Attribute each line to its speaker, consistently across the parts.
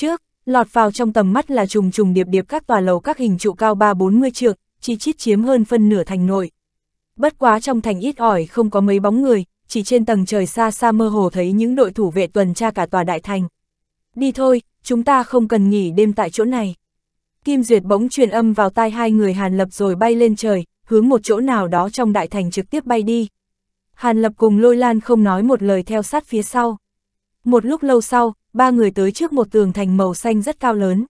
Speaker 1: trước, lọt vào trong tầm mắt là trùng trùng điệp điệp các tòa lầu các hình trụ cao 3-40 trượng, chỉ chít chiếm hơn phân nửa thành nội. Bất quá trong thành ít ỏi không có mấy bóng người, chỉ trên tầng trời xa xa mơ hồ thấy những đội thủ vệ tuần tra cả tòa đại thành. Đi thôi, chúng ta không cần nghỉ đêm tại chỗ này. Kim Duyệt bỗng truyền âm vào tai hai người Hàn Lập rồi bay lên trời, hướng một chỗ nào đó trong đại thành trực tiếp bay đi. Hàn Lập cùng Lôi Lan không nói một lời theo sát phía sau. Một lúc lâu sau, ba người tới trước một tường thành màu xanh rất cao lớn.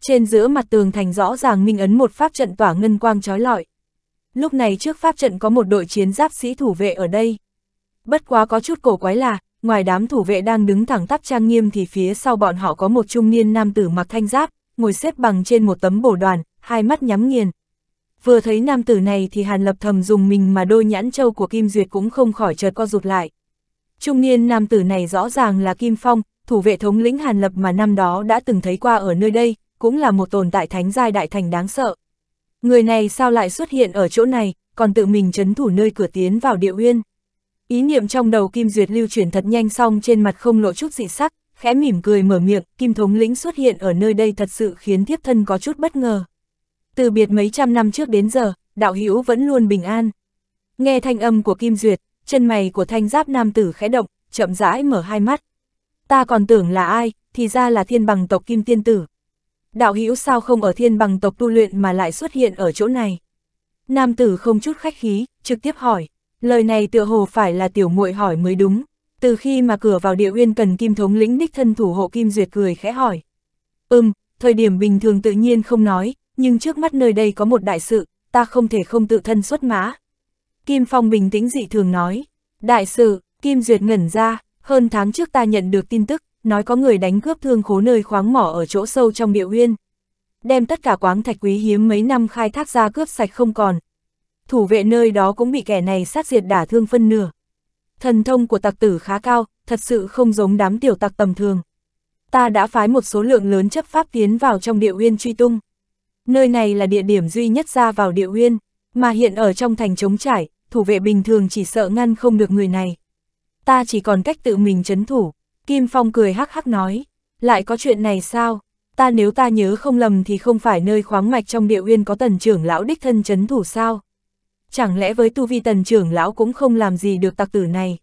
Speaker 1: Trên giữa mặt tường thành rõ ràng minh ấn một pháp trận tỏa ngân quang trói lọi. Lúc này trước pháp trận có một đội chiến giáp sĩ thủ vệ ở đây. Bất quá có chút cổ quái là, ngoài đám thủ vệ đang đứng thẳng tắp trang nghiêm thì phía sau bọn họ có một trung niên nam tử mặc thanh giáp, ngồi xếp bằng trên một tấm bổ đoàn, hai mắt nhắm nghiền. Vừa thấy nam tử này thì Hàn Lập thầm dùng mình mà đôi nhãn châu của Kim Duyệt cũng không khỏi chợt co rụt lại. Trung niên nam tử này rõ ràng là Kim Phong, thủ vệ thống lĩnh Hàn Lập mà năm đó đã từng thấy qua ở nơi đây, cũng là một tồn tại thánh giai đại thành đáng sợ. Người này sao lại xuất hiện ở chỗ này, còn tự mình chấn thủ nơi cửa tiến vào địa uyên. Ý niệm trong đầu Kim Duyệt lưu chuyển thật nhanh xong trên mặt không lộ chút dị sắc, khẽ mỉm cười mở miệng, Kim Thống lĩnh xuất hiện ở nơi đây thật sự khiến thiếp thân có chút bất ngờ. Từ biệt mấy trăm năm trước đến giờ, đạo hữu vẫn luôn bình an. Nghe thanh âm của Kim Duyệt, chân mày của thanh giáp nam tử khẽ động, chậm rãi mở hai mắt ta còn tưởng là ai, thì ra là thiên bằng tộc Kim Tiên Tử. Đạo hữu sao không ở thiên bằng tộc tu luyện mà lại xuất hiện ở chỗ này? Nam tử không chút khách khí, trực tiếp hỏi, lời này tựa hồ phải là tiểu muội hỏi mới đúng. Từ khi mà cửa vào địa uyên cần kim thống lĩnh đích thân thủ hộ kim duyệt cười khẽ hỏi. Ừm, thời điểm bình thường tự nhiên không nói, nhưng trước mắt nơi đây có một đại sự, ta không thể không tự thân xuất mã. Kim Phong bình tĩnh dị thường nói, đại sự, Kim Duyệt ngẩn ra, hơn tháng trước ta nhận được tin tức, nói có người đánh cướp thương khố nơi khoáng mỏ ở chỗ sâu trong địa uyên. Đem tất cả quáng thạch quý hiếm mấy năm khai thác ra cướp sạch không còn. Thủ vệ nơi đó cũng bị kẻ này sát diệt đả thương phân nửa. Thần thông của tặc tử khá cao, thật sự không giống đám tiểu tặc tầm thường. Ta đã phái một số lượng lớn chấp pháp tiến vào trong địa uyên truy tung. Nơi này là địa điểm duy nhất ra vào địa uyên, mà hiện ở trong thành trống trải, thủ vệ bình thường chỉ sợ ngăn không được người này ta chỉ còn cách tự mình chấn thủ. Kim Phong cười hắc hắc nói, lại có chuyện này sao? Ta nếu ta nhớ không lầm thì không phải nơi khoáng mạch trong địa uyên có tần trưởng lão đích thân chấn thủ sao? Chẳng lẽ với tu vi tần trưởng lão cũng không làm gì được tặc tử này?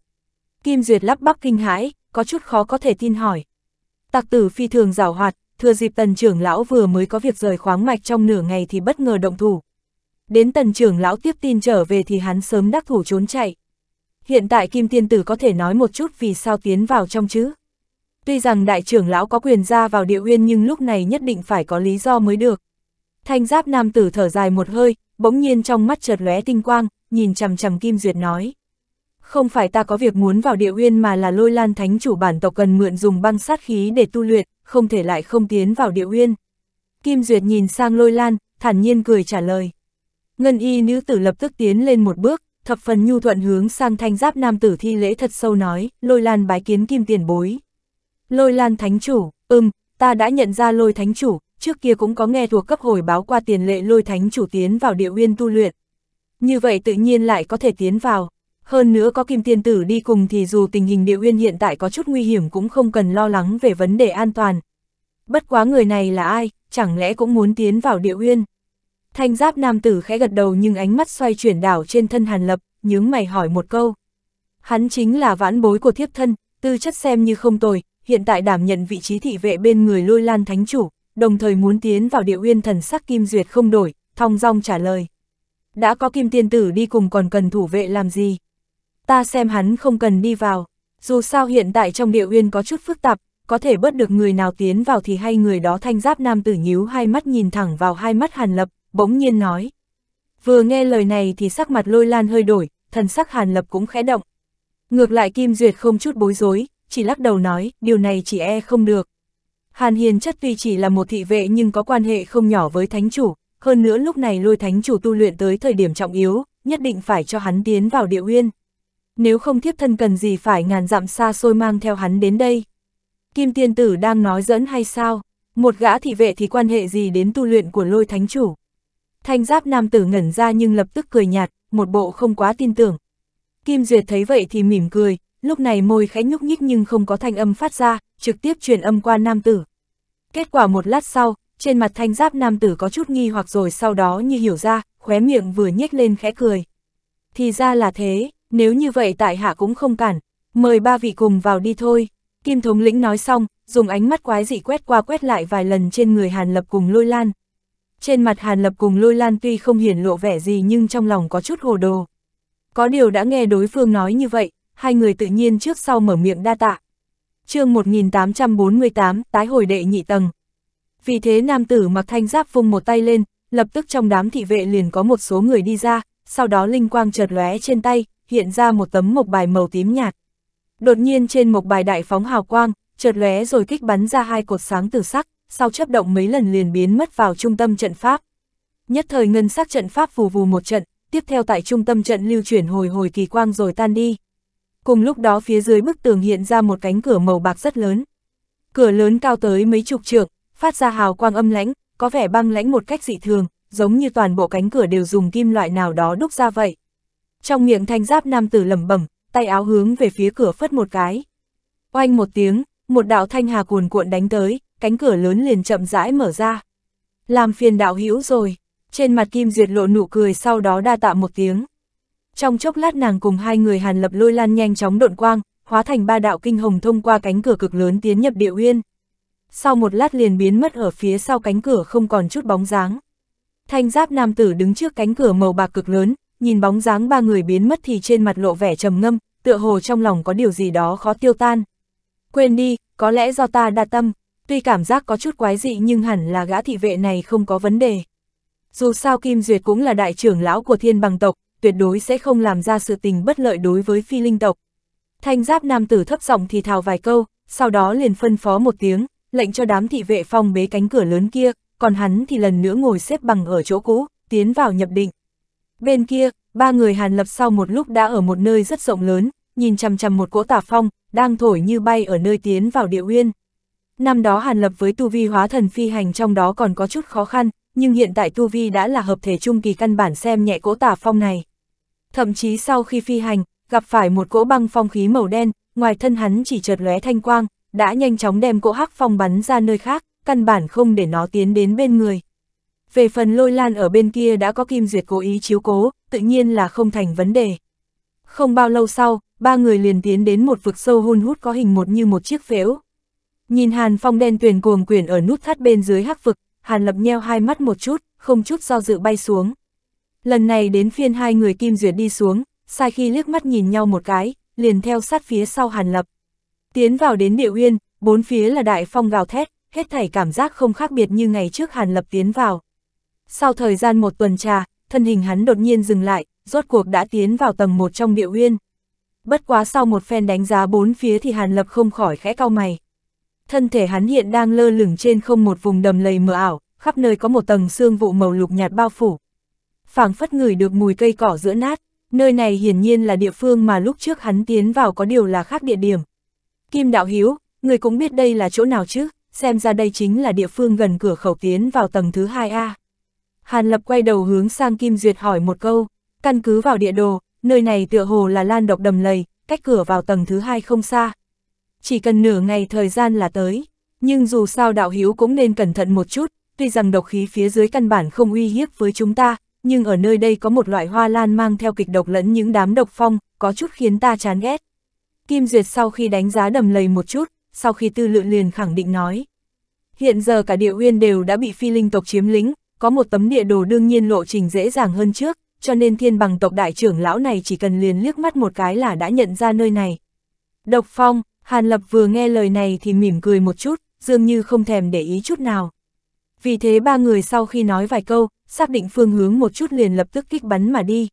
Speaker 1: Kim Duyệt lắp bắp kinh hãi, có chút khó có thể tin hỏi. Tặc tử phi thường rào hoạt, thừa dịp tần trưởng lão vừa mới có việc rời khoáng mạch trong nửa ngày thì bất ngờ động thủ. Đến tần trưởng lão tiếp tin trở về thì hắn sớm đắc thủ trốn chạy. Hiện tại Kim Tiên Tử có thể nói một chút vì sao tiến vào trong chứ. Tuy rằng đại trưởng lão có quyền ra vào địa uyên nhưng lúc này nhất định phải có lý do mới được. Thanh giáp nam tử thở dài một hơi, bỗng nhiên trong mắt chợt lóe tinh quang, nhìn chằm chằm Kim Duyệt nói. Không phải ta có việc muốn vào địa uyên mà là lôi lan thánh chủ bản tộc cần mượn dùng băng sát khí để tu luyện, không thể lại không tiến vào địa uyên. Kim Duyệt nhìn sang lôi lan, thản nhiên cười trả lời. Ngân y nữ tử lập tức tiến lên một bước, thập phần nhu thuận hướng sang thanh giáp nam tử thi lễ thật sâu nói, lôi lan bái kiến kim tiền bối. Lôi lan thánh chủ, ừm ta đã nhận ra lôi thánh chủ, trước kia cũng có nghe thuộc cấp hồi báo qua tiền lệ lôi thánh chủ tiến vào địa uyên tu luyện. Như vậy tự nhiên lại có thể tiến vào, hơn nữa có kim tiền tử đi cùng thì dù tình hình địa uyên hiện tại có chút nguy hiểm cũng không cần lo lắng về vấn đề an toàn. Bất quá người này là ai, chẳng lẽ cũng muốn tiến vào địa uyên? Thanh giáp nam tử khẽ gật đầu nhưng ánh mắt xoay chuyển đảo trên thân Hàn Lập, nhướng mày hỏi một câu. Hắn chính là vãn bối của thiếp thân, tư chất xem như không tồi, hiện tại đảm nhận vị trí thị vệ bên người lôi lan thánh chủ, đồng thời muốn tiến vào địa uyên thần sắc kim duyệt không đổi, thong dong trả lời. Đã có kim tiên tử đi cùng còn cần thủ vệ làm gì? Ta xem hắn không cần đi vào, dù sao hiện tại trong địa uyên có chút phức tạp, có thể bớt được người nào tiến vào thì hay người đó thanh giáp nam tử nhíu hai mắt nhìn thẳng vào hai mắt hàn lập, bỗng nhiên nói. Vừa nghe lời này thì sắc mặt lôi lan hơi đổi, thần sắc hàn lập cũng khẽ động. Ngược lại Kim Duyệt không chút bối rối, chỉ lắc đầu nói, điều này chỉ e không được. Hàn Hiền chất tuy chỉ là một thị vệ nhưng có quan hệ không nhỏ với thánh chủ, hơn nữa lúc này lôi thánh chủ tu luyện tới thời điểm trọng yếu, nhất định phải cho hắn tiến vào địa uyên. Nếu không thiếp thân cần gì phải ngàn dặm xa xôi mang theo hắn đến đây. Kim tiên tử đang nói dẫn hay sao? Một gã thị vệ thì quan hệ gì đến tu luyện của lôi thánh chủ? Thanh giáp nam tử ngẩn ra nhưng lập tức cười nhạt, một bộ không quá tin tưởng. Kim Duyệt thấy vậy thì mỉm cười, lúc này môi khẽ nhúc nhích nhưng không có thanh âm phát ra, trực tiếp truyền âm qua nam tử. Kết quả một lát sau, trên mặt thanh giáp nam tử có chút nghi hoặc rồi sau đó như hiểu ra, khóe miệng vừa nhếch lên khẽ cười. Thì ra là thế, nếu như vậy tại hạ cũng không cản, mời ba vị cùng vào đi thôi. Kim thống lĩnh nói xong, dùng ánh mắt quái dị quét qua quét lại vài lần trên người Hàn Lập cùng lôi lan, trên mặt Hàn Lập cùng lôi lan tuy không hiển lộ vẻ gì nhưng trong lòng có chút hồ đồ. Có điều đã nghe đối phương nói như vậy, hai người tự nhiên trước sau mở miệng đa tạ. chương 1848, tái hồi đệ nhị tầng. Vì thế nam tử mặc thanh giáp vung một tay lên, lập tức trong đám thị vệ liền có một số người đi ra, sau đó linh quang chợt lóe trên tay, hiện ra một tấm mộc bài màu tím nhạt. Đột nhiên trên mộc bài đại phóng hào quang, chợt lóe rồi kích bắn ra hai cột sáng tử sắc sau chấp động mấy lần liền biến mất vào trung tâm trận pháp. Nhất thời ngân sắc trận pháp vù vù một trận, tiếp theo tại trung tâm trận lưu chuyển hồi hồi kỳ quang rồi tan đi. Cùng lúc đó phía dưới bức tường hiện ra một cánh cửa màu bạc rất lớn. Cửa lớn cao tới mấy chục trượng, phát ra hào quang âm lãnh, có vẻ băng lãnh một cách dị thường, giống như toàn bộ cánh cửa đều dùng kim loại nào đó đúc ra vậy. Trong miệng thanh giáp nam tử lẩm bẩm, tay áo hướng về phía cửa phất một cái. Oanh một tiếng, một đạo thanh hà cuồn cuộn đánh tới, cánh cửa lớn liền chậm rãi mở ra. Làm phiền đạo hữu rồi, trên mặt Kim Duyệt lộ nụ cười sau đó đa tạ một tiếng. Trong chốc lát nàng cùng hai người hàn lập lôi lan nhanh chóng độn quang, hóa thành ba đạo kinh hồng thông qua cánh cửa cực lớn tiến nhập địa uyên. Sau một lát liền biến mất ở phía sau cánh cửa không còn chút bóng dáng. Thanh giáp nam tử đứng trước cánh cửa màu bạc cực lớn, nhìn bóng dáng ba người biến mất thì trên mặt lộ vẻ trầm ngâm, tựa hồ trong lòng có điều gì đó khó tiêu tan. Quên đi, có lẽ do ta đa tâm tuy cảm giác có chút quái dị nhưng hẳn là gã thị vệ này không có vấn đề. Dù sao Kim Duyệt cũng là đại trưởng lão của thiên bằng tộc, tuyệt đối sẽ không làm ra sự tình bất lợi đối với phi linh tộc. Thanh giáp nam tử thấp giọng thì thào vài câu, sau đó liền phân phó một tiếng, lệnh cho đám thị vệ phong bế cánh cửa lớn kia, còn hắn thì lần nữa ngồi xếp bằng ở chỗ cũ, tiến vào nhập định. Bên kia, ba người hàn lập sau một lúc đã ở một nơi rất rộng lớn, nhìn chằm chằm một cỗ tà phong, đang thổi như bay ở nơi tiến vào địa uyên. Năm đó Hàn Lập với tu vi hóa thần phi hành trong đó còn có chút khó khăn, nhưng hiện tại tu vi đã là hợp thể trung kỳ căn bản xem nhẹ cỗ tà phong này. Thậm chí sau khi phi hành, gặp phải một cỗ băng phong khí màu đen, ngoài thân hắn chỉ chợt lóe thanh quang, đã nhanh chóng đem cỗ hắc phong bắn ra nơi khác, căn bản không để nó tiến đến bên người. Về phần lôi lan ở bên kia đã có kim duyệt cố ý chiếu cố, tự nhiên là không thành vấn đề. Không bao lâu sau, ba người liền tiến đến một vực sâu hun hút có hình một như một chiếc phễu. Nhìn Hàn Phong đen tuyền cuồng quyển ở nút thắt bên dưới hắc vực, Hàn Lập nheo hai mắt một chút, không chút do dự bay xuống. Lần này đến phiên hai người Kim Duyệt đi xuống, sai khi liếc mắt nhìn nhau một cái, liền theo sát phía sau Hàn Lập. Tiến vào đến địa uyên, bốn phía là đại phong gào thét, hết thảy cảm giác không khác biệt như ngày trước Hàn Lập tiến vào. Sau thời gian một tuần trà, thân hình hắn đột nhiên dừng lại, rốt cuộc đã tiến vào tầng một trong địa uyên. Bất quá sau một phen đánh giá bốn phía thì Hàn Lập không khỏi khẽ cau mày thân thể hắn hiện đang lơ lửng trên không một vùng đầm lầy mờ ảo, khắp nơi có một tầng xương vụ màu lục nhạt bao phủ. Phảng phất ngửi được mùi cây cỏ giữa nát, nơi này hiển nhiên là địa phương mà lúc trước hắn tiến vào có điều là khác địa điểm. Kim Đạo Hiếu, người cũng biết đây là chỗ nào chứ, xem ra đây chính là địa phương gần cửa khẩu tiến vào tầng thứ 2A. Hàn Lập quay đầu hướng sang Kim Duyệt hỏi một câu, căn cứ vào địa đồ, nơi này tựa hồ là lan độc đầm lầy, cách cửa vào tầng thứ 2 không xa, chỉ cần nửa ngày thời gian là tới, nhưng dù sao đạo hữu cũng nên cẩn thận một chút, tuy rằng độc khí phía dưới căn bản không uy hiếp với chúng ta, nhưng ở nơi đây có một loại hoa lan mang theo kịch độc lẫn những đám độc phong, có chút khiến ta chán ghét. Kim Duyệt sau khi đánh giá đầm lầy một chút, sau khi tư lượng liền khẳng định nói. Hiện giờ cả địa uyên đều đã bị phi linh tộc chiếm lĩnh, có một tấm địa đồ đương nhiên lộ trình dễ dàng hơn trước, cho nên thiên bằng tộc đại trưởng lão này chỉ cần liền liếc mắt một cái là đã nhận ra nơi này. Độc phong, Hàn Lập vừa nghe lời này thì mỉm cười một chút, dường như không thèm để ý chút nào. Vì thế ba người sau khi nói vài câu, xác định phương hướng một chút liền lập tức kích bắn mà đi.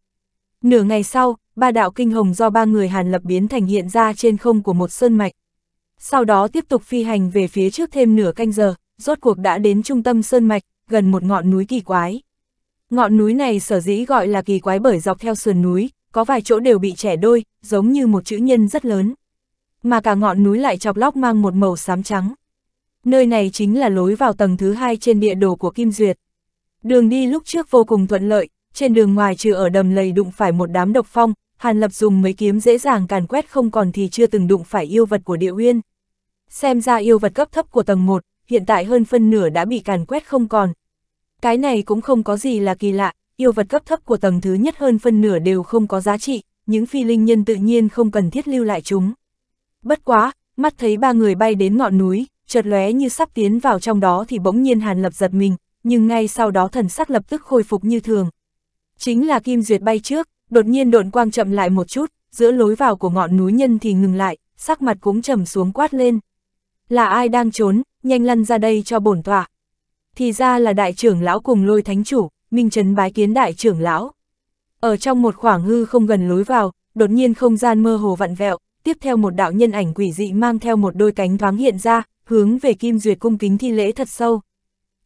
Speaker 1: Nửa ngày sau, ba đạo kinh hồng do ba người Hàn Lập biến thành hiện ra trên không của một sơn mạch. Sau đó tiếp tục phi hành về phía trước thêm nửa canh giờ, rốt cuộc đã đến trung tâm sơn mạch, gần một ngọn núi kỳ quái. Ngọn núi này sở dĩ gọi là kỳ quái bởi dọc theo sườn núi, có vài chỗ đều bị trẻ đôi, giống như một chữ nhân rất lớn mà cả ngọn núi lại chọc lóc mang một màu xám trắng. Nơi này chính là lối vào tầng thứ hai trên địa đồ của Kim Duyệt. Đường đi lúc trước vô cùng thuận lợi, trên đường ngoài trừ ở đầm lầy đụng phải một đám độc phong, Hàn Lập dùng mấy kiếm dễ dàng càn quét không còn thì chưa từng đụng phải yêu vật của địa uyên. Xem ra yêu vật cấp thấp của tầng 1, hiện tại hơn phân nửa đã bị càn quét không còn. Cái này cũng không có gì là kỳ lạ, yêu vật cấp thấp của tầng thứ nhất hơn phân nửa đều không có giá trị, những phi linh nhân tự nhiên không cần thiết lưu lại chúng. Bất quá, mắt thấy ba người bay đến ngọn núi, chợt lóe như sắp tiến vào trong đó thì bỗng nhiên Hàn Lập giật mình, nhưng ngay sau đó thần sắc lập tức khôi phục như thường. Chính là Kim Duyệt bay trước, đột nhiên độn quang chậm lại một chút, giữa lối vào của ngọn núi nhân thì ngừng lại, sắc mặt cũng trầm xuống quát lên. Là ai đang trốn, nhanh lăn ra đây cho bổn tọa. Thì ra là đại trưởng lão cùng lôi thánh chủ, Minh Trấn bái kiến đại trưởng lão. Ở trong một khoảng hư không gần lối vào, đột nhiên không gian mơ hồ vặn vẹo, tiếp theo một đạo nhân ảnh quỷ dị mang theo một đôi cánh thoáng hiện ra, hướng về Kim Duyệt cung kính thi lễ thật sâu.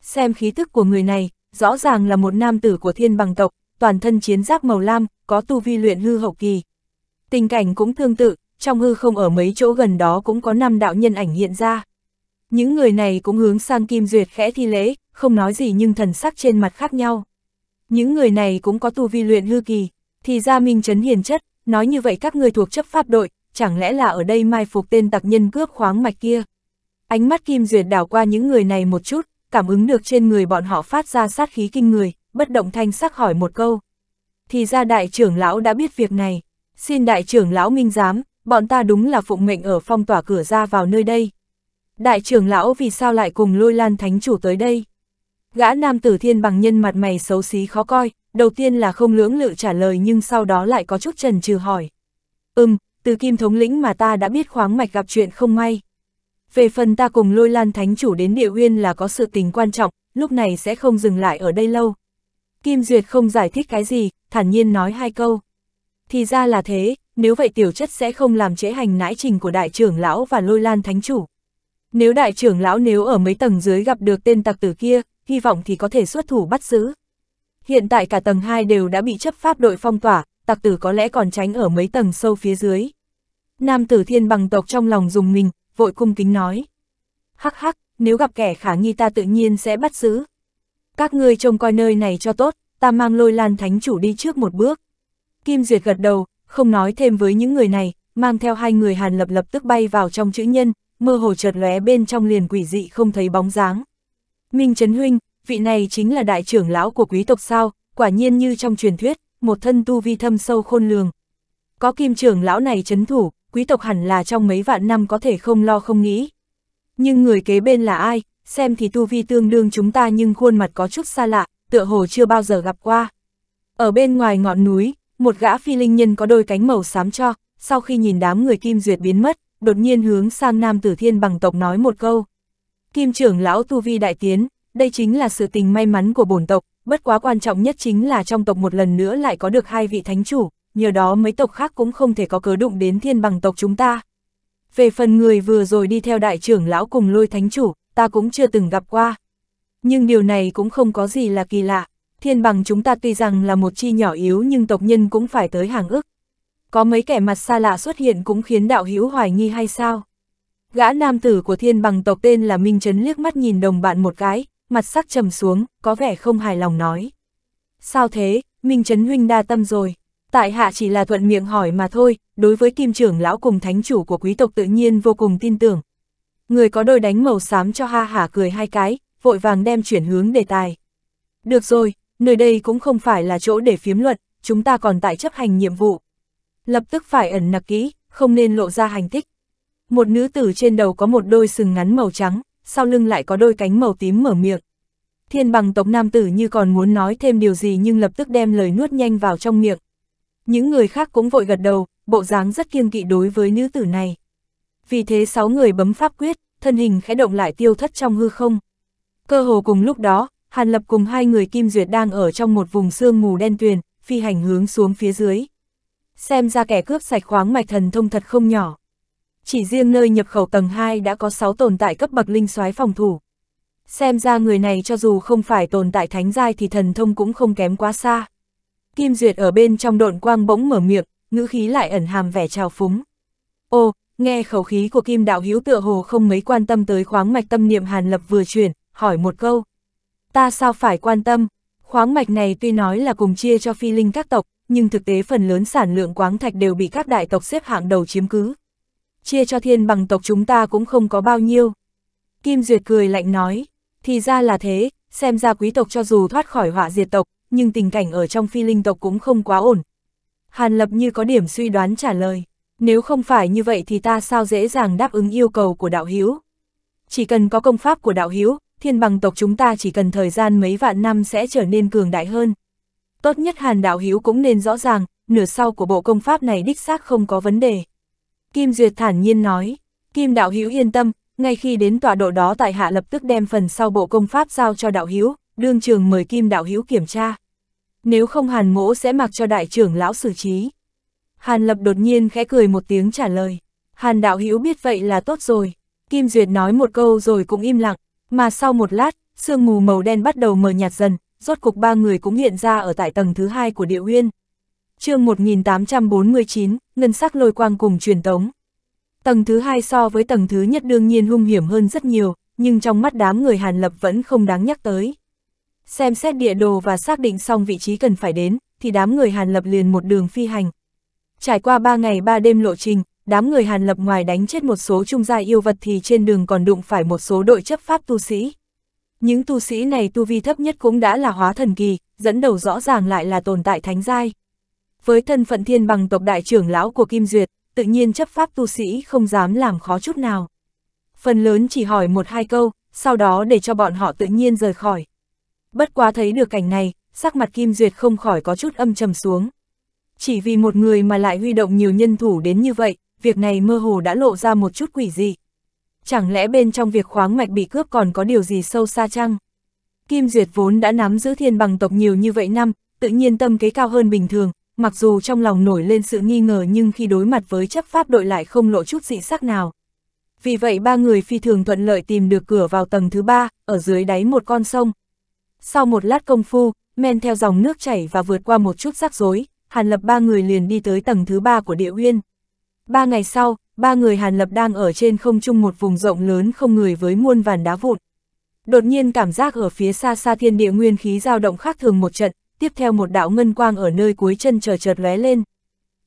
Speaker 1: Xem khí tức của người này, rõ ràng là một nam tử của thiên bằng tộc, toàn thân chiến giáp màu lam, có tu vi luyện hư hậu kỳ. Tình cảnh cũng tương tự, trong hư không ở mấy chỗ gần đó cũng có năm đạo nhân ảnh hiện ra. Những người này cũng hướng sang Kim Duyệt khẽ thi lễ, không nói gì nhưng thần sắc trên mặt khác nhau. Những người này cũng có tu vi luyện hư kỳ, thì ra Minh chấn hiền chất, nói như vậy các người thuộc chấp pháp đội, chẳng lẽ là ở đây mai phục tên tặc nhân cướp khoáng mạch kia. Ánh mắt Kim Duyệt đảo qua những người này một chút, cảm ứng được trên người bọn họ phát ra sát khí kinh người, bất động thanh sắc hỏi một câu. Thì ra đại trưởng lão đã biết việc này, xin đại trưởng lão minh giám, bọn ta đúng là phụng mệnh ở phong tỏa cửa ra vào nơi đây. Đại trưởng lão vì sao lại cùng lôi lan thánh chủ tới đây? Gã nam tử thiên bằng nhân mặt mày xấu xí khó coi, đầu tiên là không lưỡng lự trả lời nhưng sau đó lại có chút trần trừ hỏi. Ừm, từ kim thống lĩnh mà ta đã biết khoáng mạch gặp chuyện không may. Về phần ta cùng lôi lan thánh chủ đến địa uyên là có sự tình quan trọng, lúc này sẽ không dừng lại ở đây lâu. Kim Duyệt không giải thích cái gì, thản nhiên nói hai câu. Thì ra là thế, nếu vậy tiểu chất sẽ không làm trễ hành nãi trình của đại trưởng lão và lôi lan thánh chủ. Nếu đại trưởng lão nếu ở mấy tầng dưới gặp được tên tặc tử kia, hy vọng thì có thể xuất thủ bắt giữ. Hiện tại cả tầng 2 đều đã bị chấp pháp đội phong tỏa, tặc tử có lẽ còn tránh ở mấy tầng sâu phía dưới. Nam tử thiên bằng tộc trong lòng dùng mình, vội cung kính nói. Hắc hắc, nếu gặp kẻ khả nghi ta tự nhiên sẽ bắt giữ. Các ngươi trông coi nơi này cho tốt, ta mang lôi lan thánh chủ đi trước một bước. Kim Duyệt gật đầu, không nói thêm với những người này, mang theo hai người hàn lập lập tức bay vào trong chữ nhân, mơ hồ chợt lóe bên trong liền quỷ dị không thấy bóng dáng. Minh Trấn Huynh, vị này chính là đại trưởng lão của quý tộc sao, quả nhiên như trong truyền thuyết, một thân tu vi thâm sâu khôn lường. Có kim trưởng lão này chấn thủ, quý tộc hẳn là trong mấy vạn năm có thể không lo không nghĩ. Nhưng người kế bên là ai, xem thì tu vi tương đương chúng ta nhưng khuôn mặt có chút xa lạ, tựa hồ chưa bao giờ gặp qua. Ở bên ngoài ngọn núi, một gã phi linh nhân có đôi cánh màu xám cho, sau khi nhìn đám người kim duyệt biến mất, đột nhiên hướng sang nam tử thiên bằng tộc nói một câu. Kim trưởng lão tu vi đại tiến, đây chính là sự tình may mắn của bổn tộc, bất quá quan trọng nhất chính là trong tộc một lần nữa lại có được hai vị thánh chủ, nhờ đó mấy tộc khác cũng không thể có cớ đụng đến thiên bằng tộc chúng ta. Về phần người vừa rồi đi theo đại trưởng lão cùng lôi thánh chủ, ta cũng chưa từng gặp qua. Nhưng điều này cũng không có gì là kỳ lạ, thiên bằng chúng ta tuy rằng là một chi nhỏ yếu nhưng tộc nhân cũng phải tới hàng ức. Có mấy kẻ mặt xa lạ xuất hiện cũng khiến đạo hữu hoài nghi hay sao? Gã nam tử của thiên bằng tộc tên là Minh Trấn liếc mắt nhìn đồng bạn một cái, mặt sắc trầm xuống, có vẻ không hài lòng nói. Sao thế, Minh Trấn Huynh đa tâm rồi. Tại hạ chỉ là thuận miệng hỏi mà thôi, đối với kim trưởng lão cùng thánh chủ của quý tộc tự nhiên vô cùng tin tưởng. Người có đôi đánh màu xám cho ha hả cười hai cái, vội vàng đem chuyển hướng đề tài. Được rồi, nơi đây cũng không phải là chỗ để phiếm luật, chúng ta còn tại chấp hành nhiệm vụ. Lập tức phải ẩn nặc kỹ, không nên lộ ra hành tích. Một nữ tử trên đầu có một đôi sừng ngắn màu trắng, sau lưng lại có đôi cánh màu tím mở miệng. Thiên bằng tộc nam tử như còn muốn nói thêm điều gì nhưng lập tức đem lời nuốt nhanh vào trong miệng. Những người khác cũng vội gật đầu, bộ dáng rất kiêng kỵ đối với nữ tử này. Vì thế sáu người bấm pháp quyết, thân hình khẽ động lại tiêu thất trong hư không. Cơ hồ cùng lúc đó, Hàn Lập cùng hai người Kim Duyệt đang ở trong một vùng sương mù đen tuyền, phi hành hướng xuống phía dưới. Xem ra kẻ cướp sạch khoáng mạch thần thông thật không nhỏ. Chỉ riêng nơi nhập khẩu tầng 2 đã có 6 tồn tại cấp bậc linh soái phòng thủ. Xem ra người này cho dù không phải tồn tại thánh giai thì thần thông cũng không kém quá xa. Kim Duyệt ở bên trong độn quang bỗng mở miệng, ngữ khí lại ẩn hàm vẻ trào phúng. Ô, nghe khẩu khí của Kim Đạo hiếu tựa hồ không mấy quan tâm tới khoáng mạch tâm niệm Hàn Lập vừa chuyển, hỏi một câu. Ta sao phải quan tâm? Khoáng mạch này tuy nói là cùng chia cho phi linh các tộc, nhưng thực tế phần lớn sản lượng quáng thạch đều bị các đại tộc xếp hạng đầu chiếm cứ chia cho thiên bằng tộc chúng ta cũng không có bao nhiêu. Kim Duyệt cười lạnh nói, thì ra là thế, xem ra quý tộc cho dù thoát khỏi họa diệt tộc, nhưng tình cảnh ở trong phi linh tộc cũng không quá ổn. Hàn Lập như có điểm suy đoán trả lời, nếu không phải như vậy thì ta sao dễ dàng đáp ứng yêu cầu của đạo hiếu. Chỉ cần có công pháp của đạo hiếu, thiên bằng tộc chúng ta chỉ cần thời gian mấy vạn năm sẽ trở nên cường đại hơn. Tốt nhất Hàn đạo hiếu cũng nên rõ ràng, nửa sau của bộ công pháp này đích xác không có vấn đề. Kim Duyệt thản nhiên nói, Kim Đạo Hữu yên tâm, ngay khi đến tọa độ đó tại hạ lập tức đem phần sau bộ công pháp giao cho Đạo Hữu, đương trường mời Kim Đạo Hữu kiểm tra. Nếu không Hàn Mỗ sẽ mặc cho đại trưởng lão xử trí. Hàn Lập đột nhiên khẽ cười một tiếng trả lời. Hàn Đạo Hữu biết vậy là tốt rồi. Kim Duyệt nói một câu rồi cũng im lặng, mà sau một lát, sương mù màu đen bắt đầu mờ nhạt dần, rốt cục ba người cũng hiện ra ở tại tầng thứ hai của địa huyên chương 1849, ngân sắc lôi quang cùng truyền tống. Tầng thứ hai so với tầng thứ nhất đương nhiên hung hiểm hơn rất nhiều, nhưng trong mắt đám người Hàn Lập vẫn không đáng nhắc tới. Xem xét địa đồ và xác định xong vị trí cần phải đến, thì đám người Hàn Lập liền một đường phi hành. Trải qua ba ngày ba đêm lộ trình, đám người Hàn Lập ngoài đánh chết một số trung gia yêu vật thì trên đường còn đụng phải một số đội chấp pháp tu sĩ. Những tu sĩ này tu vi thấp nhất cũng đã là hóa thần kỳ, dẫn đầu rõ ràng lại là tồn tại thánh giai. Với thân phận thiên bằng tộc đại trưởng lão của Kim Duyệt, tự nhiên chấp pháp tu sĩ không dám làm khó chút nào. Phần lớn chỉ hỏi một hai câu, sau đó để cho bọn họ tự nhiên rời khỏi. Bất quá thấy được cảnh này, sắc mặt Kim Duyệt không khỏi có chút âm trầm xuống. Chỉ vì một người mà lại huy động nhiều nhân thủ đến như vậy, việc này mơ hồ đã lộ ra một chút quỷ dị. Chẳng lẽ bên trong việc khoáng mạch bị cướp còn có điều gì sâu xa chăng? Kim Duyệt vốn đã nắm giữ thiên bằng tộc nhiều như vậy năm, tự nhiên tâm kế cao hơn bình thường, mặc dù trong lòng nổi lên sự nghi ngờ nhưng khi đối mặt với chấp pháp đội lại không lộ chút dị sắc nào. Vì vậy ba người phi thường thuận lợi tìm được cửa vào tầng thứ ba, ở dưới đáy một con sông. Sau một lát công phu, men theo dòng nước chảy và vượt qua một chút rắc rối, Hàn Lập ba người liền đi tới tầng thứ ba của địa uyên. Ba ngày sau, ba người Hàn Lập đang ở trên không trung một vùng rộng lớn không người với muôn vàn đá vụn. Đột nhiên cảm giác ở phía xa xa thiên địa nguyên khí dao động khác thường một trận, tiếp theo một đạo ngân quang ở nơi cuối chân chờ chợt lóe lên.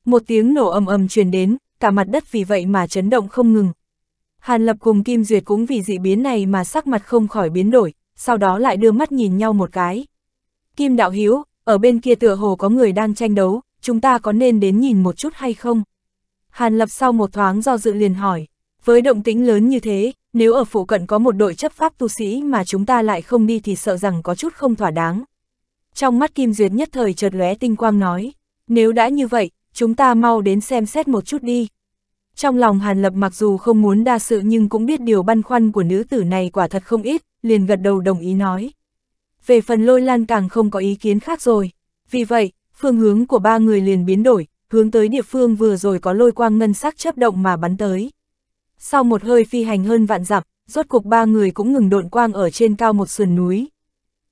Speaker 1: Một tiếng nổ ầm ầm truyền đến, cả mặt đất vì vậy mà chấn động không ngừng. Hàn Lập cùng Kim Duyệt cũng vì dị biến này mà sắc mặt không khỏi biến đổi, sau đó lại đưa mắt nhìn nhau một cái. Kim Đạo Hiếu, ở bên kia tựa hồ có người đang tranh đấu, chúng ta có nên đến nhìn một chút hay không? Hàn Lập sau một thoáng do dự liền hỏi, với động tĩnh lớn như thế, nếu ở phụ cận có một đội chấp pháp tu sĩ mà chúng ta lại không đi thì sợ rằng có chút không thỏa đáng trong mắt Kim Duyệt nhất thời chợt lóe tinh quang nói, nếu đã như vậy, chúng ta mau đến xem xét một chút đi. Trong lòng Hàn Lập mặc dù không muốn đa sự nhưng cũng biết điều băn khoăn của nữ tử này quả thật không ít, liền gật đầu đồng ý nói. Về phần lôi lan càng không có ý kiến khác rồi, vì vậy, phương hướng của ba người liền biến đổi, hướng tới địa phương vừa rồi có lôi quang ngân sắc chấp động mà bắn tới. Sau một hơi phi hành hơn vạn dặm, rốt cuộc ba người cũng ngừng độn quang ở trên cao một sườn núi,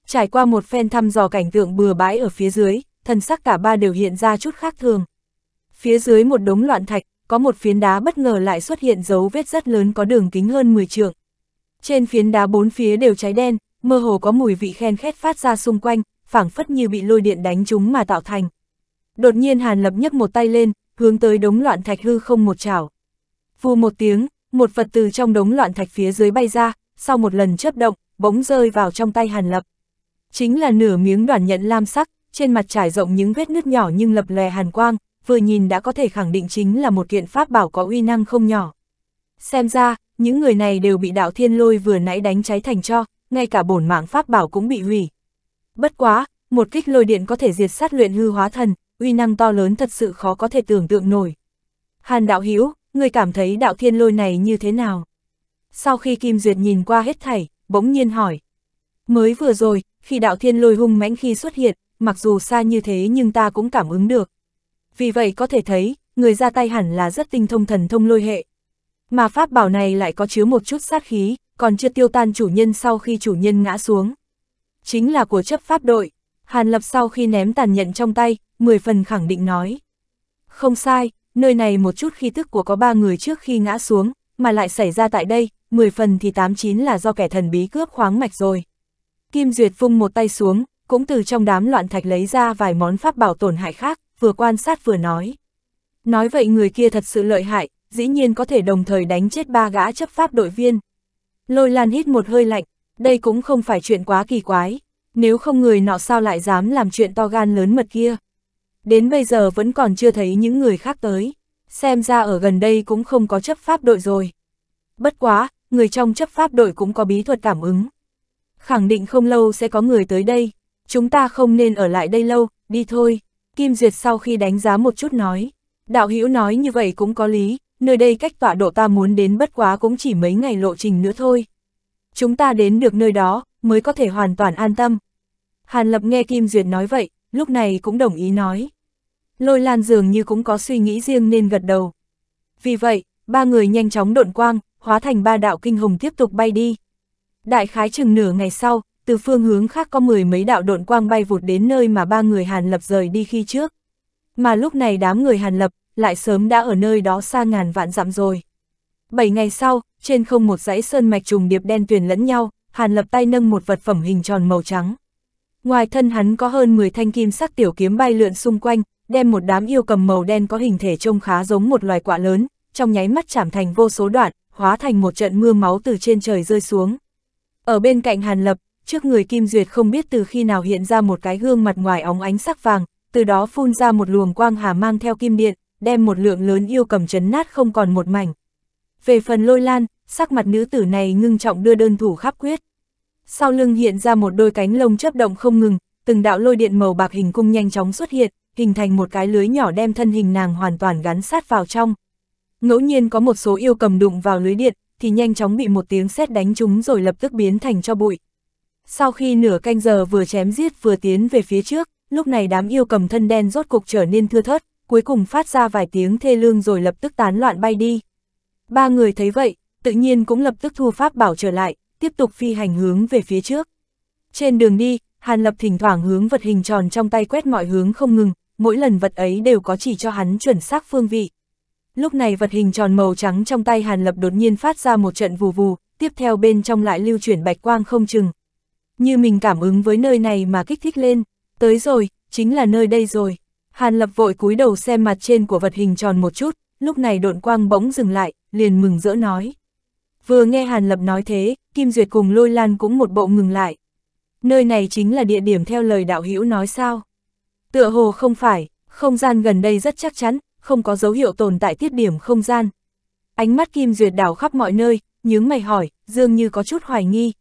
Speaker 1: Trải qua một phen thăm dò cảnh tượng bừa bãi ở phía dưới, thần sắc cả ba đều hiện ra chút khác thường. Phía dưới một đống loạn thạch, có một phiến đá bất ngờ lại xuất hiện dấu vết rất lớn có đường kính hơn 10 trượng. Trên phiến đá bốn phía đều cháy đen, mơ hồ có mùi vị khen khét phát ra xung quanh, phảng phất như bị lôi điện đánh chúng mà tạo thành. Đột nhiên Hàn Lập nhấc một tay lên, hướng tới đống loạn thạch hư không một chảo. Vù một tiếng, một vật từ trong đống loạn thạch phía dưới bay ra, sau một lần chớp động, bỗng rơi vào trong tay Hàn Lập chính là nửa miếng đoàn nhận lam sắc, trên mặt trải rộng những vết nứt nhỏ nhưng lập lòe hàn quang, vừa nhìn đã có thể khẳng định chính là một kiện pháp bảo có uy năng không nhỏ. Xem ra, những người này đều bị đạo thiên lôi vừa nãy đánh cháy thành cho, ngay cả bổn mạng pháp bảo cũng bị hủy. Bất quá, một kích lôi điện có thể diệt sát luyện hư hóa thần, uy năng to lớn thật sự khó có thể tưởng tượng nổi. Hàn đạo Hiếu, người cảm thấy đạo thiên lôi này như thế nào? Sau khi Kim Duyệt nhìn qua hết thảy, bỗng nhiên hỏi. Mới vừa rồi, khi đạo thiên lôi hung mãnh khi xuất hiện, mặc dù xa như thế nhưng ta cũng cảm ứng được. Vì vậy có thể thấy, người ra tay hẳn là rất tinh thông thần thông lôi hệ. Mà pháp bảo này lại có chứa một chút sát khí, còn chưa tiêu tan chủ nhân sau khi chủ nhân ngã xuống. Chính là của chấp pháp đội, Hàn Lập sau khi ném tàn nhận trong tay, mười phần khẳng định nói. Không sai, nơi này một chút khi tức của có ba người trước khi ngã xuống, mà lại xảy ra tại đây, mười phần thì tám chín là do kẻ thần bí cướp khoáng mạch rồi. Kim Duyệt vung một tay xuống, cũng từ trong đám loạn thạch lấy ra vài món pháp bảo tổn hại khác, vừa quan sát vừa nói. Nói vậy người kia thật sự lợi hại, dĩ nhiên có thể đồng thời đánh chết ba gã chấp pháp đội viên. Lôi Lan hít một hơi lạnh, đây cũng không phải chuyện quá kỳ quái, nếu không người nọ sao lại dám làm chuyện to gan lớn mật kia. Đến bây giờ vẫn còn chưa thấy những người khác tới, xem ra ở gần đây cũng không có chấp pháp đội rồi. Bất quá, người trong chấp pháp đội cũng có bí thuật cảm ứng khẳng định không lâu sẽ có người tới đây, chúng ta không nên ở lại đây lâu, đi thôi. Kim Duyệt sau khi đánh giá một chút nói, đạo hữu nói như vậy cũng có lý, nơi đây cách tọa độ ta muốn đến bất quá cũng chỉ mấy ngày lộ trình nữa thôi. Chúng ta đến được nơi đó, mới có thể hoàn toàn an tâm. Hàn Lập nghe Kim Duyệt nói vậy, lúc này cũng đồng ý nói. Lôi Lan dường như cũng có suy nghĩ riêng nên gật đầu. Vì vậy, ba người nhanh chóng độn quang, hóa thành ba đạo kinh hùng tiếp tục bay đi. Đại khái chừng nửa ngày sau, từ phương hướng khác có mười mấy đạo độn quang bay vụt đến nơi mà ba người Hàn Lập rời đi khi trước. Mà lúc này đám người Hàn Lập lại sớm đã ở nơi đó xa ngàn vạn dặm rồi. Bảy ngày sau, trên không một dãy sơn mạch trùng điệp đen tuyền lẫn nhau, Hàn Lập tay nâng một vật phẩm hình tròn màu trắng. Ngoài thân hắn có hơn 10 thanh kim sắc tiểu kiếm bay lượn xung quanh, đem một đám yêu cầm màu đen có hình thể trông khá giống một loài quạ lớn, trong nháy mắt chạm thành vô số đoạn, hóa thành một trận mưa máu từ trên trời rơi xuống. Ở bên cạnh Hàn Lập, trước người Kim Duyệt không biết từ khi nào hiện ra một cái gương mặt ngoài óng ánh sắc vàng, từ đó phun ra một luồng quang hà mang theo kim điện, đem một lượng lớn yêu cầm chấn nát không còn một mảnh. Về phần lôi lan, sắc mặt nữ tử này ngưng trọng đưa đơn thủ khắp quyết. Sau lưng hiện ra một đôi cánh lông chấp động không ngừng, từng đạo lôi điện màu bạc hình cung nhanh chóng xuất hiện, hình thành một cái lưới nhỏ đem thân hình nàng hoàn toàn gắn sát vào trong. Ngẫu nhiên có một số yêu cầm đụng vào lưới điện, thì nhanh chóng bị một tiếng sét đánh trúng rồi lập tức biến thành cho bụi. Sau khi nửa canh giờ vừa chém giết vừa tiến về phía trước, lúc này đám yêu cầm thân đen rốt cục trở nên thưa thớt, cuối cùng phát ra vài tiếng thê lương rồi lập tức tán loạn bay đi. Ba người thấy vậy, tự nhiên cũng lập tức thu pháp bảo trở lại, tiếp tục phi hành hướng về phía trước. Trên đường đi, Hàn Lập thỉnh thoảng hướng vật hình tròn trong tay quét mọi hướng không ngừng, mỗi lần vật ấy đều có chỉ cho hắn chuẩn xác phương vị. Lúc này vật hình tròn màu trắng trong tay Hàn Lập đột nhiên phát ra một trận vù vù, tiếp theo bên trong lại lưu chuyển bạch quang không chừng. Như mình cảm ứng với nơi này mà kích thích lên, tới rồi, chính là nơi đây rồi. Hàn Lập vội cúi đầu xem mặt trên của vật hình tròn một chút, lúc này độn quang bỗng dừng lại, liền mừng rỡ nói. Vừa nghe Hàn Lập nói thế, Kim Duyệt cùng Lôi Lan cũng một bộ ngừng lại. Nơi này chính là địa điểm theo lời đạo hữu nói sao? Tựa hồ không phải, không gian gần đây rất chắc chắn, không có dấu hiệu tồn tại tiết điểm không gian. Ánh mắt Kim Duyệt đảo khắp mọi nơi, nhướng mày hỏi, dường như có chút hoài nghi.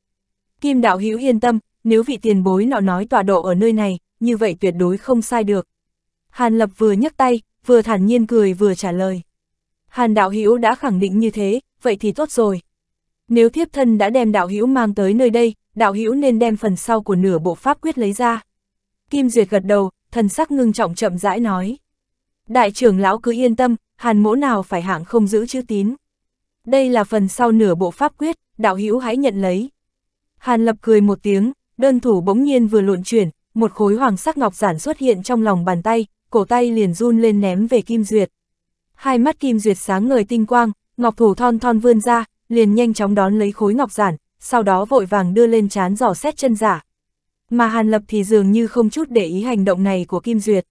Speaker 1: Kim đạo hữu yên tâm, nếu vị tiền bối nọ nói tọa độ ở nơi này, như vậy tuyệt đối không sai được. Hàn Lập vừa nhấc tay, vừa thản nhiên cười vừa trả lời. Hàn đạo hữu đã khẳng định như thế, vậy thì tốt rồi. Nếu thiếp thân đã đem đạo hữu mang tới nơi đây, đạo hữu nên đem phần sau của nửa bộ pháp quyết lấy ra. Kim Duyệt gật đầu, thần sắc ngưng trọng chậm rãi nói. Đại trưởng lão cứ yên tâm, hàn mỗ nào phải hạng không giữ chữ tín. Đây là phần sau nửa bộ pháp quyết, đạo hữu hãy nhận lấy. Hàn lập cười một tiếng, đơn thủ bỗng nhiên vừa luộn chuyển, một khối hoàng sắc ngọc giản xuất hiện trong lòng bàn tay, cổ tay liền run lên ném về Kim Duyệt. Hai mắt Kim Duyệt sáng ngời tinh quang, ngọc thủ thon thon vươn ra, liền nhanh chóng đón lấy khối ngọc giản, sau đó vội vàng đưa lên chán dò xét chân giả. Mà Hàn Lập thì dường như không chút để ý hành động này của Kim Duyệt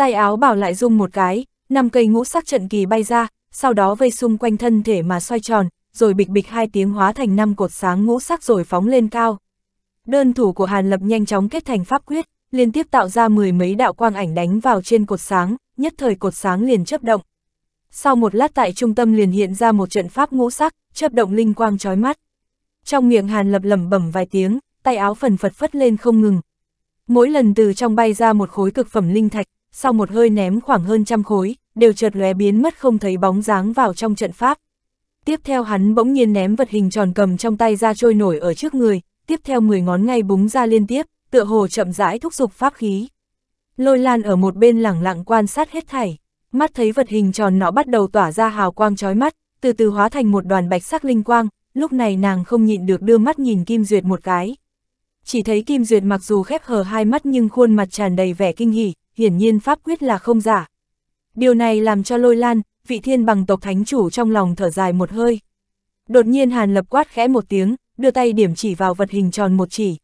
Speaker 1: tay áo bảo lại rung một cái, năm cây ngũ sắc trận kỳ bay ra, sau đó vây xung quanh thân thể mà xoay tròn, rồi bịch bịch hai tiếng hóa thành năm cột sáng ngũ sắc rồi phóng lên cao. Đơn thủ của Hàn Lập nhanh chóng kết thành pháp quyết, liên tiếp tạo ra mười mấy đạo quang ảnh đánh vào trên cột sáng, nhất thời cột sáng liền chớp động. Sau một lát tại trung tâm liền hiện ra một trận pháp ngũ sắc, chớp động linh quang chói mắt. Trong miệng Hàn Lập lẩm bẩm vài tiếng, tay áo phần phật phất lên không ngừng. Mỗi lần từ trong bay ra một khối cực phẩm linh thạch, sau một hơi ném khoảng hơn trăm khối, đều chợt lóe biến mất không thấy bóng dáng vào trong trận pháp. Tiếp theo hắn bỗng nhiên ném vật hình tròn cầm trong tay ra trôi nổi ở trước người, tiếp theo 10 ngón ngay búng ra liên tiếp, tựa hồ chậm rãi thúc dục pháp khí. Lôi Lan ở một bên lẳng lặng quan sát hết thảy, mắt thấy vật hình tròn nó bắt đầu tỏa ra hào quang chói mắt, từ từ hóa thành một đoàn bạch sắc linh quang, lúc này nàng không nhịn được đưa mắt nhìn Kim Duyệt một cái. Chỉ thấy Kim Duyệt mặc dù khép hờ hai mắt nhưng khuôn mặt tràn đầy vẻ kinh hỉ, hiển nhiên pháp quyết là không giả. Điều này làm cho lôi lan, vị thiên bằng tộc thánh chủ trong lòng thở dài một hơi. Đột nhiên hàn lập quát khẽ một tiếng, đưa tay điểm chỉ vào vật hình tròn một chỉ.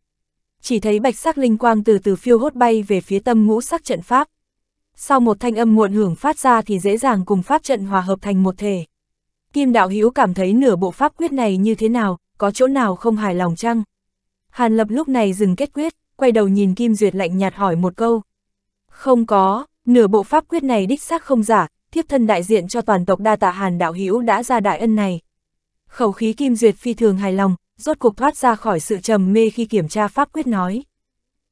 Speaker 1: Chỉ thấy bạch sắc linh quang từ từ phiêu hốt bay về phía tâm ngũ sắc trận pháp. Sau một thanh âm muộn hưởng phát ra thì dễ dàng cùng pháp trận hòa hợp thành một thể. Kim Đạo Hữu cảm thấy nửa bộ pháp quyết này như thế nào, có chỗ nào không hài lòng chăng? Hàn Lập lúc này dừng kết quyết, quay đầu nhìn Kim Duyệt lạnh nhạt hỏi một câu. Không có, nửa bộ pháp quyết này đích xác không giả, thiếp thân đại diện cho toàn tộc đa tạ hàn đạo hữu đã ra đại ân này. Khẩu khí Kim Duyệt phi thường hài lòng, rốt cuộc thoát ra khỏi sự trầm mê khi kiểm tra pháp quyết nói.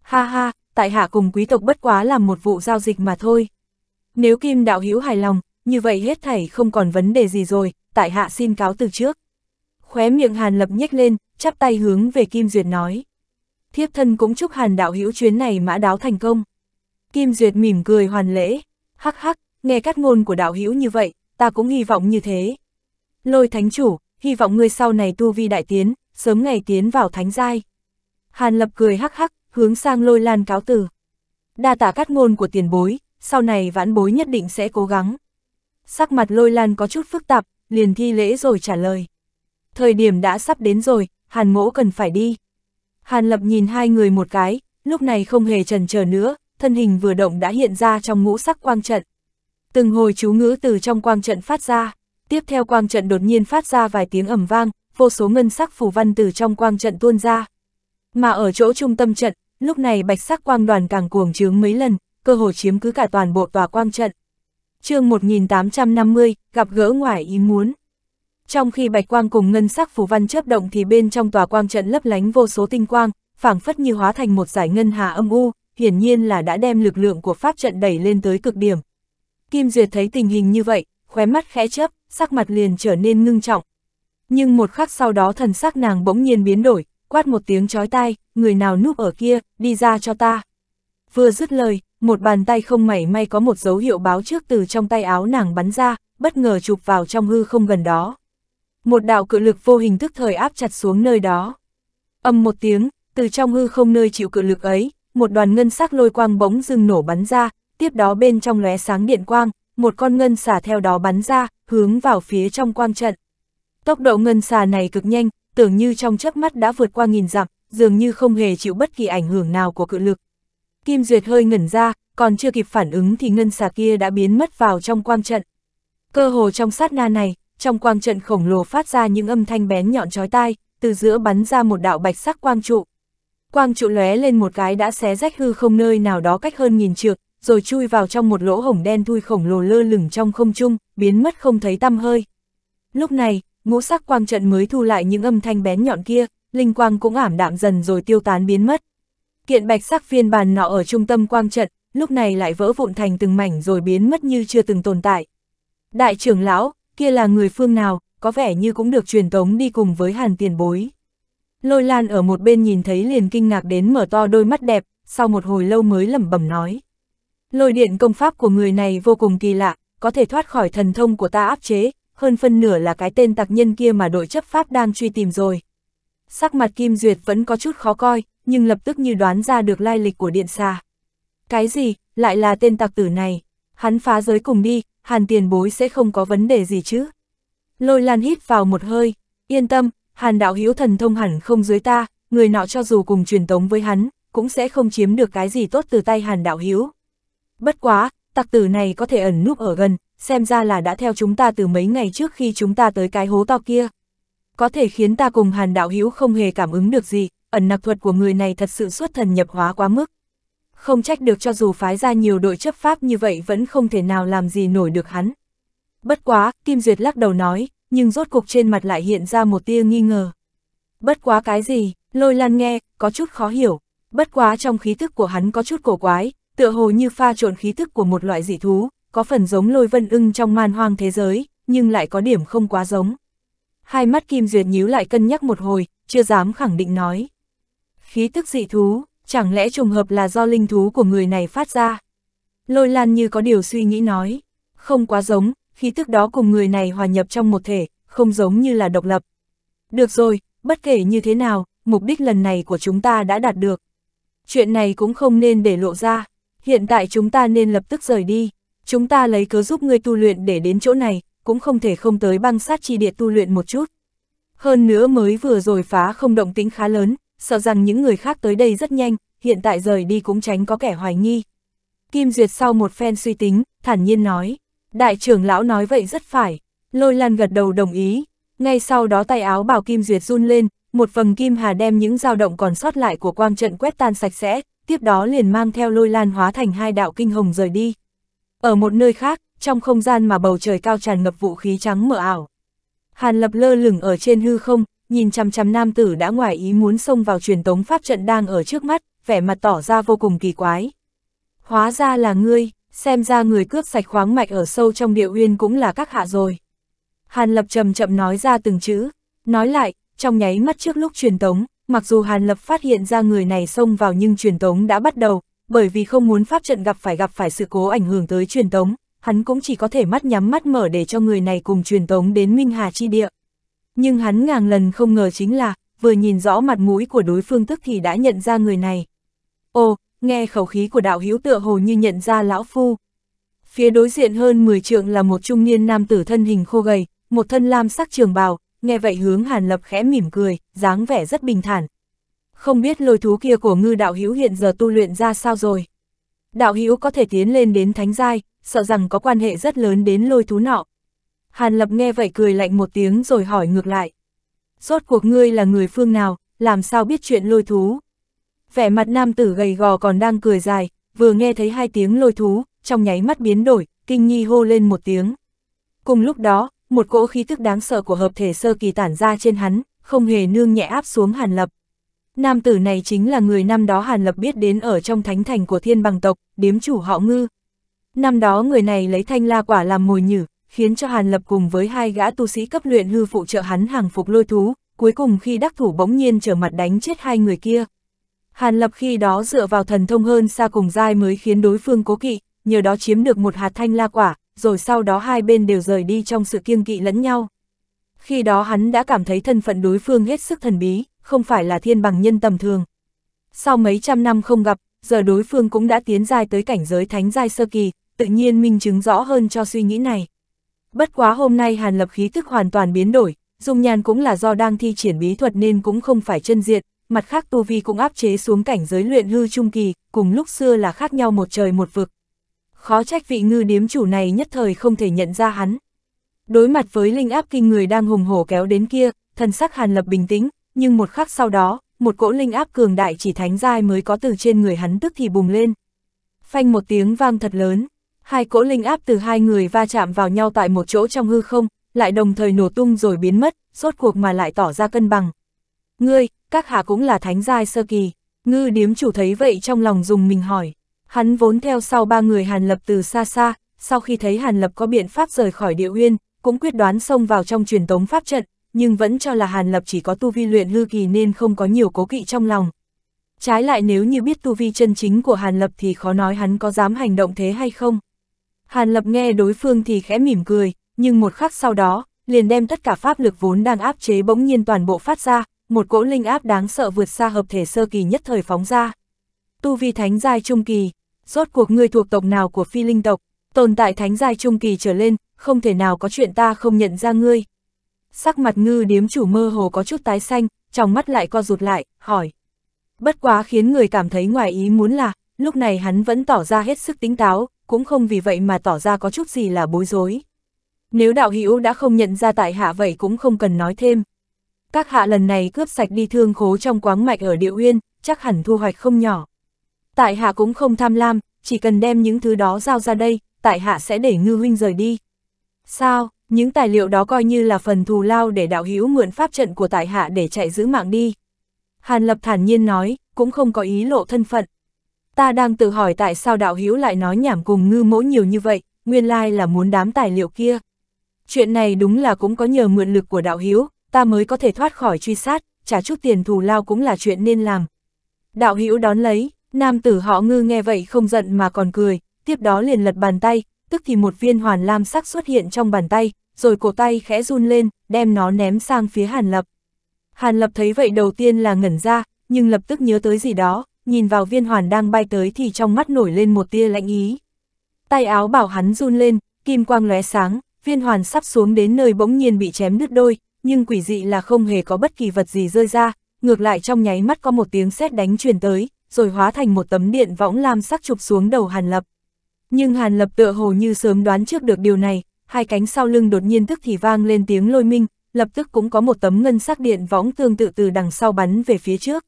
Speaker 1: Ha ha, tại hạ cùng quý tộc bất quá làm một vụ giao dịch mà thôi. Nếu Kim đạo hữu hài lòng, như vậy hết thảy không còn vấn đề gì rồi, tại hạ xin cáo từ trước. Khóe miệng Hàn Lập nhếch lên, chắp tay hướng về Kim Duyệt nói. Thiếp thân cũng chúc Hàn đạo hữu chuyến này mã đáo thành công. Kim Duyệt mỉm cười hoàn lễ, hắc hắc, nghe cắt ngôn của đạo hữu như vậy, ta cũng hy vọng như thế. Lôi thánh chủ, hy vọng ngươi sau này tu vi đại tiến, sớm ngày tiến vào thánh giai. Hàn lập cười hắc hắc, hướng sang lôi lan cáo từ. Đa tả cắt ngôn của tiền bối, sau này vãn bối nhất định sẽ cố gắng. Sắc mặt lôi lan có chút phức tạp, liền thi lễ rồi trả lời. Thời điểm đã sắp đến rồi, hàn mỗ cần phải đi. Hàn lập nhìn hai người một cái, lúc này không hề trần chờ nữa, thân hình vừa động đã hiện ra trong ngũ sắc quang trận. Từng hồi chú ngữ từ trong quang trận phát ra, tiếp theo quang trận đột nhiên phát ra vài tiếng ầm vang, vô số ngân sắc phù văn từ trong quang trận tuôn ra. Mà ở chỗ trung tâm trận, lúc này bạch sắc quang đoàn càng cuồng trướng mấy lần, cơ hồ chiếm cứ cả toàn bộ tòa quang trận. chương 1850, gặp gỡ ngoài ý muốn. Trong khi bạch quang cùng ngân sắc phù văn chớp động thì bên trong tòa quang trận lấp lánh vô số tinh quang, phảng phất như hóa thành một giải ngân hà âm u, hiển nhiên là đã đem lực lượng của pháp trận đẩy lên tới cực điểm. Kim Duyệt thấy tình hình như vậy, khóe mắt khẽ chấp, sắc mặt liền trở nên ngưng trọng. Nhưng một khắc sau đó thần sắc nàng bỗng nhiên biến đổi, quát một tiếng chói tai, người nào núp ở kia, đi ra cho ta. Vừa dứt lời, một bàn tay không mảy may có một dấu hiệu báo trước từ trong tay áo nàng bắn ra, bất ngờ chụp vào trong hư không gần đó. Một đạo cự lực vô hình thức thời áp chặt xuống nơi đó. Âm một tiếng, từ trong hư không nơi chịu cự lực ấy, một đoàn ngân sắc lôi quang bỗng dưng nổ bắn ra, tiếp đó bên trong lóe sáng điện quang, một con ngân xà theo đó bắn ra, hướng vào phía trong quang trận. Tốc độ ngân xà này cực nhanh, tưởng như trong chớp mắt đã vượt qua nghìn dặm, dường như không hề chịu bất kỳ ảnh hưởng nào của cự lực. Kim Duyệt hơi ngẩn ra, còn chưa kịp phản ứng thì ngân xà kia đã biến mất vào trong quang trận. Cơ hồ trong sát na này, trong quang trận khổng lồ phát ra những âm thanh bén nhọn chói tai, từ giữa bắn ra một đạo bạch sắc quang trụ, quang trụ lóe lên một cái đã xé rách hư không nơi nào đó cách hơn nghìn trượng, rồi chui vào trong một lỗ hổng đen thui khổng lồ lơ lửng trong không trung, biến mất không thấy tăm hơi. Lúc này, ngũ sắc quang trận mới thu lại những âm thanh bén nhọn kia, linh quang cũng ảm đạm dần rồi tiêu tán biến mất. Kiện bạch sắc phiên bàn nọ ở trung tâm quang trận, lúc này lại vỡ vụn thành từng mảnh rồi biến mất như chưa từng tồn tại. Đại trưởng lão, kia là người phương nào, có vẻ như cũng được truyền tống đi cùng với hàn tiền bối. Lôi Lan ở một bên nhìn thấy liền kinh ngạc đến mở to đôi mắt đẹp, sau một hồi lâu mới lẩm bẩm nói. Lôi điện công pháp của người này vô cùng kỳ lạ, có thể thoát khỏi thần thông của ta áp chế, hơn phân nửa là cái tên tặc nhân kia mà đội chấp pháp đang truy tìm rồi. Sắc mặt Kim Duyệt vẫn có chút khó coi, nhưng lập tức như đoán ra được lai lịch của điện xà. Cái gì, lại là tên tặc tử này, hắn phá giới cùng đi, hàn tiền bối sẽ không có vấn đề gì chứ. Lôi lan hít vào một hơi, yên tâm, hàn đạo hữu thần thông hẳn không dưới ta, người nọ cho dù cùng truyền tống với hắn, cũng sẽ không chiếm được cái gì tốt từ tay hàn đạo hữu. Bất quá, tặc tử này có thể ẩn núp ở gần, xem ra là đã theo chúng ta từ mấy ngày trước khi chúng ta tới cái hố to kia. Có thể khiến ta cùng hàn đạo hữu không hề cảm ứng được gì, ẩn nặc thuật của người này thật sự xuất thần nhập hóa quá mức. Không trách được cho dù phái ra nhiều đội chấp pháp như vậy vẫn không thể nào làm gì nổi được hắn. Bất quá, Kim Duyệt lắc đầu nói, nhưng rốt cục trên mặt lại hiện ra một tia nghi ngờ. Bất quá cái gì, lôi lan nghe, có chút khó hiểu, bất quá trong khí thức của hắn có chút cổ quái, tựa hồ như pha trộn khí thức của một loại dị thú, có phần giống lôi vân ưng trong man hoang thế giới, nhưng lại có điểm không quá giống. Hai mắt Kim Duyệt nhíu lại cân nhắc một hồi, chưa dám khẳng định nói. Khí tức dị thú, chẳng lẽ trùng hợp là do linh thú của người này phát ra? Lôi Lan như có điều suy nghĩ nói, không quá giống, khí tức đó cùng người này hòa nhập trong một thể, không giống như là độc lập. Được rồi, bất kể như thế nào, mục đích lần này của chúng ta đã đạt được. Chuyện này cũng không nên để lộ ra, hiện tại chúng ta nên lập tức rời đi. Chúng ta lấy cớ giúp ngươi tu luyện để đến chỗ này, cũng không thể không tới băng sát chi địa tu luyện một chút. Hơn nữa mới vừa rồi phá không động tĩnh khá lớn, sợ rằng những người khác tới đây rất nhanh, hiện tại rời đi cũng tránh có kẻ hoài nghi. Kim Duyệt sau một phen suy tính, thản nhiên nói. Đại trưởng lão nói vậy rất phải, lôi lan gật đầu đồng ý, ngay sau đó tay áo bào kim duyệt run lên, một vầng kim hà đem những dao động còn sót lại của quang trận quét tan sạch sẽ, tiếp đó liền mang theo lôi lan hóa thành hai đạo kinh hồng rời đi. Ở một nơi khác, trong không gian mà bầu trời cao tràn ngập vũ khí trắng mờ ảo. Hàn lập lơ lửng ở trên hư không, nhìn chằm chằm nam tử đã ngoài ý muốn xông vào truyền tống pháp trận đang ở trước mắt, vẻ mặt tỏ ra vô cùng kỳ quái. Hóa ra là ngươi, xem ra người cướp sạch khoáng mạch ở sâu trong địa uyên cũng là các hạ rồi. Hàn Lập chậm chậm nói ra từng chữ, nói lại, trong nháy mắt trước lúc truyền tống, mặc dù Hàn Lập phát hiện ra người này xông vào nhưng truyền tống đã bắt đầu, bởi vì không muốn pháp trận gặp phải gặp phải sự cố ảnh hưởng tới truyền tống, hắn cũng chỉ có thể mắt nhắm mắt mở để cho người này cùng truyền tống đến Minh Hà Chi Địa. Nhưng hắn ngàn lần không ngờ chính là, vừa nhìn rõ mặt mũi của đối phương tức thì đã nhận ra người này. Ồ, nghe khẩu khí của đạo hữu tựa hồ như nhận ra lão phu. Phía đối diện hơn 10 trượng là một trung niên nam tử thân hình khô gầy, một thân lam sắc trường bào, nghe vậy hướng Hàn Lập khẽ mỉm cười, dáng vẻ rất bình thản. Không biết lôi thú kia của ngư đạo hữu hiện giờ tu luyện ra sao rồi. Đạo hữu có thể tiến lên đến thánh giai, sợ rằng có quan hệ rất lớn đến lôi thú nọ. Hàn Lập nghe vậy cười lạnh một tiếng rồi hỏi ngược lại. Rốt cuộc ngươi là người phương nào, làm sao biết chuyện lôi thú? vẻ mặt nam tử gầy gò còn đang cười dài, vừa nghe thấy hai tiếng lôi thú, trong nháy mắt biến đổi, kinh nhi hô lên một tiếng. Cùng lúc đó, một cỗ khí thức đáng sợ của hợp thể sơ kỳ tản ra trên hắn, không hề nương nhẹ áp xuống Hàn Lập. Nam tử này chính là người năm đó Hàn Lập biết đến ở trong thánh thành của thiên bằng tộc, điếm chủ họ ngư. Năm đó người này lấy thanh la quả làm mồi nhử, khiến cho Hàn Lập cùng với hai gã tu sĩ cấp luyện hư phụ trợ hắn hàng phục lôi thú, cuối cùng khi đắc thủ bỗng nhiên trở mặt đánh chết hai người kia. Hàn Lập khi đó dựa vào thần thông hơn xa cùng dai mới khiến đối phương cố kỵ, nhờ đó chiếm được một hạt thanh la quả, rồi sau đó hai bên đều rời đi trong sự kiêng kỵ lẫn nhau. Khi đó hắn đã cảm thấy thân phận đối phương hết sức thần bí, không phải là thiên bằng nhân tầm thường. Sau mấy trăm năm không gặp, giờ đối phương cũng đã tiến dài tới cảnh giới thánh giai sơ kỳ, tự nhiên minh chứng rõ hơn cho suy nghĩ này. Bất quá hôm nay Hàn Lập khí tức hoàn toàn biến đổi, dung nhan cũng là do đang thi triển bí thuật nên cũng không phải chân diện, mặt khác tu vi cũng áp chế xuống cảnh giới luyện hư trung kỳ, cùng lúc xưa là khác nhau một trời một vực. Khó trách vị ngư điếm chủ này nhất thời không thể nhận ra hắn. Đối mặt với linh áp kinh người đang hùng hổ kéo đến kia, thần sắc hàn lập bình tĩnh, nhưng một khắc sau đó, một cỗ linh áp cường đại chỉ thánh giai mới có từ trên người hắn tức thì bùng lên. Phanh một tiếng vang thật lớn, hai cỗ linh áp từ hai người va chạm vào nhau tại một chỗ trong hư không, lại đồng thời nổ tung rồi biến mất, rốt cuộc mà lại tỏ ra cân bằng. Ngươi, các hạ cũng là thánh giai sơ kỳ. Ngư điếm chủ thấy vậy trong lòng dùng mình hỏi. Hắn vốn theo sau ba người Hàn Lập từ xa xa, sau khi thấy Hàn Lập có biện pháp rời khỏi địa uyên, cũng quyết đoán xông vào trong truyền tống pháp trận, nhưng vẫn cho là Hàn Lập chỉ có tu vi luyện hư kỳ nên không có nhiều cố kỵ trong lòng. Trái lại nếu như biết tu vi chân chính của Hàn Lập thì khó nói hắn có dám hành động thế hay không. Hàn Lập nghe đối phương thì khẽ mỉm cười, nhưng một khắc sau đó, liền đem tất cả pháp lực vốn đang áp chế bỗng nhiên toàn bộ phát ra, một cỗ linh áp đáng sợ vượt xa hợp thể sơ kỳ nhất thời phóng ra. Tu vi thánh giai trung kỳ, rốt cuộc ngươi thuộc tộc nào của phi linh tộc, tồn tại thánh giai trung kỳ trở lên, không thể nào có chuyện ta không nhận ra ngươi. Sắc mặt ngư điếm chủ mơ hồ có chút tái xanh, trong mắt lại co rụt lại, hỏi. Bất quá khiến người cảm thấy ngoài ý muốn là, lúc này hắn vẫn tỏ ra hết sức tính táo, cũng không vì vậy mà tỏ ra có chút gì là bối rối. Nếu đạo hữu đã không nhận ra tại hạ vậy cũng không cần nói thêm các hạ lần này cướp sạch đi thương khố trong quáng mạch ở địa uyên, chắc hẳn thu hoạch không nhỏ. Tại hạ cũng không tham lam, chỉ cần đem những thứ đó giao ra đây, tại hạ sẽ để ngư huynh rời đi. Sao, những tài liệu đó coi như là phần thù lao để đạo hữu mượn pháp trận của tại hạ để chạy giữ mạng đi. Hàn Lập thản nhiên nói, cũng không có ý lộ thân phận. Ta đang tự hỏi tại sao đạo hữu lại nói nhảm cùng ngư mỗ nhiều như vậy, nguyên lai là muốn đám tài liệu kia. Chuyện này đúng là cũng có nhờ mượn lực của đạo hữu, ta mới có thể thoát khỏi truy sát, trả chút tiền thù lao cũng là chuyện nên làm. Đạo hữu đón lấy, nam tử họ ngư nghe vậy không giận mà còn cười, tiếp đó liền lật bàn tay, tức thì một viên hoàn lam sắc xuất hiện trong bàn tay, rồi cổ tay khẽ run lên, đem nó ném sang phía Hàn Lập. Hàn Lập thấy vậy đầu tiên là ngẩn ra, nhưng lập tức nhớ tới gì đó, nhìn vào viên hoàn đang bay tới thì trong mắt nổi lên một tia lạnh ý. Tay áo bảo hắn run lên, kim quang lóe sáng, viên hoàn sắp xuống đến nơi bỗng nhiên bị chém đứt đôi, nhưng quỷ dị là không hề có bất kỳ vật gì rơi ra, ngược lại trong nháy mắt có một tiếng sét đánh truyền tới, rồi hóa thành một tấm điện võng lam sắc chụp xuống đầu Hàn Lập. Nhưng Hàn Lập tựa hồ như sớm đoán trước được điều này, hai cánh sau lưng đột nhiên tức thì vang lên tiếng lôi minh, lập tức cũng có một tấm ngân sắc điện võng tương tự từ đằng sau bắn về phía trước.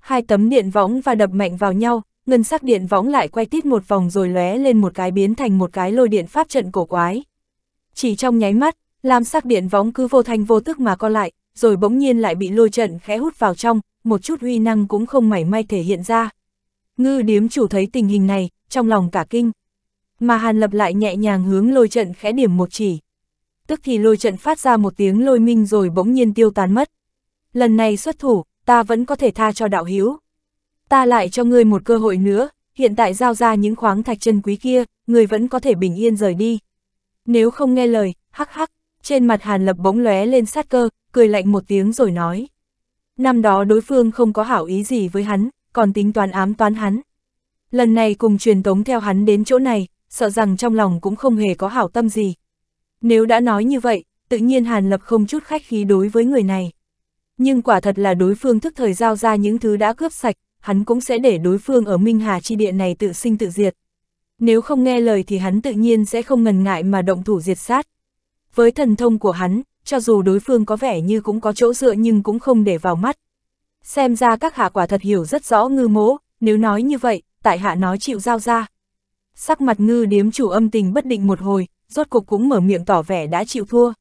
Speaker 1: Hai tấm điện võng và đập mạnh vào nhau, ngân sắc điện võng lại quay tít một vòng rồi lóe lên một cái biến thành một cái lôi điện pháp trận cổ quái. Chỉ trong nháy mắt, Lam sắc điện võng cứ vô thanh vô tức mà co lại, rồi bỗng nhiên lại bị lôi trận khẽ hút vào trong, một chút huy năng cũng không mảy may thể hiện ra. Ngư điếm chủ thấy tình hình này, trong lòng cả kinh. Mà Hàn Lập lại nhẹ nhàng hướng lôi trận khẽ điểm một chỉ. Tức thì lôi trận phát ra một tiếng lôi minh rồi bỗng nhiên tiêu tán mất. Lần này xuất thủ, ta vẫn có thể tha cho đạo hiếu. Ta lại cho ngươi một cơ hội nữa, hiện tại giao ra những khoáng thạch chân quý kia, ngươi vẫn có thể bình yên rời đi. Nếu không nghe lời, hắc hắc. Trên mặt Hàn Lập bỗng lóe lên sát cơ, cười lạnh một tiếng rồi nói. Năm đó đối phương không có hảo ý gì với hắn, còn tính toán ám toán hắn. Lần này cùng truyền tống theo hắn đến chỗ này, sợ rằng trong lòng cũng không hề có hảo tâm gì. Nếu đã nói như vậy, tự nhiên Hàn Lập không chút khách khí đối với người này. Nhưng quả thật là đối phương thức thời giao ra những thứ đã cướp sạch, hắn cũng sẽ để đối phương ở Minh Hà chi địa này tự sinh tự diệt. Nếu không nghe lời thì hắn tự nhiên sẽ không ngần ngại mà động thủ diệt sát. Với thần thông của hắn, cho dù đối phương có vẻ như cũng có chỗ dựa nhưng cũng không để vào mắt. Xem ra các hạ quả thật hiểu rất rõ ngư mố, nếu nói như vậy, tại hạ nói chịu giao ra. Sắc mặt ngư điếm chủ âm tình bất định một hồi, rốt cục cũng mở miệng tỏ vẻ đã chịu thua.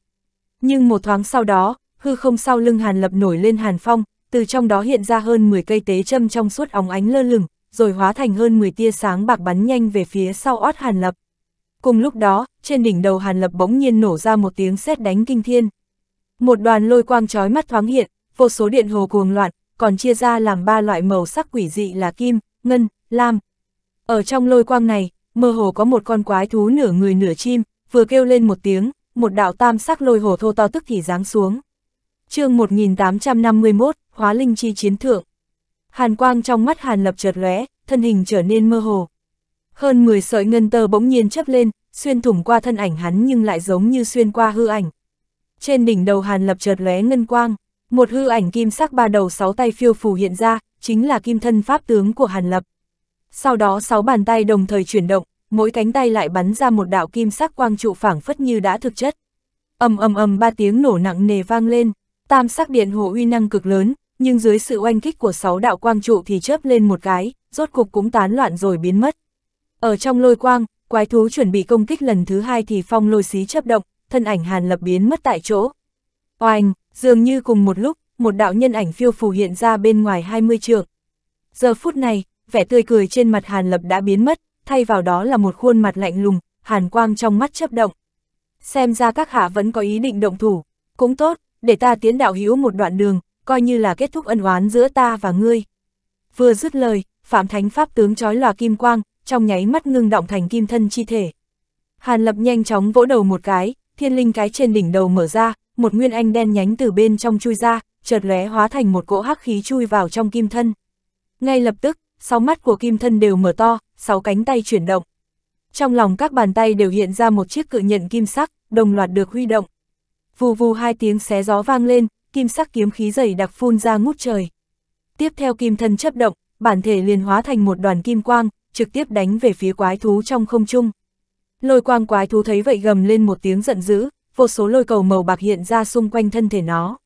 Speaker 1: Nhưng một thoáng sau đó, hư không sau lưng hàn lập nổi lên hàn phong, từ trong đó hiện ra hơn 10 cây tế châm trong suốt óng ánh lơ lửng, rồi hóa thành hơn 10 tia sáng bạc bắn nhanh về phía sau ót hàn lập. Cùng lúc đó, trên đỉnh đầu Hàn Lập bỗng nhiên nổ ra một tiếng sét đánh kinh thiên. Một đoàn lôi quang chói mắt thoáng hiện, vô số điện hồ cuồng loạn, còn chia ra làm ba loại màu sắc quỷ dị là kim, ngân, lam. Ở trong lôi quang này, mơ hồ có một con quái thú nửa người nửa chim, vừa kêu lên một tiếng, một đạo tam sắc lôi hồ thô to tức thì giáng xuống. chương 1851, Hóa Linh Chi Chiến Thượng. Hàn quang trong mắt Hàn Lập chợt lóe, thân hình trở nên mơ hồ. Hơn 10 sợi ngân tơ bỗng nhiên chấp lên, xuyên thủng qua thân ảnh hắn nhưng lại giống như xuyên qua hư ảnh. Trên đỉnh đầu Hàn Lập chợt lóe ngân quang, một hư ảnh kim sắc ba đầu sáu tay phiêu phù hiện ra, chính là kim thân pháp tướng của Hàn Lập. Sau đó sáu bàn tay đồng thời chuyển động, mỗi cánh tay lại bắn ra một đạo kim sắc quang trụ phảng phất như đã thực chất. Ầm ầm ầm ba tiếng nổ nặng nề vang lên, tam sắc điện hộ uy năng cực lớn, nhưng dưới sự oanh kích của sáu đạo quang trụ thì chớp lên một cái, rốt cục cũng tán loạn rồi biến mất. Ở trong lôi quang, quái thú chuẩn bị công kích lần thứ hai thì phong lôi xí chấp động, thân ảnh Hàn Lập biến mất tại chỗ. Oanh, dường như cùng một lúc, một đạo nhân ảnh phiêu phù hiện ra bên ngoài 20 trượng. Giờ phút này, vẻ tươi cười trên mặt Hàn Lập đã biến mất, thay vào đó là một khuôn mặt lạnh lùng, hàn quang trong mắt chấp động. Xem ra các hạ vẫn có ý định động thủ, cũng tốt, để ta tiến đạo hữu một đoạn đường, coi như là kết thúc ân oán giữa ta và ngươi. Vừa dứt lời, Phạm Thánh Pháp tướng chói lòa kim quang, trong nháy mắt ngưng động thành kim thân chi thể. Hàn Lập nhanh chóng vỗ đầu một cái, thiên linh cái trên đỉnh đầu mở ra, một nguyên anh đen nhánh từ bên trong chui ra, chợt lóe hóa thành một cỗ hắc khí chui vào trong kim thân. Ngay lập tức, sáu mắt của kim thân đều mở to, sáu cánh tay chuyển động. Trong lòng các bàn tay đều hiện ra một chiếc cự nhận kim sắc, đồng loạt được huy động. Vù vù hai tiếng xé gió vang lên, kim sắc kiếm khí dày đặc phun ra ngút trời. Tiếp theo kim thân chấp động, bản thể liền hóa thành một đoàn kim quang, trực tiếp đánh về phía quái thú trong không trung. Lôi quang quái thú thấy vậy gầm lên một tiếng giận dữ, vô số lôi cầu màu bạc hiện ra xung quanh thân thể nó.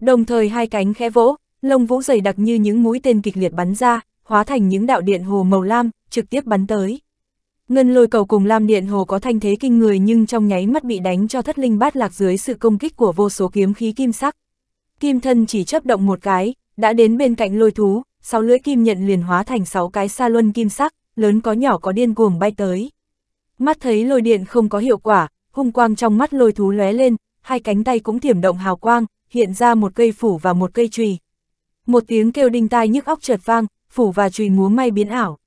Speaker 1: Đồng thời hai cánh khẽ vỗ, lông vũ dày đặc như những mũi tên kịch liệt bắn ra, hóa thành những đạo điện hồ màu lam, trực tiếp bắn tới. Ngân lôi cầu cùng lam điện hồ có thanh thế kinh người nhưng trong nháy mắt bị đánh cho thất linh bát lạc dưới sự công kích của vô số kiếm khí kim sắc. Kim thân chỉ chấp động một cái, đã đến bên cạnh lôi thú, sáu lưỡi kim nhận liền hóa thành sáu cái sa luân kim sắc lớn có nhỏ có điên cuồng bay tới. Mắt thấy lôi điện không có hiệu quả, hung quang trong mắt lôi thú lóe lên, hai cánh tay cũng thiểm động hào quang, hiện ra một cây phủ và một cây chùy. Một tiếng kêu đinh tai nhức óc chợt vang, phủ và chùy múa may biến ảo.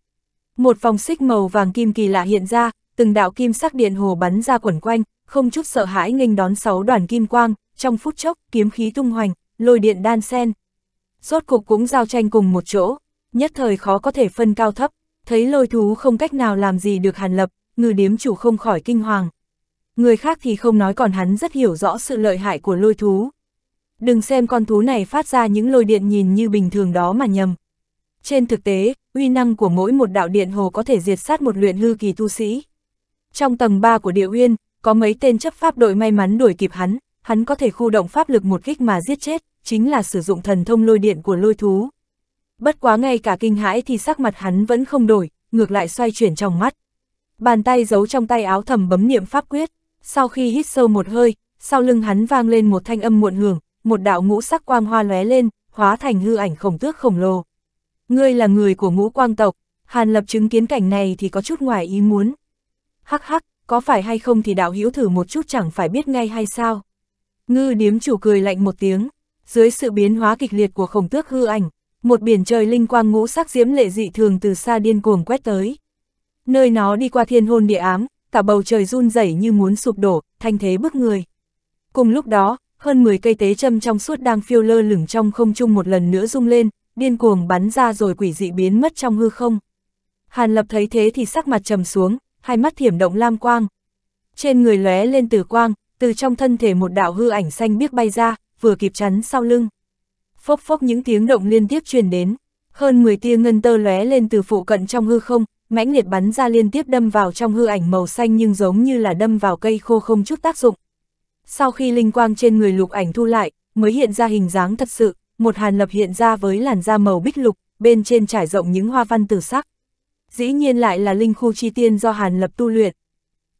Speaker 1: Một vòng xích màu vàng kim kỳ lạ hiện ra, từng đạo kim sắc điện hồ bắn ra quẩn quanh, không chút sợ hãi nghênh đón sáu đoàn kim quang, trong phút chốc, kiếm khí tung hoành, lôi điện đan sen. Rốt cục cũng giao tranh cùng một chỗ, nhất thời khó có thể phân cao thấp. Thấy lôi thú không cách nào làm gì được hàn lập, ngư điếm chủ không khỏi kinh hoàng. Người khác thì không nói còn hắn rất hiểu rõ sự lợi hại của lôi thú. Đừng xem con thú này phát ra những lôi điện nhìn như bình thường đó mà nhầm. Trên thực tế, uy năng của mỗi một đạo điện hồ có thể diệt sát một luyện hư kỳ tu sĩ. Trong tầng 3 của địa uyên, có mấy tên chấp pháp đội may mắn đuổi kịp hắn, hắn có thể khu động pháp lực một kích mà giết chết, chính là sử dụng thần thông lôi điện của lôi thú. Bất quá ngay cả kinh hãi thì sắc mặt hắn vẫn không đổi, ngược lại xoay chuyển trong mắt. Bàn tay giấu trong tay áo thầm bấm niệm pháp quyết, sau khi hít sâu một hơi, sau lưng hắn vang lên một thanh âm muộn hưởng, một đạo ngũ sắc quang hoa lóe lên, hóa thành hư ảnh khổng tước khổng lồ. Ngươi là người của ngũ quang tộc, Hàn Lập chứng kiến cảnh này thì có chút ngoài ý muốn. Hắc hắc, có phải hay không thì đạo hữu thử một chút chẳng phải biết ngay hay sao. Ngư điếm chủ cười lạnh một tiếng, dưới sự biến hóa kịch liệt của khổng tước hư ảnh, một biển trời linh quang ngũ sắc diễm lệ dị thường từ xa điên cuồng quét tới. Nơi nó đi qua thiên hôn địa ám, cả bầu trời run rẩy như muốn sụp đổ, thanh thế bức người. Cùng lúc đó, hơn 10 cây tế châm trong suốt đang phiêu lơ lửng trong không trung một lần nữa rung lên, điên cuồng bắn ra rồi quỷ dị biến mất trong hư không. Hàn Lập thấy thế thì sắc mặt trầm xuống, hai mắt thiểm động lam quang. Trên người lóe lên tử quang, từ trong thân thể một đạo hư ảnh xanh biếc bay ra, vừa kịp chắn sau lưng phốc phốc những tiếng động liên tiếp truyền đến, hơn 10 tia ngân tơ lóe lên từ phụ cận trong hư không, mãnh liệt bắn ra liên tiếp đâm vào trong hư ảnh màu xanh nhưng giống như là đâm vào cây khô không chút tác dụng. Sau khi linh quang trên người lục ảnh thu lại, mới hiện ra hình dáng thật sự, một hàn lập hiện ra với làn da màu bích lục, bên trên trải rộng những hoa văn tử sắc. Dĩ nhiên lại là linh khu chi tiên do hàn lập tu luyện.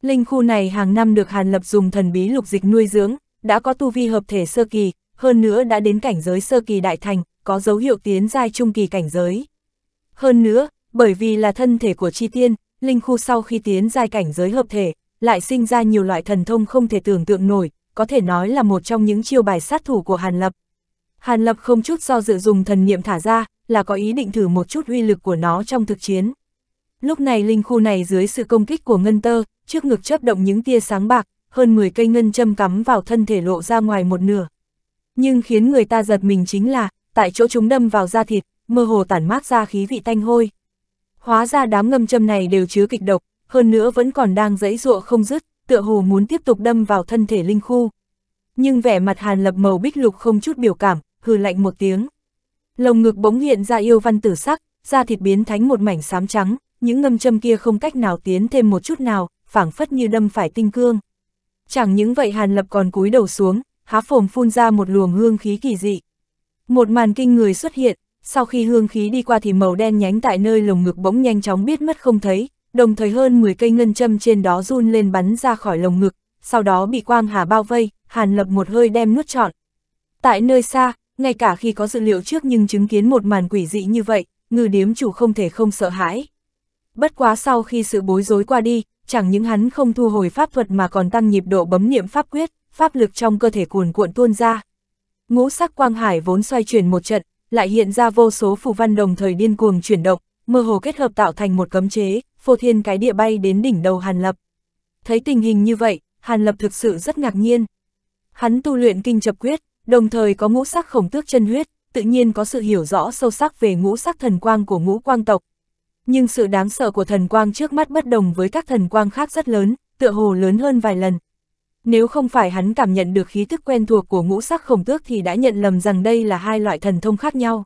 Speaker 1: Linh khu này hàng năm được hàn lập dùng thần bí lục dịch nuôi dưỡng, đã có tu vi hợp thể sơ kỳ, hơn nữa đã đến cảnh giới sơ kỳ đại thành, có dấu hiệu tiến giai trung kỳ cảnh giới. Hơn nữa, bởi vì là thân thể của chi tiên, linh khu sau khi tiến giai cảnh giới hợp thể, lại sinh ra nhiều loại thần thông không thể tưởng tượng nổi, có thể nói là một trong những chiêu bài sát thủ của Hàn Lập. Hàn Lập không chút do dự dùng thần niệm thả ra, là có ý định thử một chút uy lực của nó trong thực chiến. Lúc này linh khu này dưới sự công kích của ngân tơ, trước ngực chớp động những tia sáng bạc, hơn 10 cây ngân châm cắm vào thân thể lộ ra ngoài một nửa, nhưng khiến người ta giật mình chính là, tại chỗ chúng đâm vào da thịt, mơ hồ tản mát ra khí vị tanh hôi. Hóa ra đám ngâm châm này đều chứa kịch độc, hơn nữa vẫn còn đang dãy dụa không dứt, tựa hồ muốn tiếp tục đâm vào thân thể linh khu. Nhưng vẻ mặt hàn lập màu bích lục không chút biểu cảm, hừ lạnh một tiếng. Lồng ngực bỗng hiện ra yêu văn tử sắc, da thịt biến thánh một mảnh xám trắng, những ngâm châm kia không cách nào tiến thêm một chút nào, phảng phất như đâm phải tinh cương. Chẳng những vậy Hàn Lập còn cúi đầu xuống, há phồm phun ra một luồng hương khí kỳ dị. Một màn kinh người xuất hiện, sau khi hương khí đi qua thì màu đen nhánh tại nơi lồng ngực bỗng nhanh chóng biết mất không thấy, đồng thời hơn 10 cây ngân châm trên đó run lên bắn ra khỏi lồng ngực, sau đó bị quang hà bao vây, hàn lập một hơi đem nuốt trọn. Tại nơi xa, ngay cả khi có dự liệu trước nhưng chứng kiến một màn quỷ dị như vậy, ngư điếm chủ không thể không sợ hãi. Bất quá sau khi sự bối rối qua đi, chẳng những hắn không thu hồi pháp thuật mà còn tăng nhịp độ bấm niệm pháp quyết, pháp lực trong cơ thể cuồn cuộn tuôn ra. Ngũ sắc quang hải vốn xoay chuyển một trận, lại hiện ra vô số phù văn đồng thời điên cuồng chuyển động, mơ hồ kết hợp tạo thành một cấm chế, phô thiên cái địa bay đến đỉnh đầu Hàn Lập. Thấy tình hình như vậy, Hàn Lập thực sự rất ngạc nhiên. Hắn tu luyện kinh chập quyết, đồng thời có ngũ sắc khổng tước chân huyết, tự nhiên có sự hiểu rõ sâu sắc về ngũ sắc thần quang của ngũ quang tộc. Nhưng sự đáng sợ của thần quang trước mắt bất đồng với các thần quang khác rất lớn, tựa hồ lớn hơn vài lần, nếu không phải hắn cảm nhận được khí thức quen thuộc của ngũ sắc khổng tước thì đã nhận lầm rằng đây là hai loại thần thông khác nhau.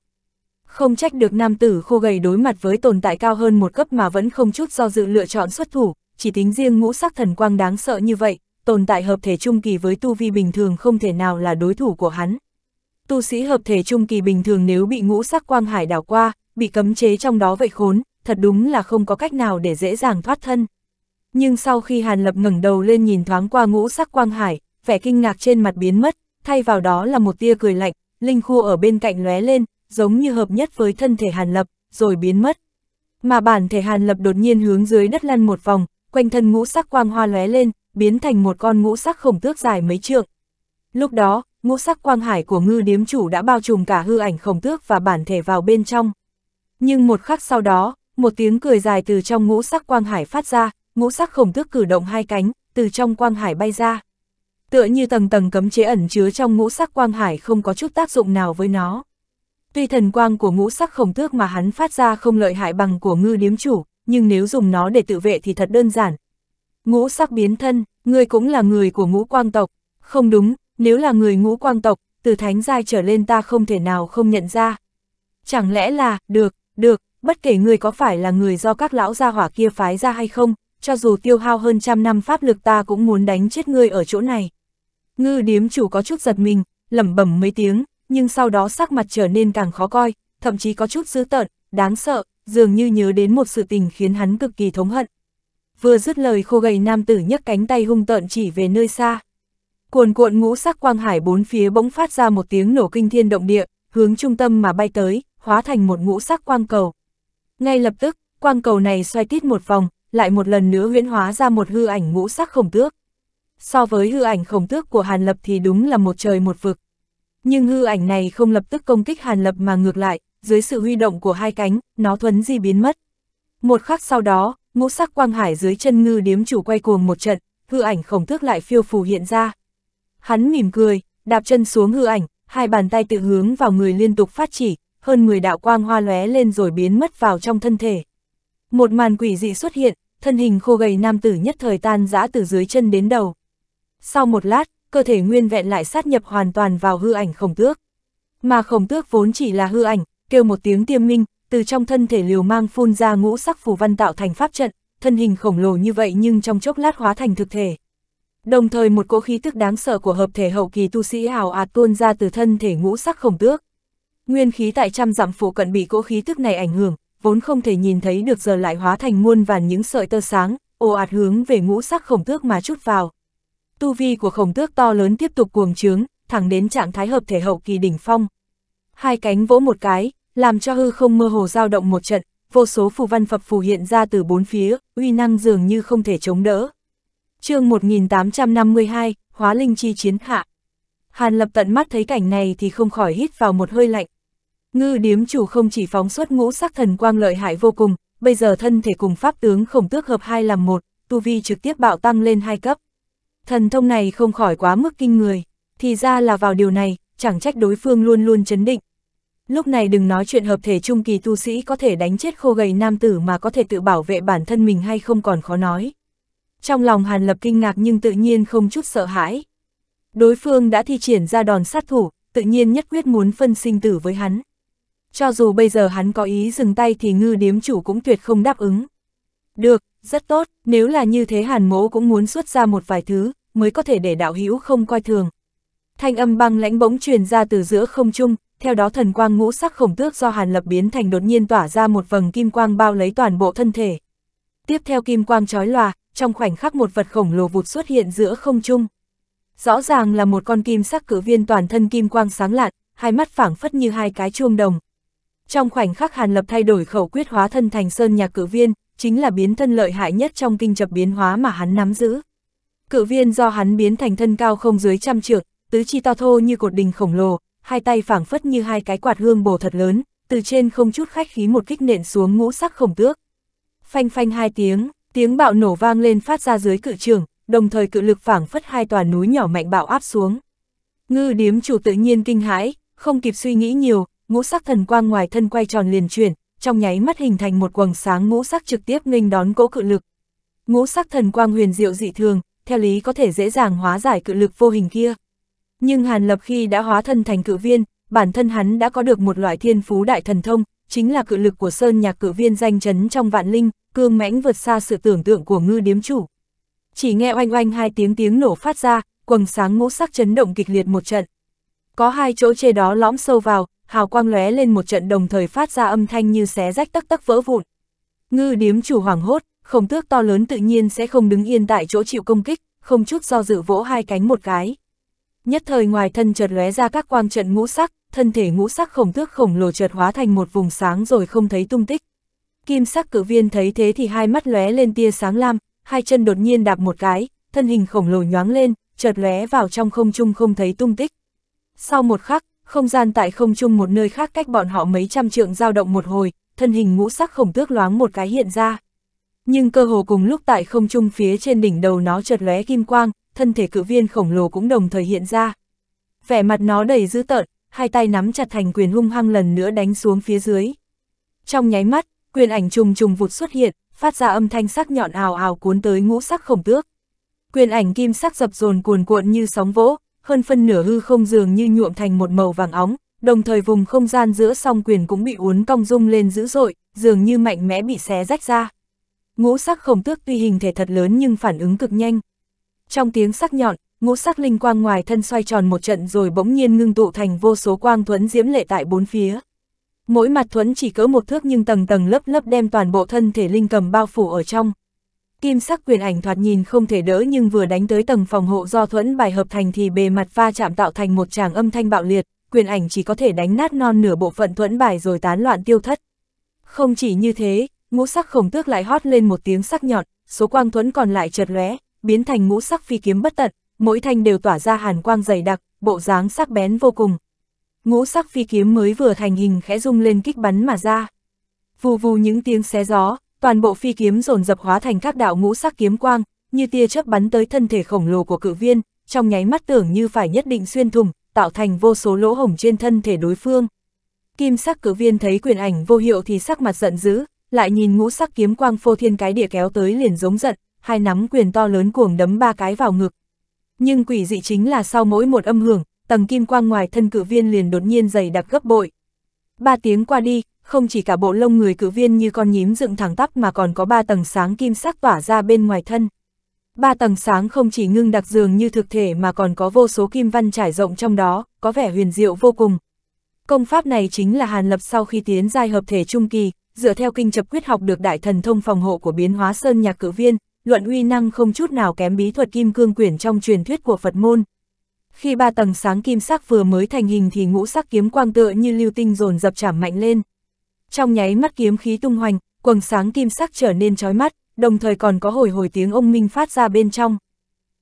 Speaker 1: Không trách được nam tử khô gầy đối mặt với tồn tại cao hơn một cấp mà vẫn không chút do dự lựa chọn xuất thủ, chỉ tính riêng ngũ sắc thần quang đáng sợ như vậy, tồn tại hợp thể trung kỳ với tu vi bình thường không thể nào là đối thủ của hắn. Tu sĩ hợp thể trung kỳ bình thường nếu bị ngũ sắc quang hải đảo qua, bị cấm chế trong đó vậy khốn, thật đúng là không có cách nào để dễ dàng thoát thân nhưng sau khi Hàn Lập ngẩng đầu lên nhìn thoáng qua ngũ sắc quang hải, vẻ kinh ngạc trên mặt biến mất, thay vào đó là một tia cười lạnh, linh khu ở bên cạnh lóe lên, giống như hợp nhất với thân thể Hàn Lập, rồi biến mất. Mà bản thể Hàn Lập đột nhiên hướng dưới đất lăn một vòng, quanh thân ngũ sắc quang hoa lóe lên, biến thành một con ngũ sắc khổng tước dài mấy trượng. Lúc đó, ngũ sắc quang hải của ngư điếm chủ đã bao trùm cả hư ảnh khổng tước và bản thể vào bên trong. Nhưng một khắc sau đó, một tiếng cười dài từ trong ngũ sắc quang hải phát ra, ngũ sắc khổng tước cử động hai cánh, từ trong quang hải bay ra. Tựa như tầng tầng cấm chế ẩn chứa trong ngũ sắc quang hải không có chút tác dụng nào với nó. Tuy thần quang của ngũ sắc khổng tước mà hắn phát ra không lợi hại bằng của ngư điếm chủ, nhưng nếu dùng nó để tự vệ thì thật đơn giản. Ngũ sắc biến thân, ngươi cũng là người của ngũ quang tộc. Không đúng, nếu là người ngũ quang tộc, từ thánh giai trở lên ta không thể nào không nhận ra. Chẳng lẽ là, được, được, bất kể ngươi có phải là người do các lão gia hỏa kia phái ra hay không, cho dù tiêu hao hơn trăm năm pháp lực ta cũng muốn đánh chết ngươi ở chỗ này. Ngư điếm chủ có chút giật mình, lẩm bẩm mấy tiếng, nhưng sau đó sắc mặt trở nên càng khó coi, thậm chí có chút dữ tợn, đáng sợ, dường như nhớ đến một sự tình khiến hắn cực kỳ thống hận. Vừa dứt lời khô gầy nam tử nhấc cánh tay hung tợn chỉ về nơi xa. Cuồn cuộn ngũ sắc quang hải bốn phía bỗng phát ra một tiếng nổ kinh thiên động địa, hướng trung tâm mà bay tới, hóa thành một ngũ sắc quang cầu. Ngay lập tức, quang cầu này xoay tít một vòng, lại một lần nữa huyễn hóa ra một hư ảnh ngũ sắc khổng tước. So với hư ảnh khổng tước của Hàn Lập thì đúng là một trời một vực. Nhưng hư ảnh này không lập tức công kích Hàn Lập mà ngược lại, dưới sự huy động của hai cánh, nó thuấn di biến mất. Một khắc sau đó, ngũ sắc quang hải dưới chân ngư điếm chủ quay cuồng một trận, hư ảnh khổng tước lại phiêu phù hiện ra. Hắn mỉm cười, đạp chân xuống hư ảnh, hai bàn tay tự hướng vào người liên tục phát chỉ, hơn 10 đạo quang hoa lóe lên rồi biến mất vào trong thân thể. Một màn quỷ dị xuất hiện, thân hình khô gầy nam tử nhất thời tan rã từ dưới chân đến đầu. Sau một lát, cơ thể nguyên vẹn lại sát nhập hoàn toàn vào hư ảnh khổng tước. Mà khổng tước vốn chỉ là hư ảnh, kêu một tiếng tiêm minh, từ trong thân thể liều mang phun ra ngũ sắc phù văn tạo thành pháp trận, thân hình khổng lồ như vậy nhưng trong chốc lát hóa thành thực thể. Đồng thời một cỗ khí tức đáng sợ của hợp thể hậu kỳ tu sĩ hào ạt tuôn ra từ thân thể ngũ sắc khổng tước. Nguyên khí tại trăm dặm phủ cận bị cỗ khí tức này ảnh hưởng, vốn không thể nhìn thấy được giờ lại hóa thành muôn vàn những sợi tơ sáng, ồ ạt hướng về ngũ sắc khổng tước mà chút vào. Tu vi của khổng tước to lớn tiếp tục cuồng trướng, thẳng đến trạng thái hợp thể hậu kỳ đỉnh phong. Hai cánh vỗ một cái, làm cho hư không mơ hồ dao động một trận, vô số phù văn phập phù hiện ra từ bốn phía, uy năng dường như không thể chống đỡ. chương 1852, Hóa Linh Chi Chiến Hạ. Hàn lập tận mắt thấy cảnh này thì không khỏi hít vào một hơi lạnh, Ngư điếm chủ không chỉ phóng xuất ngũ sắc thần quang lợi hại vô cùng, bây giờ thân thể cùng pháp tướng khổng tước hợp hai làm một, tu vi trực tiếp bạo tăng lên hai cấp. Thần thông này không khỏi quá mức kinh người, thì ra là vào điều này, chẳng trách đối phương luôn luôn chấn định. Lúc này đừng nói chuyện hợp thể trung kỳ tu sĩ có thể đánh chết khô gầy nam tử mà có thể tự bảo vệ bản thân mình hay không còn khó nói. Trong lòng Hàn Lập kinh ngạc nhưng tự nhiên không chút sợ hãi. Đối phương đã thi triển ra đòn sát thủ, tự nhiên nhất quyết muốn phân sinh tử với hắn cho dù bây giờ hắn có ý dừng tay thì ngư điếm chủ cũng tuyệt không đáp ứng. Được, rất tốt, nếu là như thế hàn mỗ cũng muốn xuất ra một vài thứ, mới có thể để đạo hữu không coi thường. Thanh âm băng lãnh bỗng truyền ra từ giữa không trung, theo đó thần quang ngũ sắc khổng tước do hàn lập biến thành đột nhiên tỏa ra một vầng kim quang bao lấy toàn bộ thân thể. Tiếp theo kim quang chói lòa, trong khoảnh khắc một vật khổng lồ vụt xuất hiện giữa không trung. Rõ ràng là một con kim sắc cử viên toàn thân kim quang sáng lạn, hai mắt phảng phất như hai cái chuông đồng, trong khoảnh khắc Hàn Lập thay đổi khẩu quyết hóa thân thành sơn nhà cự viên, chính là biến thân lợi hại nhất trong kinh chập biến hóa mà hắn nắm giữ. Cự viên do hắn biến thành thân cao không dưới trăm trượng, tứ chi to thô như cột đình khổng lồ, hai tay phảng phất như hai cái quạt hương bổ thật lớn, từ trên không chút khách khí một kích nện xuống ngũ sắc khổng tước. Phanh phanh hai tiếng, tiếng bạo nổ vang lên phát ra dưới cự trường, đồng thời cự lực phảng phất hai tòa núi nhỏ mạnh bạo áp xuống. Ngư điếm chủ tự nhiên kinh hãi, không kịp suy nghĩ nhiều, ngũ sắc thần quang ngoài thân quay tròn liền chuyển, trong nháy mắt hình thành một quầng sáng ngũ sắc trực tiếp nghênh đón cỗ cự lực. Ngũ sắc thần quang huyền diệu dị thường, theo lý có thể dễ dàng hóa giải cự lực vô hình kia. Nhưng Hàn Lập khi đã hóa thân thành cự viên, bản thân hắn đã có được một loại thiên phú đại thần thông, chính là cự lực của Sơn Nhạc cự viên danh chấn trong vạn linh, cương mãnh vượt xa sự tưởng tượng của ngư điếm chủ. Chỉ nghe oanh oanh hai tiếng tiếng nổ phát ra, quầng sáng ngũ sắc chấn động kịch liệt một trận. Có hai chỗ chê đó lõm sâu vào, hào quang lóe lên một trận đồng thời phát ra âm thanh như xé rách tắc tắc vỡ vụn. Ngư điếm chủ hoảng hốt, khổng tước to lớn tự nhiên sẽ không đứng yên tại chỗ chịu công kích, không chút do dự vỗ hai cánh một cái. Nhất thời ngoài thân chợt lóe ra các quang trận ngũ sắc, thân thể ngũ sắc khổng tước khổng lồ chợt hóa thành một vùng sáng rồi không thấy tung tích. Kim sắc cử viên thấy thế thì hai mắt lóe lên tia sáng lam, hai chân đột nhiên đạp một cái, thân hình khổng lồ nhoáng lên, chợt lóe vào trong không trung không thấy tung tích. Sau một khắc, không gian tại không trung một nơi khác cách bọn họ mấy trăm trượng dao động một hồi, thân hình ngũ sắc khổng tước loáng một cái hiện ra. Nhưng cơ hồ cùng lúc tại không trung phía trên đỉnh đầu nó chợt lóe kim quang, thân thể cự viên khổng lồ cũng đồng thời hiện ra. Vẻ mặt nó đầy dữ tợn, hai tay nắm chặt thành quyền hung hăng lần nữa đánh xuống phía dưới. Trong nháy mắt, quyền ảnh trùng trùng vụt xuất hiện, phát ra âm thanh sắc nhọn ào ào cuốn tới ngũ sắc khổng tước. Quyền ảnh kim sắc dập dồn cuồn cuộn như sóng vỗ, hơn phân nửa hư không dường như nhuộm thành một màu vàng óng, đồng thời vùng không gian giữa song quyền cũng bị uốn cong rung lên dữ dội, dường như mạnh mẽ bị xé rách ra. Ngũ sắc khổng tước tuy hình thể thật lớn nhưng phản ứng cực nhanh. Trong tiếng sắc nhọn, ngũ sắc linh quang ngoài thân xoay tròn một trận rồi bỗng nhiên ngưng tụ thành vô số quang thuẫn diễm lệ tại bốn phía. Mỗi mặt thuẫn chỉ cỡ một thước nhưng tầng tầng lớp lớp đem toàn bộ thân thể linh cầm bao phủ ở trong, kim sắc quyền ảnh thoạt nhìn không thể đỡ nhưng vừa đánh tới tầng phòng hộ do thuẫn bài hợp thành thì bề mặt va chạm tạo thành một tràng âm thanh bạo liệt, quyền ảnh chỉ có thể đánh nát non nửa bộ phận thuẫn bài rồi tán loạn tiêu thất. Không chỉ như thế, ngũ sắc khổng tước lại hót lên một tiếng sắc nhọn, số quang thuẫn còn lại chợt lóe, biến thành ngũ sắc phi kiếm bất tận, mỗi thanh đều tỏa ra hàn quang dày đặc, bộ dáng sắc bén vô cùng. Ngũ sắc phi kiếm mới vừa thành hình khẽ rung lên kích bắn mà ra. Vù vù những tiếng xé gió, toàn bộ phi kiếm dồn dập hóa thành các đạo ngũ sắc kiếm quang, như tia chớp bắn tới thân thể khổng lồ của cự viên, trong nháy mắt tưởng như phải nhất định xuyên thủng, tạo thành vô số lỗ hổng trên thân thể đối phương. Kim sắc cự viên thấy quyền ảnh vô hiệu thì sắc mặt giận dữ, lại nhìn ngũ sắc kiếm quang phô thiên cái địa kéo tới liền giống giận, hai nắm quyền to lớn cuồng đấm ba cái vào ngực. Nhưng quỷ dị chính là sau mỗi một âm hưởng, tầng kim quang ngoài thân cự viên liền đột nhiên dày đặc gấp bội. Ba tiếng qua đi, không chỉ cả bộ lông người cự viên như con nhím dựng thẳng tắp mà còn có ba tầng sáng kim sắc tỏa ra bên ngoài thân. Ba tầng sáng không chỉ ngưng đặc dường như thực thể mà còn có vô số kim văn trải rộng trong đó, có vẻ huyền diệu vô cùng. Công pháp này chính là Hàn Lập sau khi tiến giai hợp thể trung kỳ, dựa theo kinh chập quyết học được đại thần thông phòng hộ của biến hóa sơn nhạc cự viên, luận uy năng không chút nào kém bí thuật kim cương quyển trong truyền thuyết của Phật môn. Khi ba tầng sáng kim sắc vừa mới thành hình thì ngũ sắc kiếm quang tựa như lưu tinh dồn dập chảm mạnh lên trong nháy mắt kiếm khí tung hoành, quầng sáng kim sắc trở nên chói mắt, đồng thời còn có hồi hồi tiếng ông minh phát ra bên trong.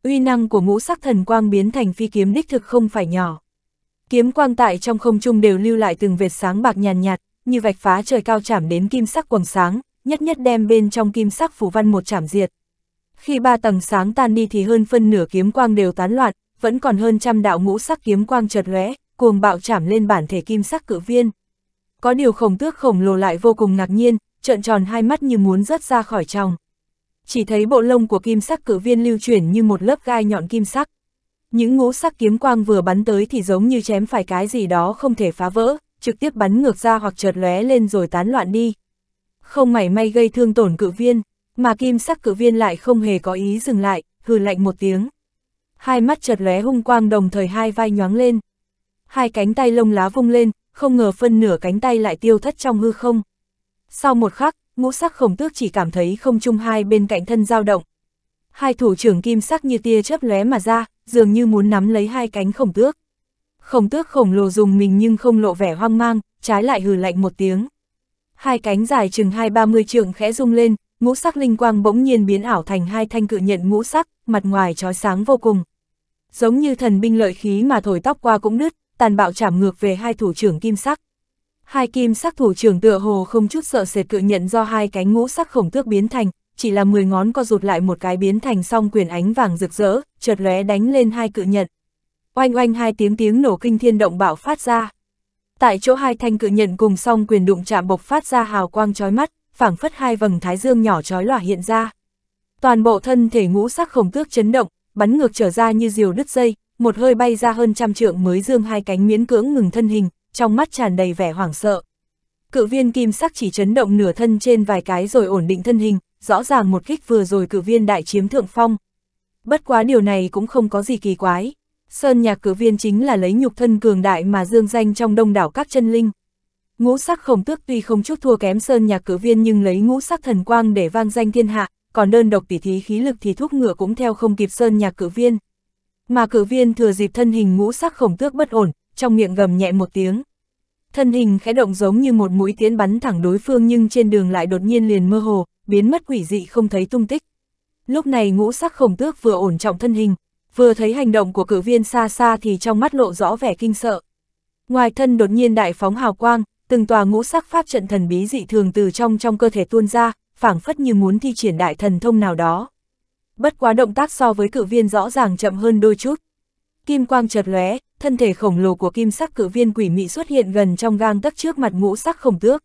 Speaker 1: Uy năng của ngũ sắc thần quang biến thành phi kiếm đích thực không phải nhỏ. Kiếm quang tại trong không trung đều lưu lại từng vệt sáng bạc nhàn nhạt, như vạch phá trời cao chạm đến kim sắc quầng sáng, nhất nhất đem bên trong kim sắc phủ văn một chạm diệt. Khi ba tầng sáng tan đi thì hơn phân nửa kiếm quang đều tán loạn, vẫn còn hơn trăm đạo ngũ sắc kiếm quang chợt lóe, cuồng bạo chạm lên bản thể kim sắc cự viên có điều khổng tước khổng lồ lại vô cùng ngạc nhiên, trợn tròn hai mắt như muốn rớt ra khỏi trong. Chỉ thấy bộ lông của kim sắc cử viên lưu chuyển như một lớp gai nhọn kim sắc. Những ngũ sắc kiếm quang vừa bắn tới thì giống như chém phải cái gì đó không thể phá vỡ, trực tiếp bắn ngược ra hoặc chợt lóe lên rồi tán loạn đi. Không mảy may gây thương tổn cự viên, mà kim sắc cử viên lại không hề có ý dừng lại, hừ lạnh một tiếng. Hai mắt chợt lóe hung quang đồng thời hai vai nhoáng lên. Hai cánh tay lông lá vung lên, không ngờ phân nửa cánh tay lại tiêu thất trong hư không. Sau một khắc, ngũ sắc khổng tước chỉ cảm thấy không chung hai bên cạnh thân dao động. Hai thủ trưởng kim sắc như tia chớp lóe mà ra, dường như muốn nắm lấy hai cánh khổng tước. Khổng tước khổng lồ dùng mình nhưng không lộ vẻ hoang mang, trái lại hừ lạnh một tiếng. Hai cánh dài chừng hai ba mươi trượng khẽ rung lên, ngũ sắc linh quang bỗng nhiên biến ảo thành hai thanh cự nhận ngũ sắc, mặt ngoài trói sáng vô cùng. Giống như thần binh lợi khí mà thổi tóc qua cũng nứt, tàn bạo chạm ngược về hai thủ trưởng kim sắc. Hai kim sắc thủ trưởng tựa hồ không chút sợ sệt cự nhận do hai cánh ngũ sắc khổng tước biến thành, chỉ là 10 ngón co rụt lại một cái biến thành song quyền ánh vàng rực rỡ, chợt lóe đánh lên hai cự nhận. Oanh oanh hai tiếng tiếng nổ kinh thiên động bạo phát ra. Tại chỗ hai thanh cự nhận cùng song quyền đụng chạm bộc phát ra hào quang chói mắt, phảng phất hai vầng thái dương nhỏ chói lòa hiện ra. Toàn bộ thân thể ngũ sắc khổng tước chấn động, bắn ngược trở ra như diều đứt dây, một hơi bay ra hơn trăm trượng mới dương hai cánh miễn cưỡng ngừng thân hình, trong mắt tràn đầy vẻ hoảng sợ. Cự viên kim sắc chỉ chấn động nửa thân trên vài cái rồi ổn định thân hình, rõ ràng một kích vừa rồi cự viên đại chiếm thượng phong. Bất quá điều này cũng không có gì kỳ quái. Sơn nhạc cử viên chính là lấy nhục thân cường đại mà dương danh trong đông đảo các chân linh. Ngũ sắc khổng tước tuy không chút thua kém sơn nhạc cử viên nhưng lấy ngũ sắc thần quang để vang danh thiên hạ, còn đơn độc tỉ thí khí lực thì thuốc ngựa cũng theo không kịp sơn nhạc cử viên. Mà cử viên thừa dịp thân hình ngũ sắc khổng tước bất ổn, trong miệng gầm nhẹ một tiếng. Thân hình khẽ động giống như một mũi tiến bắn thẳng đối phương nhưng trên đường lại đột nhiên liền mơ hồ, biến mất quỷ dị không thấy tung tích. Lúc này ngũ sắc khổng tước vừa ổn trọng thân hình, vừa thấy hành động của cử viên xa xa thì trong mắt lộ rõ vẻ kinh sợ. Ngoài thân đột nhiên đại phóng hào quang, từng tòa ngũ sắc pháp trận thần bí dị thường từ trong trong cơ thể tuôn ra, phảng phất như muốn thi triển đại thần thông nào đó bất quá động tác so với cự viên rõ ràng chậm hơn đôi chút. Kim quang chợt lóe, thân thể khổng lồ của kim sắc cự viên quỷ mị xuất hiện gần trong gang tấc trước mặt ngũ sắc khổng tước.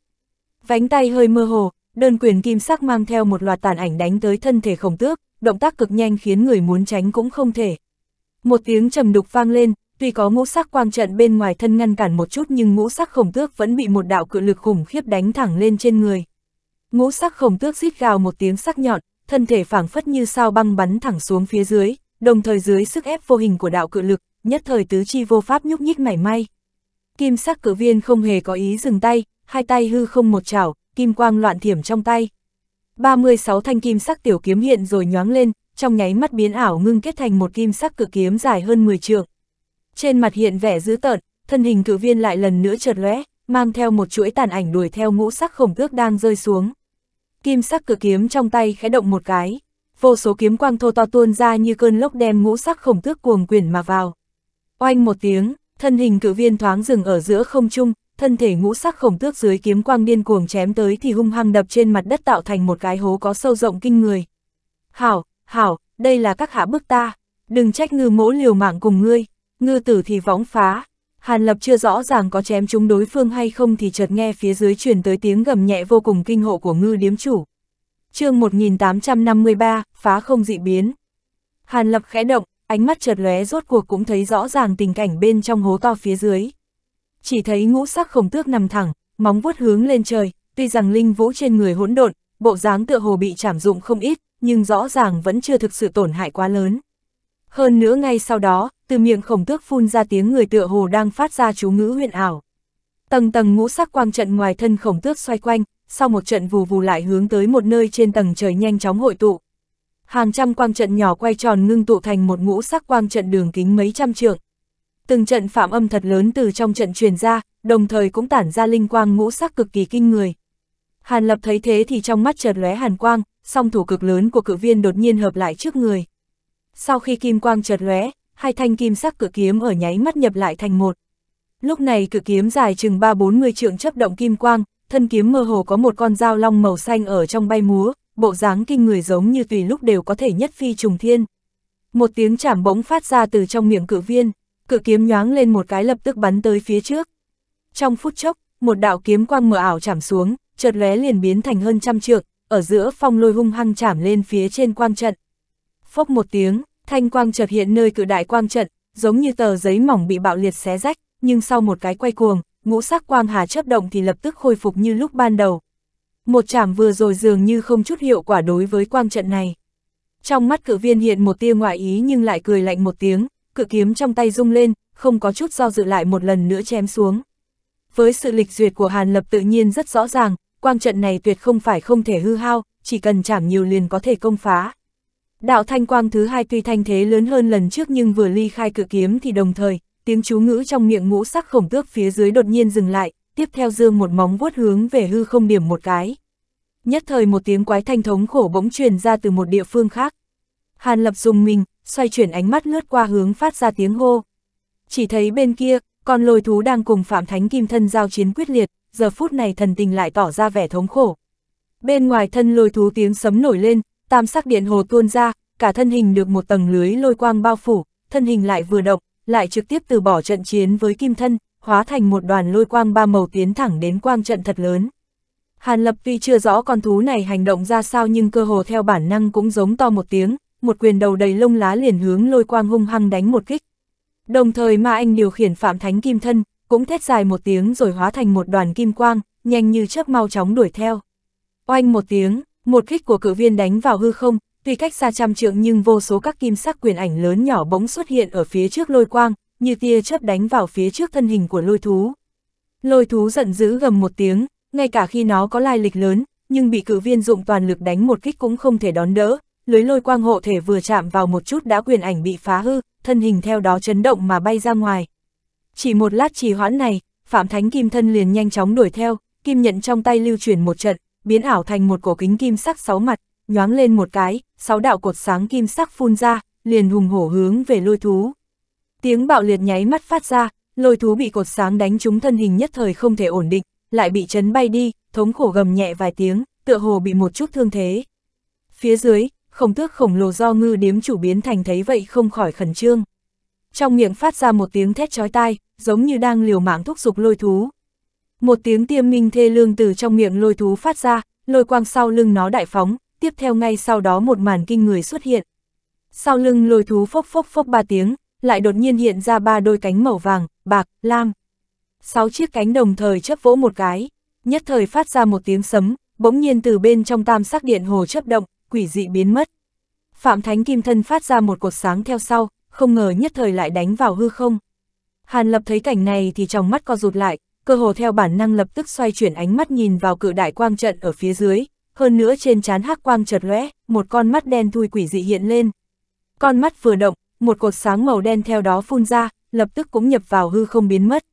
Speaker 1: Vánh tay hơi mơ hồ, đơn quyền kim sắc mang theo một loạt tàn ảnh đánh tới thân thể khổng tước, động tác cực nhanh khiến người muốn tránh cũng không thể. Một tiếng trầm đục vang lên, tuy có ngũ sắc quang trận bên ngoài thân ngăn cản một chút nhưng ngũ sắc khổng tước vẫn bị một đạo cự lực khủng khiếp đánh thẳng lên trên người. Ngũ sắc khổng tước rít gào một tiếng sắc nhọn, thân thể phảng phất như sao băng bắn thẳng xuống phía dưới, đồng thời dưới sức ép vô hình của đạo cự lực, nhất thời tứ chi vô pháp nhúc nhích mảy may. Kim sắc cử viên không hề có ý dừng tay, hai tay hư không một chảo, kim quang loạn thiểm trong tay. 36 thanh kim sắc tiểu kiếm hiện rồi nhoáng lên, trong nháy mắt biến ảo ngưng kết thành một kim sắc cự kiếm dài hơn 10 trượng. Trên mặt hiện vẻ dữ tợn, thân hình cử viên lại lần nữa chợt lóe, mang theo một chuỗi tàn ảnh đuổi theo ngũ sắc khổng tước đang rơi xuống kim sắc cửa kiếm trong tay khẽ động một cái, vô số kiếm quang thô to tuôn ra như cơn lốc đem ngũ sắc khổng tước cuồng quyển mà vào. Oanh một tiếng, thân hình cự viên thoáng dừng ở giữa không trung, thân thể ngũ sắc khổng tước dưới kiếm quang điên cuồng chém tới thì hung hăng đập trên mặt đất tạo thành một cái hố có sâu rộng kinh người. Hảo, hảo, đây là các hạ bức ta, đừng trách ngư mỗ liều mạng cùng ngươi, ngư tử thì võng phá, Hàn Lập chưa rõ ràng có chém chúng đối phương hay không thì chợt nghe phía dưới truyền tới tiếng gầm nhẹ vô cùng kinh hộ của ngư điếm chủ. chương 1853, phá không dị biến. Hàn Lập khẽ động, ánh mắt chợt lóe rốt cuộc cũng thấy rõ ràng tình cảnh bên trong hố to phía dưới. Chỉ thấy ngũ sắc khổng tước nằm thẳng, móng vuốt hướng lên trời, tuy rằng linh vũ trên người hỗn độn, bộ dáng tựa hồ bị trảm dụng không ít, nhưng rõ ràng vẫn chưa thực sự tổn hại quá lớn. Hơn nữa ngay sau đó, từ miệng khổng tước phun ra tiếng người tựa hồ đang phát ra chú ngữ huyền ảo. Tầng tầng ngũ sắc quang trận ngoài thân khổng tước xoay quanh, sau một trận vù vù lại hướng tới một nơi trên tầng trời nhanh chóng hội tụ. Hàng trăm quang trận nhỏ quay tròn ngưng tụ thành một ngũ sắc quang trận đường kính mấy trăm trượng. Từng trận phạm âm thật lớn từ trong trận truyền ra, đồng thời cũng tản ra linh quang ngũ sắc cực kỳ kinh người. Hàn Lập thấy thế thì trong mắt chợt lóe hàn quang, song thủ cực lớn của cự viên đột nhiên hợp lại trước người. Sau khi kim quang chợt lóe, hai thanh kim sắc cự kiếm ở nháy mắt nhập lại thành một. Lúc này cự kiếm dài chừng 3-40 trượng chấp động kim quang, thân kiếm mơ hồ có một con dao long màu xanh ở trong bay múa, bộ dáng kinh người giống như tùy lúc đều có thể nhất phi trùng thiên. Một tiếng chảm bỗng phát ra từ trong miệng cự viên, cự kiếm nhoáng lên một cái lập tức bắn tới phía trước. Trong phút chốc, một đạo kiếm quang mờ ảo chảm xuống, chợt lóe liền biến thành hơn trăm trượng, ở giữa phong lôi hung hăng chảm lên phía trên quang trận. Phốc một tiếng, Thanh quang chợt hiện nơi cự đại quang trận, giống như tờ giấy mỏng bị bạo liệt xé rách, nhưng sau một cái quay cuồng, ngũ sắc quang hà chớp động thì lập tức khôi phục như lúc ban đầu. Một chạm vừa rồi dường như không chút hiệu quả đối với quang trận này. Trong mắt cự viên hiện một tia ngoại ý nhưng lại cười lạnh một tiếng, cự kiếm trong tay rung lên, không có chút do dự lại một lần nữa chém xuống. Với sự lịch duyệt của Hàn Lập tự nhiên rất rõ ràng, quang trận này tuyệt không phải không thể hư hao, chỉ cần chạm nhiều liền có thể công phá. Đạo thanh quang thứ hai tuy thanh thế lớn hơn lần trước nhưng vừa ly khai cự kiếm thì đồng thời, tiếng chú ngữ trong miệng ngũ sắc khổng tước phía dưới đột nhiên dừng lại, tiếp theo dương một móng vuốt hướng về hư không điểm một cái. Nhất thời một tiếng quái thanh thống khổ bỗng truyền ra từ một địa phương khác. Hàn lập dùng mình, xoay chuyển ánh mắt lướt qua hướng phát ra tiếng hô. Chỉ thấy bên kia, con lôi thú đang cùng Phạm Thánh Kim thân giao chiến quyết liệt, giờ phút này thần tình lại tỏ ra vẻ thống khổ. Bên ngoài thân lôi thú tiếng sấm nổi lên, tam sắc điện hồ tuôn ra, cả thân hình được một tầng lưới lôi quang bao phủ, thân hình lại vừa động, lại trực tiếp từ bỏ trận chiến với kim thân, hóa thành một đoàn lôi quang ba màu tiến thẳng đến quang trận thật lớn. Hàn Lập vì chưa rõ con thú này hành động ra sao nhưng cơ hồ theo bản năng cũng giống to một tiếng, một quyền đầu đầy lông lá liền hướng lôi quang hung hăng đánh một kích. Đồng thời ma anh điều khiển Phạm Thánh Kim Thân, cũng thét dài một tiếng rồi hóa thành một đoàn kim quang, nhanh như chớp mau chóng đuổi theo. Oanh một tiếng, một kích của cự viên đánh vào hư không, tuy cách xa trăm trượng nhưng vô số các kim sắc quyền ảnh lớn nhỏ bỗng xuất hiện ở phía trước lôi quang, như tia chớp đánh vào phía trước thân hình của lôi thú. Lôi thú giận dữ gầm một tiếng, ngay cả khi nó có lai lịch lớn, nhưng bị cự viên dụng toàn lực đánh một kích cũng không thể đón đỡ, lưới lôi quang hộ thể vừa chạm vào một chút đã quyền ảnh bị phá hư, thân hình theo đó chấn động mà bay ra ngoài. Chỉ một lát trì hoãn này, Phạm Thánh Kim thân liền nhanh chóng đuổi theo, kim nhận trong tay lưu chuyển một trận, biến ảo thành một cổ kính kim sắc sáu mặt, nhoáng lên một cái, sáu đạo cột sáng kim sắc phun ra, liền hùng hổ hướng về lôi thú. Tiếng bạo liệt nháy mắt phát ra, lôi thú bị cột sáng đánh trúng thân hình nhất thời không thể ổn định, lại bị chấn bay đi, thống khổ gầm nhẹ vài tiếng, tựa hồ bị một chút thương thế. Phía dưới, khổng tước khổng lồ do ngư điếm chủ biến thành thấy vậy không khỏi khẩn trương. Trong miệng phát ra một tiếng thét chói tai, giống như đang liều mạng thúc giục lôi thú, một tiếng tiêm minh thê lương từ trong miệng lôi thú phát ra, lôi quang sau lưng nó đại phóng, tiếp theo ngay sau đó một màn kinh người xuất hiện. Sau lưng lôi thú phốc phốc phốc ba tiếng, lại đột nhiên hiện ra ba đôi cánh màu vàng, bạc, lam. Sáu chiếc cánh đồng thời chấp vỗ một cái, nhất thời phát ra một tiếng sấm, bỗng nhiên từ bên trong tam sắc điện hồ chấp động, quỷ dị biến mất. Phạm Thánh Kim Thân phát ra một cột sáng theo sau, không ngờ nhất thời lại đánh vào hư không. Hàn Lập thấy cảnh này thì trong mắt co rụt lại, cơ hồ theo bản năng lập tức xoay chuyển ánh mắt nhìn vào cự đại quang trận ở phía dưới, hơn nữa trên trán hắc quang chợt lóe, một con mắt đen thui quỷ dị hiện lên. Con mắt vừa động, một cột sáng màu đen theo đó phun ra, lập tức cũng nhập vào hư không biến mất.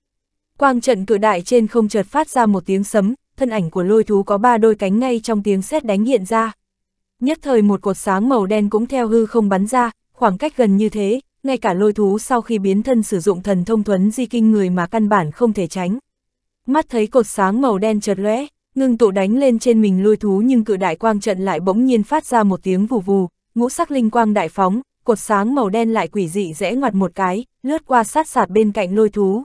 Speaker 1: Quang trận cự đại trên không chợt phát ra một tiếng sấm, thân ảnh của lôi thú có ba đôi cánh ngay trong tiếng sét đánh hiện ra. Nhất thời một cột sáng màu đen cũng theo hư không bắn ra, khoảng cách gần như thế, ngay cả lôi thú sau khi biến thân sử dụng thần thông thuấn di kinh người mà căn bản không thể tránh mắt thấy cột sáng màu đen chợt lóe, ngưng tụ đánh lên trên mình lôi thú nhưng cự đại quang trận lại bỗng nhiên phát ra một tiếng vù vù, ngũ sắc linh quang đại phóng, cột sáng màu đen lại quỷ dị rẽ ngoặt một cái, lướt qua sát sạt bên cạnh lôi thú.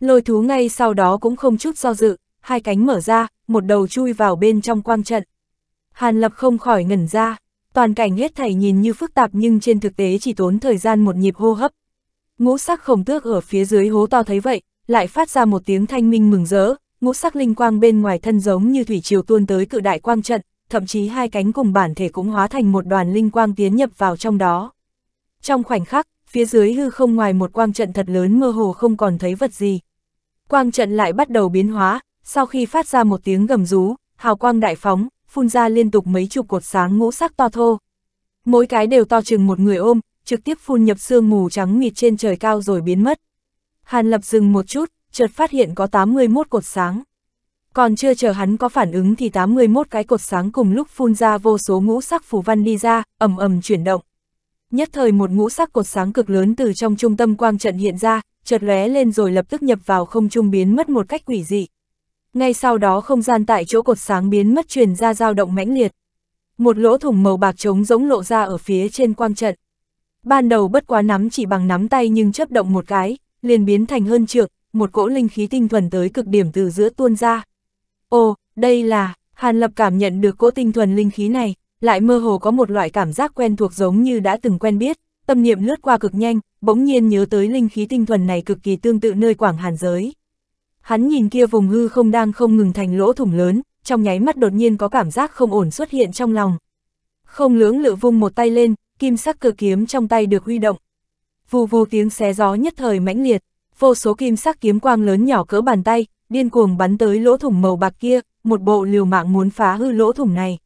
Speaker 1: Lôi thú ngay sau đó cũng không chút do dự, hai cánh mở ra, một đầu chui vào bên trong quang trận. Hàn Lập không khỏi ngẩn ra, toàn cảnh hết thảy nhìn như phức tạp nhưng trên thực tế chỉ tốn thời gian một nhịp hô hấp. Ngũ sắc khổng tước ở phía dưới hố to thấy vậy, lại phát ra một tiếng thanh minh mừng rỡ, ngũ sắc linh quang bên ngoài thân giống như thủy triều tuôn tới cự đại quang trận, thậm chí hai cánh cùng bản thể cũng hóa thành một đoàn linh quang tiến nhập vào trong đó. Trong khoảnh khắc, phía dưới hư không ngoài một quang trận thật lớn mơ hồ không còn thấy vật gì. Quang trận lại bắt đầu biến hóa, sau khi phát ra một tiếng gầm rú, hào quang đại phóng, phun ra liên tục mấy chục cột sáng ngũ sắc to thô. Mỗi cái đều to chừng một người ôm, trực tiếp phun nhập sương mù trắng mịt trên trời cao rồi biến mất. Hàn Lập dừng một chút, chợt phát hiện có 81 cột sáng. Còn chưa chờ hắn có phản ứng thì 81 cái cột sáng cùng lúc phun ra vô số ngũ sắc phù văn đi ra, ầm ầm chuyển động. Nhất thời một ngũ sắc cột sáng cực lớn từ trong trung tâm quang trận hiện ra, chợt lóe lên rồi lập tức nhập vào không trung biến mất một cách quỷ dị. Ngay sau đó không gian tại chỗ cột sáng biến mất truyền ra dao động mãnh liệt. Một lỗ thủng màu bạc trống rỗng lộ ra ở phía trên quang trận. Ban đầu bất quá nắm chỉ bằng nắm tay nhưng chớp động một cái, liền biến thành hơn trượng, một cỗ linh khí tinh thuần tới cực điểm từ giữa tuôn ra. Ồ, đây là, Hàn Lập cảm nhận được cỗ tinh thuần linh khí này, lại mơ hồ có một loại cảm giác quen thuộc giống như đã từng quen biết, tâm niệm lướt qua cực nhanh, bỗng nhiên nhớ tới linh khí tinh thuần này cực kỳ tương tự nơi Quảng Hàn giới. Hắn nhìn kia vùng hư không đang không ngừng thành lỗ thủng lớn, trong nháy mắt đột nhiên có cảm giác không ổn xuất hiện trong lòng. Không lưỡng lự vung một tay lên, kim sắc cờ kiếm trong tay được huy động, vù vù tiếng xé gió nhất thời mãnh liệt, vô số kim sắc kiếm quang lớn nhỏ cỡ bàn tay, điên cuồng bắn tới lỗ thủng màu bạc kia, một bộ liều mạng muốn phá hư lỗ thủng này.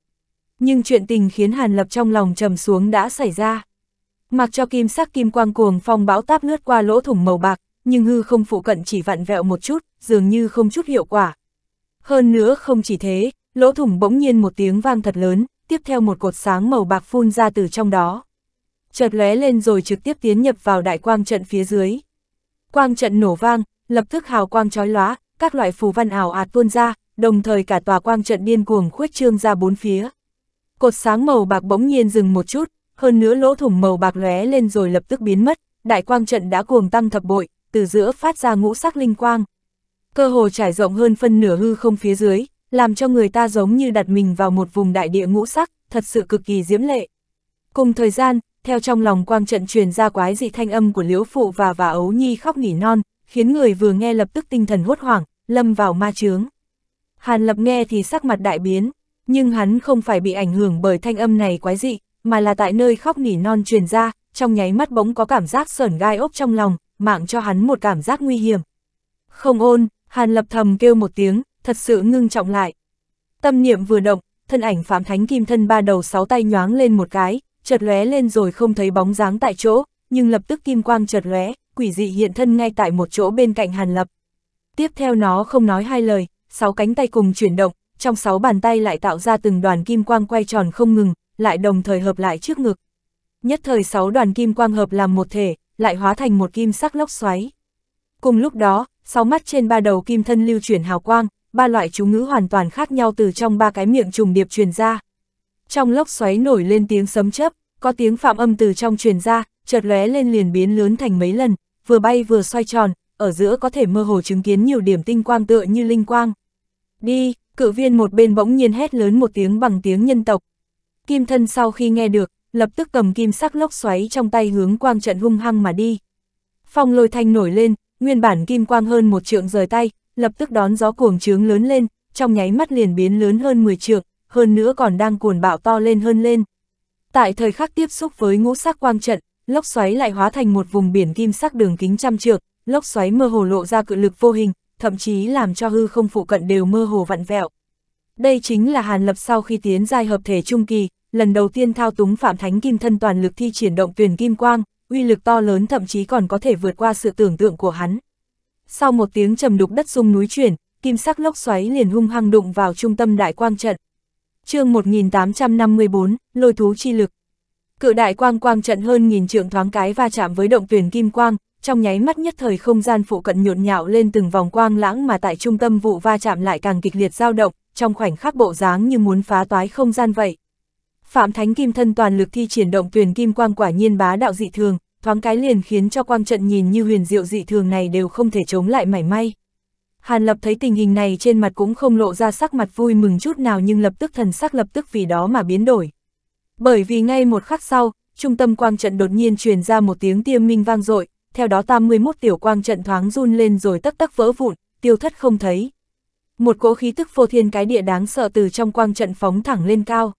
Speaker 1: Nhưng chuyện tình khiến Hàn Lập trong lòng trầm xuống đã xảy ra. Mặc cho kim sắc kim quang cuồng phong bão táp lướt qua lỗ thủng màu bạc, nhưng hư không phụ cận chỉ vặn vẹo một chút, dường như không chút hiệu quả. Hơn nữa không chỉ thế, lỗ thủng bỗng nhiên một tiếng vang thật lớn, tiếp theo một cột sáng màu bạc phun ra từ trong đó chợt lóe lên rồi trực tiếp tiến nhập vào đại quang trận phía dưới. Quang trận nổ vang, lập tức hào quang chói lóa, các loại phù văn ảo ạt tuôn ra, đồng thời cả tòa quang trận điên cuồng khuếch trương ra bốn phía. Cột sáng màu bạc bỗng nhiên dừng một chút, hơn nữa lỗ thủng màu bạc lóe lên rồi lập tức biến mất, đại quang trận đã cuồng tăng thập bội, từ giữa phát ra ngũ sắc linh quang. Cơ hồ trải rộng hơn phân nửa hư không phía dưới, làm cho người ta giống như đặt mình vào một vùng đại địa ngũ sắc, thật sự cực kỳ diễm lệ. Cùng thời gian, theo trong lòng quang trận truyền ra quái dị thanh âm của Liễu Phụ và và Ấu Nhi khóc nỉ non, khiến người vừa nghe lập tức tinh thần hốt hoảng, lâm vào ma chướng. Hàn Lập nghe thì sắc mặt đại biến, nhưng hắn không phải bị ảnh hưởng bởi thanh âm này quái dị, mà là tại nơi khóc nỉ non truyền ra, trong nháy mắt bỗng có cảm giác sởn gai ốp trong lòng, mạng cho hắn một cảm giác nguy hiểm. Không ôn, Hàn Lập thầm kêu một tiếng, thật sự ngưng trọng lại. Tâm niệm vừa động, thân ảnh Phạm Thánh Kim thân ba đầu sáu tay nhoáng lên một cái, chợt lóe lên rồi không thấy bóng dáng tại chỗ, nhưng lập tức kim quang chợt lóe, quỷ dị hiện thân ngay tại một chỗ bên cạnh Hàn Lập. Tiếp theo nó không nói hai lời, sáu cánh tay cùng chuyển động, trong sáu bàn tay lại tạo ra từng đoàn kim quang quay tròn không ngừng, lại đồng thời hợp lại trước ngực. Nhất thời sáu đoàn kim quang hợp làm một thể, lại hóa thành một kim sắc lốc xoáy. Cùng lúc đó, sáu mắt trên ba đầu kim thân lưu chuyển hào quang, ba loại chú ngữ hoàn toàn khác nhau từ trong ba cái miệng trùng điệp truyền ra, trong lốc xoáy nổi lên tiếng sấm chớp, có tiếng phạm âm từ trong truyền ra, chợt lóe lên liền biến lớn thành mấy lần, vừa bay vừa xoay tròn, ở giữa có thể mơ hồ chứng kiến nhiều điểm tinh quang tựa như linh quang. Đi, cự viên một bên bỗng nhiên hét lớn một tiếng bằng tiếng nhân tộc. Kim thân sau khi nghe được, lập tức cầm kim sắc lốc xoáy trong tay hướng quang trận hung hăng mà đi. Phong lôi thanh nổi lên, nguyên bản kim quang hơn một trượng rời tay, lập tức đón gió cuồng trướng lớn lên, trong nháy mắt liền biến lớn hơn 10 trượng, hơn nữa còn đang cuồn bạo to lên hơn lên. Tại thời khắc tiếp xúc với ngũ sắc quang trận, lốc xoáy lại hóa thành một vùng biển kim sắc đường kính trăm trượng, lốc xoáy mơ hồ lộ ra cự lực vô hình, thậm chí làm cho hư không phụ cận đều mơ hồ vặn vẹo. Đây chính là Hàn Lập sau khi tiến giai hợp thể trung kỳ, lần đầu tiên thao túng Phạm Thánh Kim thân toàn lực thi triển động tuyển kim quang, uy lực to lớn thậm chí còn có thể vượt qua sự tưởng tượng của hắn. Sau một tiếng trầm đục đất rung núi chuyển, kim sắc lốc xoáy liền hung hăng đụng vào trung tâm đại quang trận, chương 1854, lôi thú chi lực. Cự đại quang quang trận hơn nghìn trượng thoáng cái va chạm với động tuyển kim quang, trong nháy mắt nhất thời không gian phụ cận nhộn nhạo lên từng vòng quang lãng mà tại trung tâm vụ va chạm lại càng kịch liệt dao động, trong khoảnh khắc bộ dáng như muốn phá toái không gian vậy. Phạm Thánh Kim thân toàn lực thi triển động tuyển kim quang quả nhiên bá đạo dị thường, thoáng cái liền khiến cho quang trận nhìn như huyền diệu dị thường này đều không thể chống lại mảy may. Hàn Lập thấy tình hình này trên mặt cũng không lộ ra sắc mặt vui mừng chút nào nhưng lập tức thần sắc lập tức vì đó mà biến đổi. Bởi vì ngay một khắc sau, trung tâm quang trận đột nhiên truyền ra một tiếng tiêm minh vang dội, theo đó tam 81 tiểu quang trận thoáng run lên rồi tắc tắc vỡ vụn, tiêu thất không thấy. Một cỗ khí tức phô thiên cái địa đáng sợ từ trong quang trận phóng thẳng lên cao.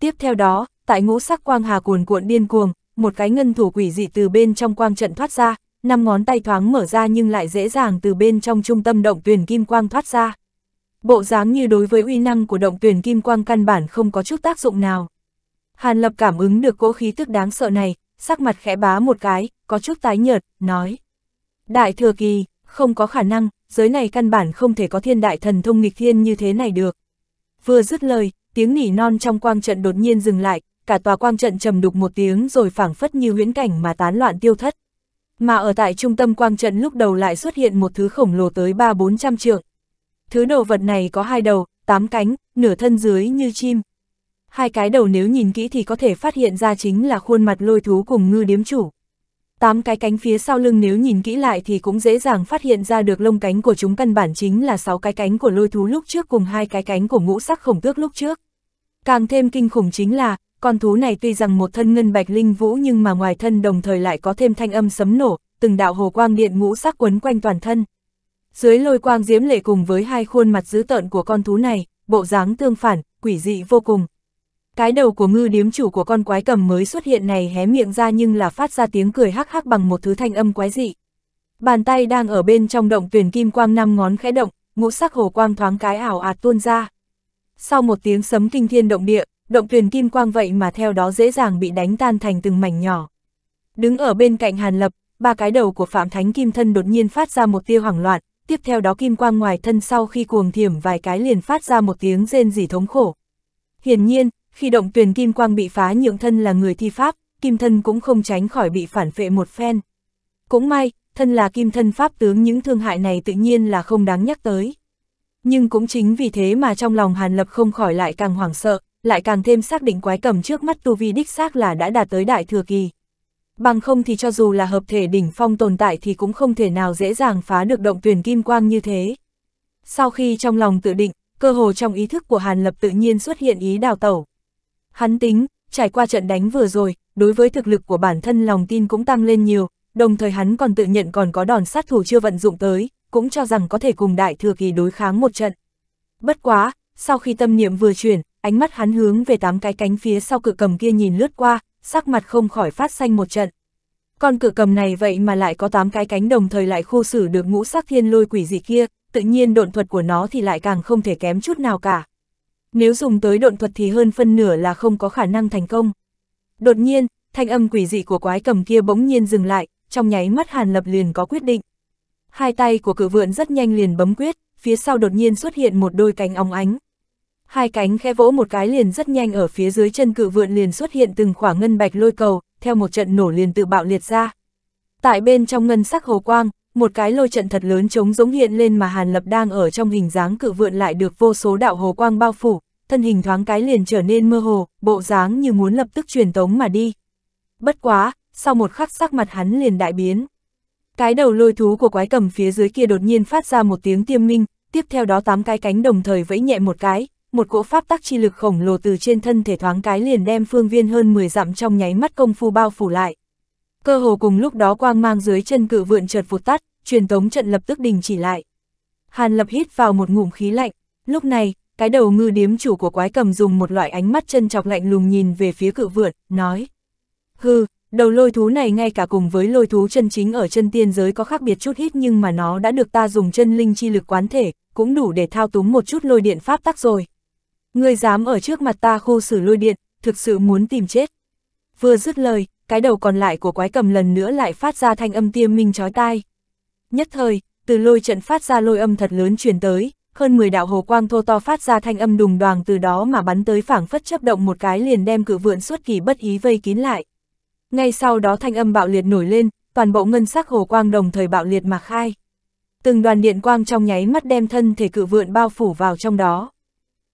Speaker 1: Tiếp theo đó, tại ngũ sắc quang hà cuồn cuộn điên cuồng, một cái ngân thủ quỷ dị từ bên trong quang trận thoát ra, năm ngón tay thoáng mở ra nhưng lại dễ dàng từ bên trong trung tâm động tuyển kim quang thoát ra. Bộ dáng như đối với uy năng của động tuyển kim quang căn bản không có chút tác dụng nào. Hàn Lập cảm ứng được cỗ khí tức đáng sợ này, sắc mặt khẽ bá một cái, có chút tái nhợt, nói. Đại thừa kỳ, không có khả năng, giới này căn bản không thể có thiên đại thần thông nghịch thiên như thế này được. Vừa dứt lời, tiếng nỉ non trong quang trận đột nhiên dừng lại, cả tòa quang trận trầm đục một tiếng rồi phảng phất như huyễn cảnh mà tán loạn tiêu thất. Mà ở tại trung tâm quang trận lúc đầu lại xuất hiện một thứ khổng lồ tới ba bốn trăm trượng. Thứ đồ vật này có hai đầu, tám cánh, nửa thân dưới như chim. Hai cái đầu nếu nhìn kỹ thì có thể phát hiện ra chính là khuôn mặt lôi thú cùng ngư điếm chủ. Tám cái cánh phía sau lưng nếu nhìn kỹ lại thì cũng dễ dàng phát hiện ra được lông cánh của chúng căn bản chính là sáu cái cánh của lôi thú lúc trước cùng hai cái cánh của ngũ sắc khổng tước lúc trước. Càng thêm kinh khủng chính là, con thú này tuy rằng một thân ngân bạch linh vũ nhưng mà ngoài thân đồng thời lại có thêm thanh âm sấm nổ, từng đạo hồ quang điện ngũ sắc quấn quanh toàn thân. Dưới lôi quang diễm lệ cùng với hai khuôn mặt dữ tợn của con thú này, bộ dáng tương phản, quỷ dị vô cùng. Cái đầu của ngư điếm chủ của con quái cầm mới xuất hiện này hé miệng ra nhưng là phát ra tiếng cười hắc hắc bằng một thứ thanh âm quái dị. Bàn tay đang ở bên trong động tuyển kim quang năm ngón khẽ động, ngũ sắc hồ quang thoáng cái ảo ạt tuôn ra. Sau một tiếng sấm kinh thiên động địa, động tuyền kim quang vậy mà theo đó dễ dàng bị đánh tan thành từng mảnh nhỏ. Đứng ở bên cạnh Hàn Lập, ba cái đầu của Phạm Thánh Kim Thân đột nhiên phát ra một tia hoảng loạn, tiếp theo đó kim quang ngoài thân sau khi cuồng thiểm vài cái liền phát ra một tiếng rên rỉ thống khổ. Hiển nhiên, khi động tuyền kim quang bị phá nhượng thân là người thi pháp, kim thân cũng không tránh khỏi bị phản phệ một phen. Cũng may, thân là kim thân pháp tướng những thương hại này tự nhiên là không đáng nhắc tới. Nhưng cũng chính vì thế mà trong lòng Hàn Lập không khỏi lại càng hoảng sợ, lại càng thêm xác định quái cầm trước mắt tu vi đích xác là đã đạt tới đại thừa kỳ. Bằng không thì cho dù là hợp thể đỉnh phong tồn tại thì cũng không thể nào dễ dàng phá được động tuyển kim quang như thế. Sau khi trong lòng tự định, cơ hồ trong ý thức của Hàn Lập tự nhiên xuất hiện ý đào tẩu. Hắn tính, trải qua trận đánh vừa rồi, đối với thực lực của bản thân lòng tin cũng tăng lên nhiều, đồng thời hắn còn tự nhận còn có đòn sát thủ chưa vận dụng tới, cũng cho rằng có thể cùng đại thừa kỳ đối kháng một trận. Bất quá, sau khi tâm niệm vừa chuyển, ánh mắt hắn hướng về tám cái cánh phía sau cự cầm kia nhìn lướt qua, sắc mặt không khỏi phát xanh một trận. Con cự cầm này vậy mà lại có tám cái cánh đồng thời lại khu xử được ngũ sắc thiên lôi quỷ gì kia, tự nhiên độn thuật của nó thì lại càng không thể kém chút nào cả. Nếu dùng tới độn thuật thì hơn phân nửa là không có khả năng thành công. Đột nhiên, thanh âm quỷ dị của quái cầm kia bỗng nhiên dừng lại, trong nháy mắt Hàn Lập liền có quyết định. Hai tay của Cử vượn rất nhanh liền bấm quyết, phía sau đột nhiên xuất hiện một đôi cánh óng ánh, hai cánh khẽ vỗ một cái liền rất nhanh ở phía dưới chân cự vượn liền xuất hiện từng khoảng ngân bạch lôi cầu, theo một trận nổ liền tự bạo liệt ra. Tại bên trong ngân sắc hồ quang, một cái lôi trận thật lớn trống giống hiện lên mà Hàn Lập đang ở trong hình dáng cự vượn lại được vô số đạo hồ quang bao phủ, thân hình thoáng cái liền trở nên mơ hồ, bộ dáng như muốn lập tức truyền tống mà đi. Bất quá, sau một khắc sắc mặt hắn liền đại biến. Cái đầu lôi thú của quái cầm phía dưới kia đột nhiên phát ra một tiếng tiêm minh, tiếp theo đó tám cái cánh đồng thời vẫy nhẹ một cái, một cỗ pháp tắc chi lực khổng lồ từ trên thân thể thoáng cái liền đem phương viên hơn 10 dặm trong nháy mắt công phu bao phủ lại. Cơ hồ cùng lúc đó quang mang dưới chân cự vượn chợt vụt tắt, truyền tống trận lập tức đình chỉ lại. Hàn Lập hít vào một ngụm khí lạnh, lúc này, cái đầu ngư điếm chủ của quái cầm dùng một loại ánh mắt chân chọc lạnh lùng nhìn về phía cự vượn, nói. Hừ, đầu lôi thú này ngay cả cùng với lôi thú chân chính ở chân tiên giới có khác biệt chút ít nhưng mà nó đã được ta dùng chân linh chi lực quán thể, cũng đủ để thao túng một chút lôi điện pháp tắc rồi. Ngươi dám ở trước mặt ta khô xử lôi điện, thực sự muốn tìm chết. Vừa dứt lời, cái đầu còn lại của quái cầm lần nữa lại phát ra thanh âm tiêm minh chói tai. Nhất thời, từ lôi trận phát ra lôi âm thật lớn truyền tới, hơn 10 đạo hồ quang thô to phát ra thanh âm đùng đoàng từ đó mà bắn tới phảng phất chấp động một cái liền đem cự vượn suốt kỳ bất ý vây kín lại. Ngay sau đó thanh âm bạo liệt nổi lên, toàn bộ ngân sắc hồ quang đồng thời bạo liệt mà khai. Từng đoàn điện quang trong nháy mắt đem thân thể cự vượn bao phủ vào trong đó.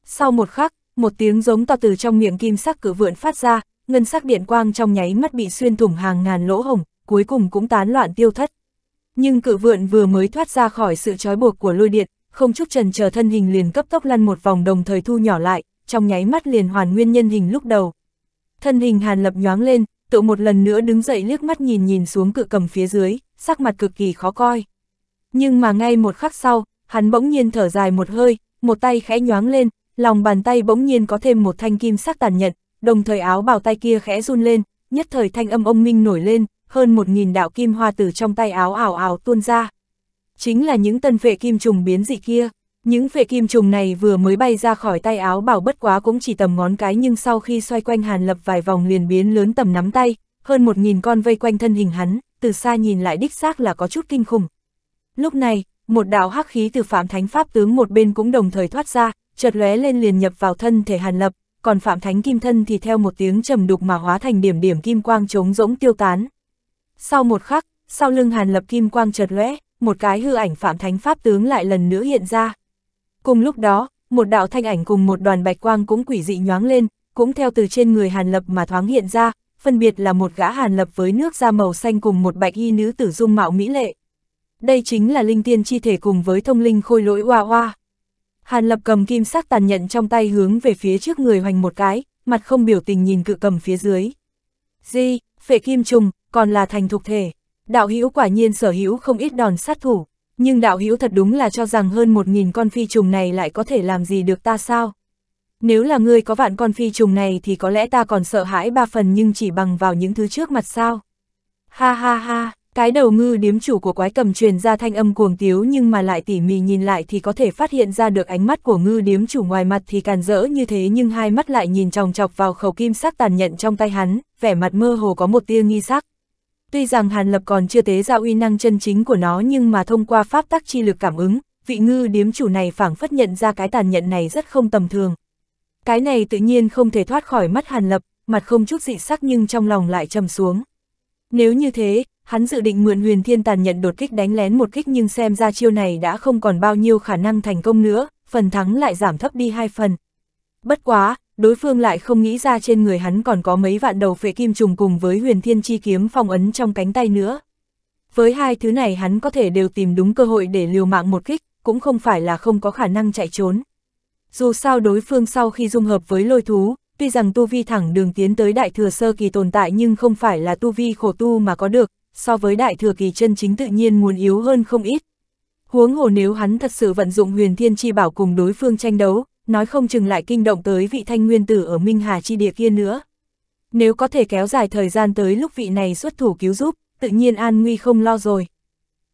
Speaker 1: Sau một khắc, một tiếng giống to từ trong miệng kim sắc cử vượn phát ra, ngân sắc điện quang trong nháy mắt bị xuyên thủng hàng ngàn lỗ hồng, cuối cùng cũng tán loạn tiêu thất. Nhưng cự vượn vừa mới thoát ra khỏi sự trói buộc của lôi điện, không chút trần chờ thân hình liền cấp tốc lăn một vòng đồng thời thu nhỏ lại, trong nháy mắt liền hoàn nguyên nhân hình lúc đầu. Thân hình Hàn Lập nhoáng lên, tự một lần nữa đứng dậy liếc mắt nhìn nhìn xuống cự cầm phía dưới, sắc mặt cực kỳ khó coi. Nhưng mà ngay một khắc sau, hắn bỗng nhiên thở dài một hơi, một tay khẽ nhoáng lên, lòng bàn tay bỗng nhiên có thêm một thanh kim sắc tàn nhận, đồng thời áo bào tay kia khẽ run lên, nhất thời thanh âm ông minh nổi lên, hơn một nghìn đạo kim hoa từ trong tay áo ảo ảo tuôn ra. Chính là những tân vệ kim trùng biến dị kia, những vệ kim trùng này vừa mới bay ra khỏi tay áo bảo bất quá cũng chỉ tầm ngón cái nhưng sau khi xoay quanh hàn lập vài vòng liền biến lớn tầm nắm tay, hơn một nghìn con vây quanh thân hình hắn, từ xa nhìn lại đích xác là có chút kinh khủng. Lúc này, một đạo hắc khí từ phạm thánh pháp tướng một bên cũng đồng thời thoát ra, chợt lóe lên liền nhập vào thân thể Hàn Lập, còn Phạm Thánh Kim thân thì theo một tiếng trầm đục mà hóa thành điểm điểm kim quang trống rỗng tiêu tán. Sau một khắc, sau lưng Hàn Lập kim quang chợt lóe, một cái hư ảnh Phạm Thánh Pháp tướng lại lần nữa hiện ra. Cùng lúc đó, một đạo thanh ảnh cùng một đoàn bạch quang cũng quỷ dị nhoáng lên, cũng theo từ trên người Hàn Lập mà thoáng hiện ra, phân biệt là một gã Hàn Lập với nước da màu xanh cùng một bạch y nữ tử dung mạo mỹ lệ. Đây chính là linh tiên chi thể cùng với thông linh khôi lỗi hoa hoa. Hàn Lập cầm kim sắc tàn nhận trong tay hướng về phía trước người hoành một cái, mặt không biểu tình nhìn cự cầm phía dưới. Di, phệ kim trùng, còn là thành thuộc thể. Đạo hữu quả nhiên sở hữu không ít đòn sát thủ, nhưng đạo hữu thật đúng là cho rằng hơn một nghìn con phi trùng này lại có thể làm gì được ta sao? Nếu là ngươi có vạn con phi trùng này thì có lẽ ta còn sợ hãi ba phần nhưng chỉ bằng vào những thứ trước mặt sao? Ha ha ha! Cái đầu ngư điếm chủ của quái cầm truyền ra thanh âm cuồng tiếu nhưng mà lại tỉ mỉ nhìn lại thì có thể phát hiện ra được ánh mắt của ngư điếm chủ ngoài mặt thì càn rỡ như thế nhưng hai mắt lại nhìn tròng trọc vào khẩu kim sắc tàn nhận trong tay hắn, vẻ mặt mơ hồ có một tia nghi sắc. Tuy rằng Hàn Lập còn chưa tế ra uy năng chân chính của nó nhưng mà thông qua pháp tắc chi lực cảm ứng, vị ngư điếm chủ này phảng phất nhận ra cái tàn nhận này rất không tầm thường. Cái này tự nhiên không thể thoát khỏi mắt Hàn Lập, mặt không chút dị sắc nhưng trong lòng lại trầm xuống. Nếu như thế, hắn dự định mượn huyền thiên tàn nhận đột kích đánh lén một kích nhưng xem ra chiêu này đã không còn bao nhiêu khả năng thành công nữa, phần thắng lại giảm thấp đi hai phần. Bất quá, đối phương lại không nghĩ ra trên người hắn còn có mấy vạn đầu phệ kim trùng cùng với huyền thiên chi kiếm phong ấn trong cánh tay nữa. Với hai thứ này hắn có thể đều tìm đúng cơ hội để liều mạng một kích, cũng không phải là không có khả năng chạy trốn. Dù sao đối phương sau khi dung hợp với lôi thú, tuy rằng tu vi thẳng đường tiến tới đại thừa sơ kỳ tồn tại nhưng không phải là tu vi khổ tu mà có được, so với đại thừa kỳ chân chính tự nhiên muốn yếu hơn không ít. Huống hồ nếu hắn thật sự vận dụng huyền thiên chi bảo cùng đối phương tranh đấu, nói không chừng lại kinh động tới vị thanh nguyên tử ở Minh Hà chi địa kia nữa. Nếu có thể kéo dài thời gian tới lúc vị này xuất thủ cứu giúp, tự nhiên an nguy không lo rồi.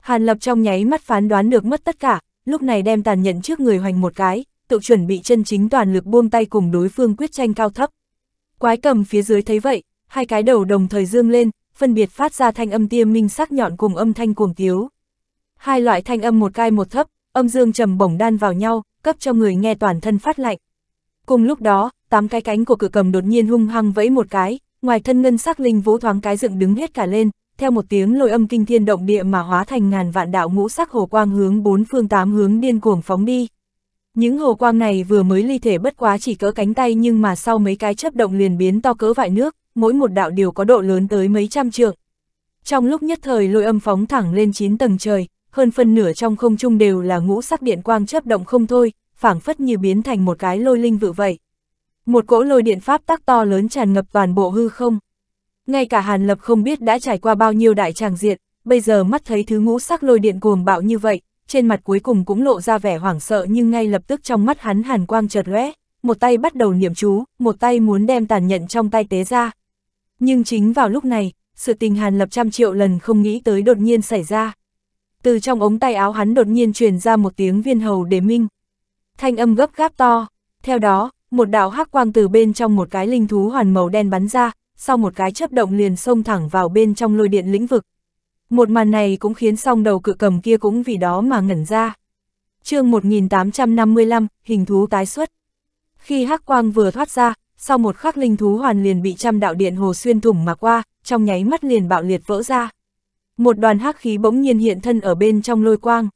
Speaker 1: Hàn Lập trong nháy mắt phán đoán được mất tất cả, lúc này đem tàn nhẫn trước người hoành một cái, tự chuẩn bị chân chính toàn lực buông tay cùng đối phương quyết tranh cao thấp. Quái cầm phía dưới thấy vậy, hai cái đầu đồng thời dương lên, phân biệt phát ra thanh âm tiêm minh sắc nhọn cùng âm thanh cuồng tiếu. Hai loại thanh âm một cai một thấp, âm dương trầm bổng đan vào nhau, cấp cho người nghe toàn thân phát lạnh. Cùng lúc đó, tám cái cánh của cự cầm đột nhiên hung hăng vẫy một cái, ngoài thân ngân sắc linh vũ thoáng cái dựng đứng hết cả lên, theo một tiếng lôi âm kinh thiên động địa mà hóa thành ngàn vạn đạo ngũ sắc hồ quang hướng bốn phương tám hướng điên cuồng phóng đi. Những hồ quang này vừa mới ly thể bất quá chỉ cỡ cánh tay nhưng mà sau mấy cái chớp động liền biến to cỡ vại nước, mỗi một đạo đều có độ lớn tới mấy trăm trượng. Trong lúc nhất thời lôi âm phóng thẳng lên 9 tầng trời, hơn phân nửa trong không trung đều là ngũ sắc điện quang chấp động không thôi, phảng phất như biến thành một cái lôi linh vự vậy. Một cỗ lôi điện pháp tác to lớn tràn ngập toàn bộ hư không. Ngay cả Hàn Lập không biết đã trải qua bao nhiêu đại tràng diện, bây giờ mắt thấy thứ ngũ sắc lôi điện cuồng bạo như vậy, trên mặt cuối cùng cũng lộ ra vẻ hoảng sợ nhưng ngay lập tức trong mắt hắn hàn quang chợt lóe, một tay bắt đầu niệm chú, một tay muốn đem tàn nhận trong tay tế ra. Nhưng chính vào lúc này, sự tình Hàn Lập trăm triệu lần không nghĩ tới đột nhiên xảy ra. Từ trong ống tay áo hắn đột nhiên truyền ra một tiếng viên hầu để minh. Thanh âm gấp gáp to, theo đó, một đạo hắc quang từ bên trong một cái linh thú hoàn màu đen bắn ra, sau một cái chớp động liền xông thẳng vào bên trong lôi điện lĩnh vực. Một màn này cũng khiến song đầu cự cầm kia cũng vì đó mà ngẩn ra. chương 1855, hình thú tái xuất. Khi hắc quang vừa thoát ra, sau một khắc linh thú hoàn liền bị trăm đạo điện hồ xuyên thủng mà qua, trong nháy mắt liền bạo liệt vỡ ra. Một đoàn hắc khí bỗng nhiên hiện thân ở bên trong lôi quang.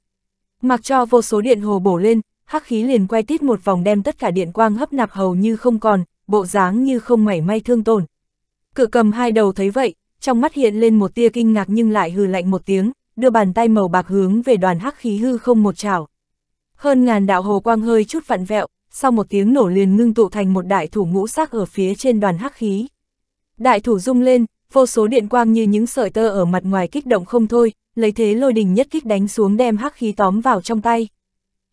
Speaker 1: Mặc cho vô số điện hồ bổ lên, hắc khí liền quay tít một vòng đem tất cả điện quang hấp nạp hầu như không còn, bộ dáng như không mảy may thương tổn. Cự cầm hai đầu thấy vậy, trong mắt hiện lên một tia kinh ngạc nhưng lại hừ lạnh một tiếng, đưa bàn tay màu bạc hướng về đoàn hắc khí hư không một chảo. Hơn ngàn đạo hồ quang hơi chút vặn vẹo, sau một tiếng nổ liền ngưng tụ thành một đại thủ ngũ sắc ở phía trên đoàn hắc khí. Đại thủ rung lên, vô số điện quang như những sợi tơ ở mặt ngoài kích động không thôi, lấy thế lôi đình nhất kích đánh xuống đem hắc khí tóm vào trong tay.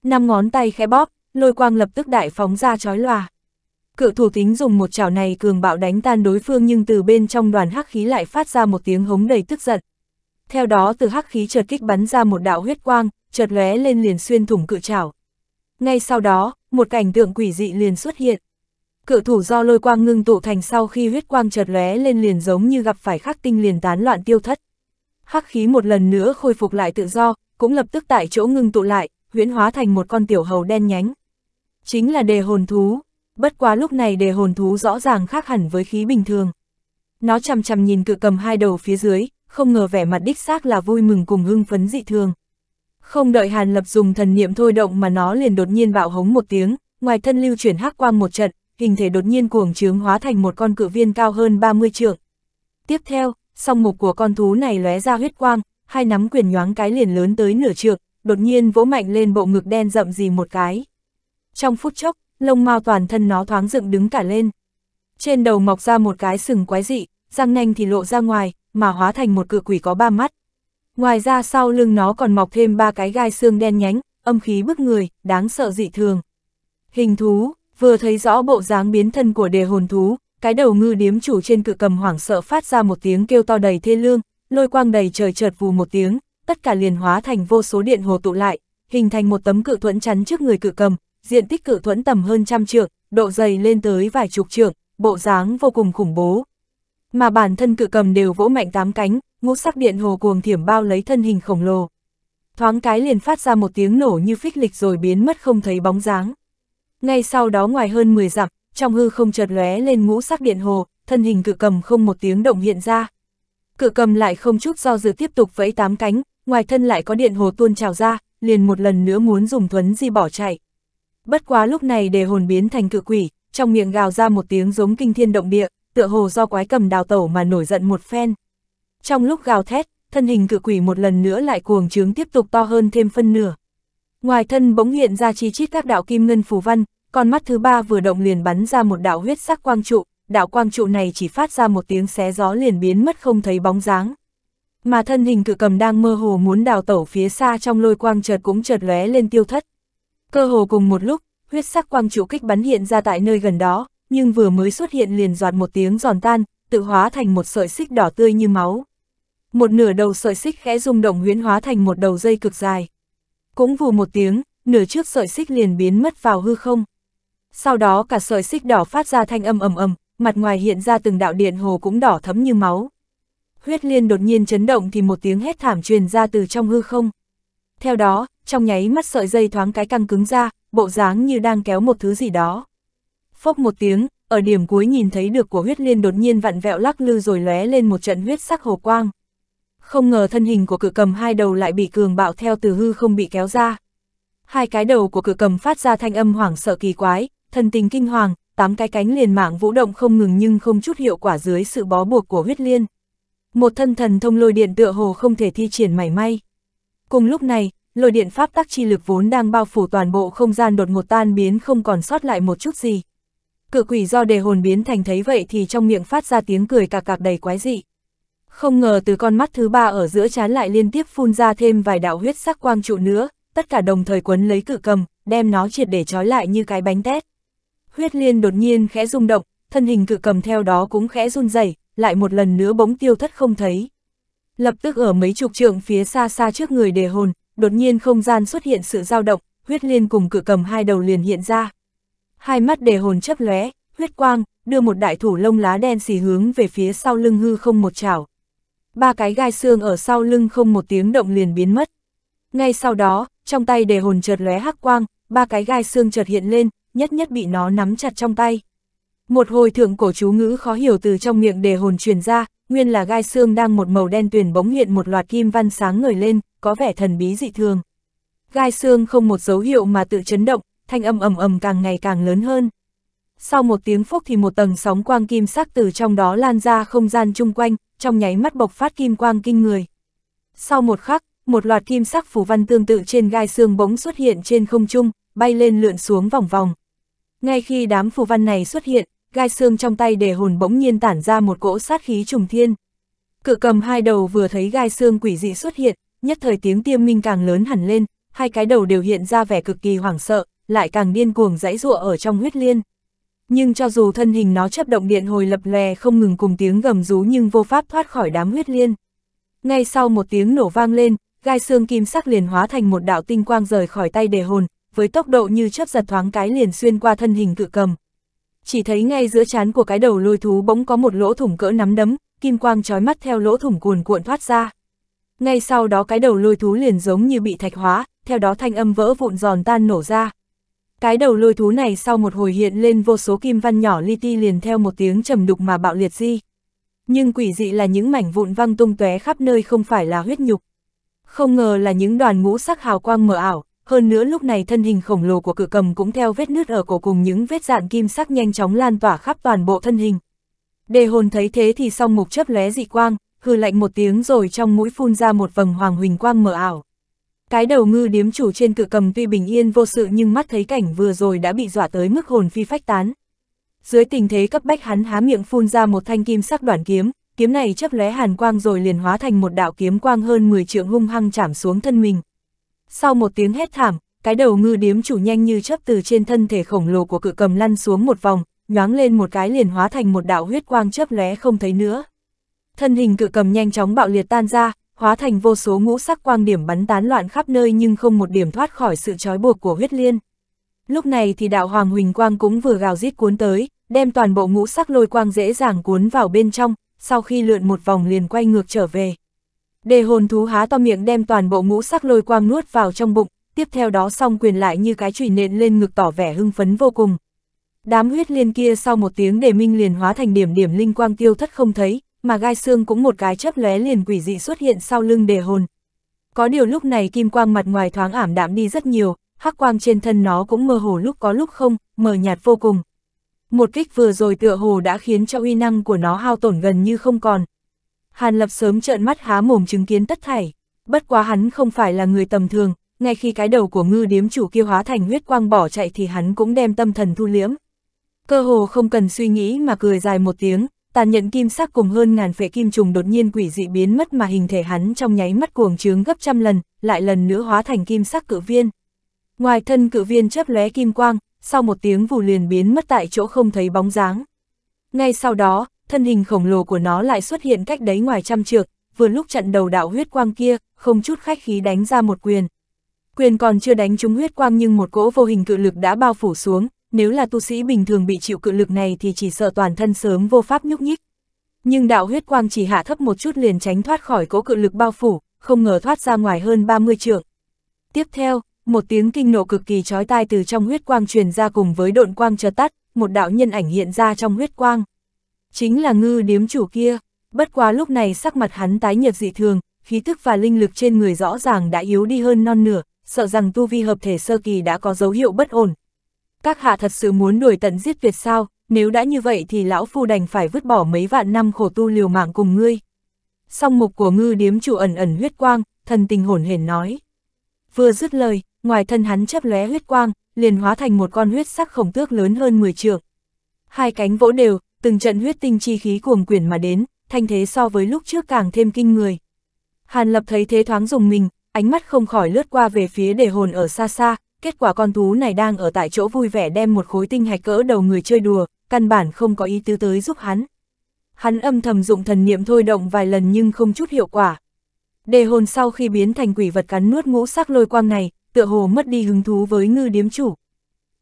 Speaker 1: Năm ngón tay khẽ bóp, lôi quang lập tức đại phóng ra chói lòa. Cự thủ tính dùng một chảo này cường bạo đánh tan đối phương nhưng từ bên trong đoàn hắc khí lại phát ra một tiếng hống đầy tức giận. Theo đó từ hắc khí chợt kích bắn ra một đạo huyết quang, chợt lóe lên liền xuyên thủng cự chảo. Ngay sau đó, một cảnh tượng quỷ dị liền xuất hiện. Cự thủ do lôi quang ngưng tụ thành sau khi huyết quang chợt lóe lên liền giống như gặp phải khắc tinh liền tán loạn tiêu thất. Hắc khí một lần nữa khôi phục lại tự do, cũng lập tức tại chỗ ngưng tụ lại, huyễn hóa thành một con tiểu hầu đen nhánh. Chính là đề hồn thú, bất quá lúc này đề hồn thú rõ ràng khác hẳn với khí bình thường. Nó chằm chằm nhìn cự cầm hai đầu phía dưới, không ngờ vẻ mặt đích xác là vui mừng cùng hưng phấn dị thường. Không đợi Hàn Lập dùng thần niệm thôi động mà nó liền đột nhiên bạo hống một tiếng, ngoài thân lưu chuyển hắc quang một trận, hình thể đột nhiên cuồng trướng hóa thành một con cự viên cao hơn 30 trượng. Tiếp theo, song mục của con thú này lóe ra huyết quang, hai nắm quyền nhoáng cái liền lớn tới nửa trượng, đột nhiên vỗ mạnh lên bộ ngực đen rậm gì một cái. Trong phút chốc, lông mao toàn thân nó thoáng dựng đứng cả lên. Trên đầu mọc ra một cái sừng quái dị, răng nanh thì lộ ra ngoài, mà hóa thành một cự quỷ có ba mắt. Ngoài ra sau lưng nó còn mọc thêm ba cái gai xương đen nhánh, âm khí bức người, đáng sợ dị thường. Hình thú, vừa thấy rõ bộ dáng biến thân của đề hồn thú, cái đầu ngư điếm chủ trên cự cầm hoảng sợ phát ra một tiếng kêu to đầy thê lương, lôi quang đầy trời chợt vù một tiếng, tất cả liền hóa thành vô số điện hồ tụ lại, hình thành một tấm cự thuẫn chắn trước người cự cầm, diện tích cự thuẫn tầm hơn trăm trượng, độ dày lên tới vài chục trượng, bộ dáng vô cùng khủng bố. Mà bản thân cự cầm đều vỗ mạnh tám cánh, ngũ sắc điện hồ cuồng thiểm bao lấy thân hình khổng lồ. Thoáng cái liền phát ra một tiếng nổ như phích lịch rồi biến mất không thấy bóng dáng. Ngay sau đó ngoài hơn 10 dặm, trong hư không chợt lóe lên ngũ sắc điện hồ, thân hình cự cầm không một tiếng động hiện ra. Cự cầm lại không chút do dự tiếp tục vẫy tám cánh, ngoài thân lại có điện hồ tuôn trào ra, liền một lần nữa muốn dùng thuấn di bỏ chạy. Bất quá lúc này đề hồn biến thành cự quỷ, trong miệng gào ra một tiếng giống kinh thiên động địa, tựa hồ do quái cầm đào tẩu mà nổi giận một phen. Trong lúc gào thét, thân hình cự quỷ một lần nữa lại cuồng trướng tiếp tục to hơn thêm phân nửa. Ngoài thân bỗng hiện ra chi chít các đạo kim ngân phù văn, con mắt thứ ba vừa động liền bắn ra một đạo huyết sắc quang trụ, đạo quang trụ này chỉ phát ra một tiếng xé gió liền biến mất không thấy bóng dáng. Mà thân hình cự cầm đang mơ hồ muốn đào tẩu phía xa trong lôi quang chợt cũng chợt lóe lên tiêu thất. Cơ hồ cùng một lúc, huyết sắc quang trụ kích bắn hiện ra tại nơi gần đó, nhưng vừa mới xuất hiện liền giọt một tiếng giòn tan, tự hóa thành một sợi xích đỏ tươi như máu một nửa đầu sợi xích khẽ rung động huyễn hóa thành một đầu dây cực dài. Cũng vù một tiếng, nửa trước sợi xích liền biến mất vào hư không. Sau đó cả sợi xích đỏ phát ra thanh âm ầm ầm, mặt ngoài hiện ra từng đạo điện hồ cũng đỏ thấm như máu. Huyết liên đột nhiên chấn động thì một tiếng hét thảm truyền ra từ trong hư không. Theo đó, trong nháy mắt sợi dây thoáng cái căng cứng ra, bộ dáng như đang kéo một thứ gì đó. Phốc một tiếng, ở điểm cuối nhìn thấy được của huyết liên đột nhiên vặn vẹo lắc lư rồi lóe lên một trận huyết sắc hồ quang không ngờ thân hình của cự cầm hai đầu lại bị cường bạo theo từ hư không bị kéo ra. Hai cái đầu của cự cầm phát ra thanh âm hoảng sợ kỳ quái, thần tình kinh hoàng, tám cái cánh liền mạng vũ động không ngừng nhưng không chút hiệu quả dưới sự bó buộc của huyết liên. Một thân thần thông lôi điện tựa hồ không thể thi triển mảy may. Cùng lúc này, lôi điện pháp tắc chi lực vốn đang bao phủ toàn bộ không gian đột ngột tan biến không còn sót lại một chút gì. Cự quỷ do đề hồn biến thành thấy vậy thì trong miệng phát ra tiếng cười cạc cạc đầy quái dị. Không ngờ từ con mắt thứ ba ở giữa chán lại liên tiếp phun ra thêm vài đạo huyết sắc quang trụ nữa, tất cả đồng thời quấn lấy cự cầm, đem nó triệt để trói lại như cái bánh tét. Huyết liên đột nhiên khẽ rung động, thân hình cự cầm theo đó cũng khẽ run rẩy, lại một lần nữa bỗng tiêu thất không thấy. Lập tức ở mấy chục trượng phía xa xa trước người đề hồn, đột nhiên không gian xuất hiện sự dao động, huyết liên cùng cự cầm hai đầu liền hiện ra. Hai mắt đề hồn chấp lóe, huyết quang, đưa một đại thủ lông lá đen xì hướng về phía sau lưng hư không một chảo ba cái gai xương ở sau lưng không một tiếng động liền biến mất. Ngay sau đó, trong tay đề hồn chợt lóe hắc quang, ba cái gai xương chợt hiện lên, nhất nhất bị nó nắm chặt trong tay. Một hồi thượng cổ chú ngữ khó hiểu từ trong miệng đề hồn truyền ra, nguyên là gai xương đang một màu đen tuyền bỗng hiện một loạt kim văn sáng ngời lên, có vẻ thần bí dị thường. Gai xương không một dấu hiệu mà tự chấn động, thanh âm ầm ầm càng ngày càng lớn hơn. Sau một tiếng phốc thì một tầng sóng quang kim sắc từ trong đó lan ra không gian chung quanh, trong nháy mắt bộc phát kim quang kinh người. Sau một khắc, một loạt kim sắc phủ văn tương tự trên gai xương bỗng xuất hiện trên không trung, bay lên lượn xuống vòng vòng. Ngay khi đám phù văn này xuất hiện, gai xương trong tay Đề hồn bỗng nhiên tản ra một cỗ sát khí trùng thiên. Cự cầm hai đầu vừa thấy gai xương quỷ dị xuất hiện, nhất thời tiếng tiêm minh càng lớn hẳn lên, hai cái đầu đều hiện ra vẻ cực kỳ hoảng sợ, lại càng điên cuồng dãy dụa ở trong huyết liên nhưng cho dù thân hình nó chấp động điện hồi lập lè không ngừng cùng tiếng gầm rú nhưng vô pháp thoát khỏi đám huyết liên. Ngay sau một tiếng nổ vang lên, gai xương kim sắc liền hóa thành một đạo tinh quang rời khỏi tay đề hồn, với tốc độ như chớp giật thoáng cái liền xuyên qua thân hình cự cầm. Chỉ thấy ngay giữa trán của cái đầu lôi thú bỗng có một lỗ thủng cỡ nắm đấm, kim quang trói mắt theo lỗ thủng cuồn cuộn thoát ra. Ngay sau đó cái đầu lôi thú liền giống như bị thạch hóa, theo đó thanh âm vỡ vụn giòn tan nổ ra. Cái đầu lôi thú này sau một hồi hiện lên vô số kim văn nhỏ li ti liền theo một tiếng trầm đục mà bạo liệt di. Nhưng quỷ dị là những mảnh vụn văng tung tóe khắp nơi không phải là huyết nhục. Không ngờ là những đoàn ngũ sắc hào quang mờ ảo, hơn nữa lúc này thân hình khổng lồ của cự cầm cũng theo vết nứt ở cổ cùng những vết dạn kim sắc nhanh chóng lan tỏa khắp toàn bộ thân hình. Đề hồn thấy thế thì song mục chớp lóe dị quang, hư lạnh một tiếng rồi trong mũi phun ra một vầng hoàng huỳnh quang mờ ảo. Cái đầu ngư điếm chủ trên cự cầm tuy bình yên vô sự nhưng mắt thấy cảnh vừa rồi đã bị dọa tới mức hồn phi phách tán. Dưới tình thế cấp bách hắn há miệng phun ra một thanh kim sắc đoạn kiếm, kiếm này chấp lóe hàn quang rồi liền hóa thành một đạo kiếm quang hơn 10 trượng hung hăng chảm xuống thân mình. Sau một tiếng hét thảm, cái đầu ngư điếm chủ nhanh như chấp từ trên thân thể khổng lồ của cự cầm lăn xuống một vòng, nhoáng lên một cái liền hóa thành một đạo huyết quang chấp lóe không thấy nữa. Thân hình cự cầm nhanh chóng bạo liệt tan ra, hóa thành vô số ngũ sắc quang điểm bắn tán loạn khắp nơi nhưng không một điểm thoát khỏi sự trói buộc của huyết liên. Lúc này thì đạo Hoàng Huỳnh Quang cũng vừa gào rít cuốn tới, đem toàn bộ ngũ sắc lôi quang dễ dàng cuốn vào bên trong, sau khi lượn một vòng liền quay ngược trở về. Đề hồn thú há to miệng đem toàn bộ ngũ sắc lôi quang nuốt vào trong bụng, tiếp theo đó song quyền lại như cái chùy nện lên ngực tỏ vẻ hưng phấn vô cùng. Đám huyết liên kia sau một tiếng đề minh liền hóa thành điểm điểm linh quang tiêu thất không thấy, mà gai xương cũng một cái chớp lóe liền quỷ dị xuất hiện sau lưng đề hồn. Có điều lúc này kim quang mặt ngoài thoáng ảm đạm đi rất nhiều, hắc quang trên thân nó cũng mơ hồ lúc có lúc không, mờ nhạt vô cùng. Một kích vừa rồi tựa hồ đã khiến cho uy năng của nó hao tổn gần như không còn. Hàn Lập sớm trợn mắt há mồm chứng kiến tất thảy, bất quá hắn không phải là người tầm thường, ngay khi cái đầu của ngư điếm chủ kia hóa thành huyết quang bỏ chạy thì hắn cũng đem tâm thần thu liễm. Cơ hồ không cần suy nghĩ mà cười dài một tiếng, tàn nhận kim sắc cùng hơn ngàn phệ kim trùng đột nhiên quỷ dị biến mất mà hình thể hắn trong nháy mắt cuồng trướng gấp trăm lần, lại lần nữa hóa thành kim sắc cự viên. Ngoài thân cự viên chớp lóe kim quang, sau một tiếng vù liền biến mất tại chỗ không thấy bóng dáng. Ngay sau đó, thân hình khổng lồ của nó lại xuất hiện cách đấy ngoài trăm trượng, vừa lúc trận đầu đạo huyết quang kia, không chút khách khí đánh ra một quyền. Quyền còn chưa đánh trúng huyết quang nhưng một cỗ vô hình cự lực đã bao phủ xuống, nếu là tu sĩ bình thường bị chịu cự lực này thì chỉ sợ toàn thân sớm vô pháp nhúc nhích. Nhưng đạo huyết quang chỉ hạ thấp một chút liền tránh thoát khỏi cố cự lực bao phủ, không ngờ thoát ra ngoài hơn 30 trượng. Tiếp theo, một tiếng kinh nộ cực kỳ chói tai từ trong huyết quang truyền ra cùng với độn quang chợt tắt, một đạo nhân ảnh hiện ra trong huyết quang. Chính là ngư điếm chủ kia, bất quá lúc này sắc mặt hắn tái nhợt dị thường, khí tức và linh lực trên người rõ ràng đã yếu đi hơn non nửa, sợ rằng tu vi hợp thể sơ kỳ đã có dấu hiệu bất ổn, các hạ thật sự muốn đuổi tận giết Việt sao, nếu đã như vậy thì lão phu đành phải vứt bỏ mấy vạn năm khổ tu liều mạng cùng ngươi. Song mục của ngư điếm chủ ẩn ẩn huyết quang, thần tình hồn hển nói. Vừa dứt lời, ngoài thân hắn chấp lóe huyết quang, liền hóa thành một con huyết sắc khổng tước lớn hơn 10 trượng. Hai cánh vỗ đều, từng trận huyết tinh chi khí cuồng quyển mà đến, thanh thế so với lúc trước càng thêm kinh người. Hàn Lập thấy thế thoáng dùng mình, ánh mắt không khỏi lướt qua về phía để hồn ở xa xa, kết quả con thú này đang ở tại chỗ vui vẻ đem một khối tinh hạch cỡ đầu người chơi đùa, căn bản không có ý tứ tới giúp hắn. Hắn âm thầm dụng thần niệm thôi động vài lần nhưng không chút hiệu quả. Đề hồn sau khi biến thành quỷ vật cắn nuốt ngũ sắc lôi quang này, tựa hồ mất đi hứng thú với ngư điếm chủ.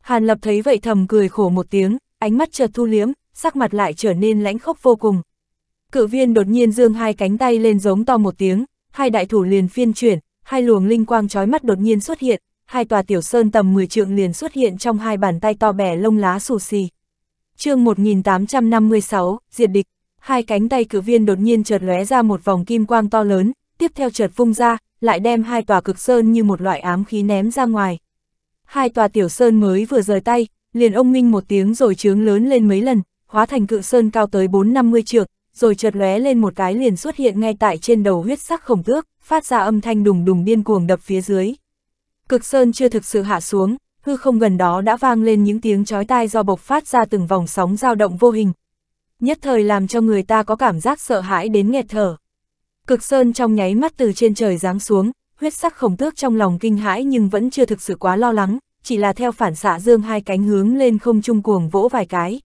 Speaker 1: Hàn lập thấy vậy thầm cười khổ một tiếng, ánh mắt chợt thu liếm, sắc mặt lại trở nên lãnh khốc vô cùng. Cự viên đột nhiên dương hai cánh tay lên giống to một tiếng, hai đại thủ liền phiên chuyển, hai luồng linh quang chói mắt đột nhiên xuất hiện, hai tòa tiểu sơn tầm 10 trượng liền xuất hiện trong hai bàn tay to bẻ lông lá xù xì. chương 1856, diệt địch, hai cánh tay cử viên đột nhiên chợt lóe ra một vòng kim quang to lớn, tiếp theo chợt vung ra, lại đem hai tòa cực sơn như một loại ám khí ném ra ngoài. Hai tòa tiểu sơn mới vừa rời tay, liền ông minh một tiếng rồi trướng lớn lên mấy lần, hóa thành cự sơn cao tới 450 trượng, rồi chợt lóe lên một cái liền xuất hiện ngay tại trên đầu huyết sắc khổng tước, phát ra âm thanh đùng đùng điên cuồng đập phía dưới. Cực sơn chưa thực sự hạ xuống, hư không gần đó đã vang lên những tiếng chói tai do bộc phát ra từng vòng sóng dao động vô hình. Nhất thời làm cho người ta có cảm giác sợ hãi đến nghẹt thở. Cực sơn trong nháy mắt từ trên trời giáng xuống, huyết sắc khổng tước trong lòng kinh hãi nhưng vẫn chưa thực sự quá lo lắng, chỉ là theo phản xạ dương hai cánh hướng lên không trung cuồng vỗ vài cái.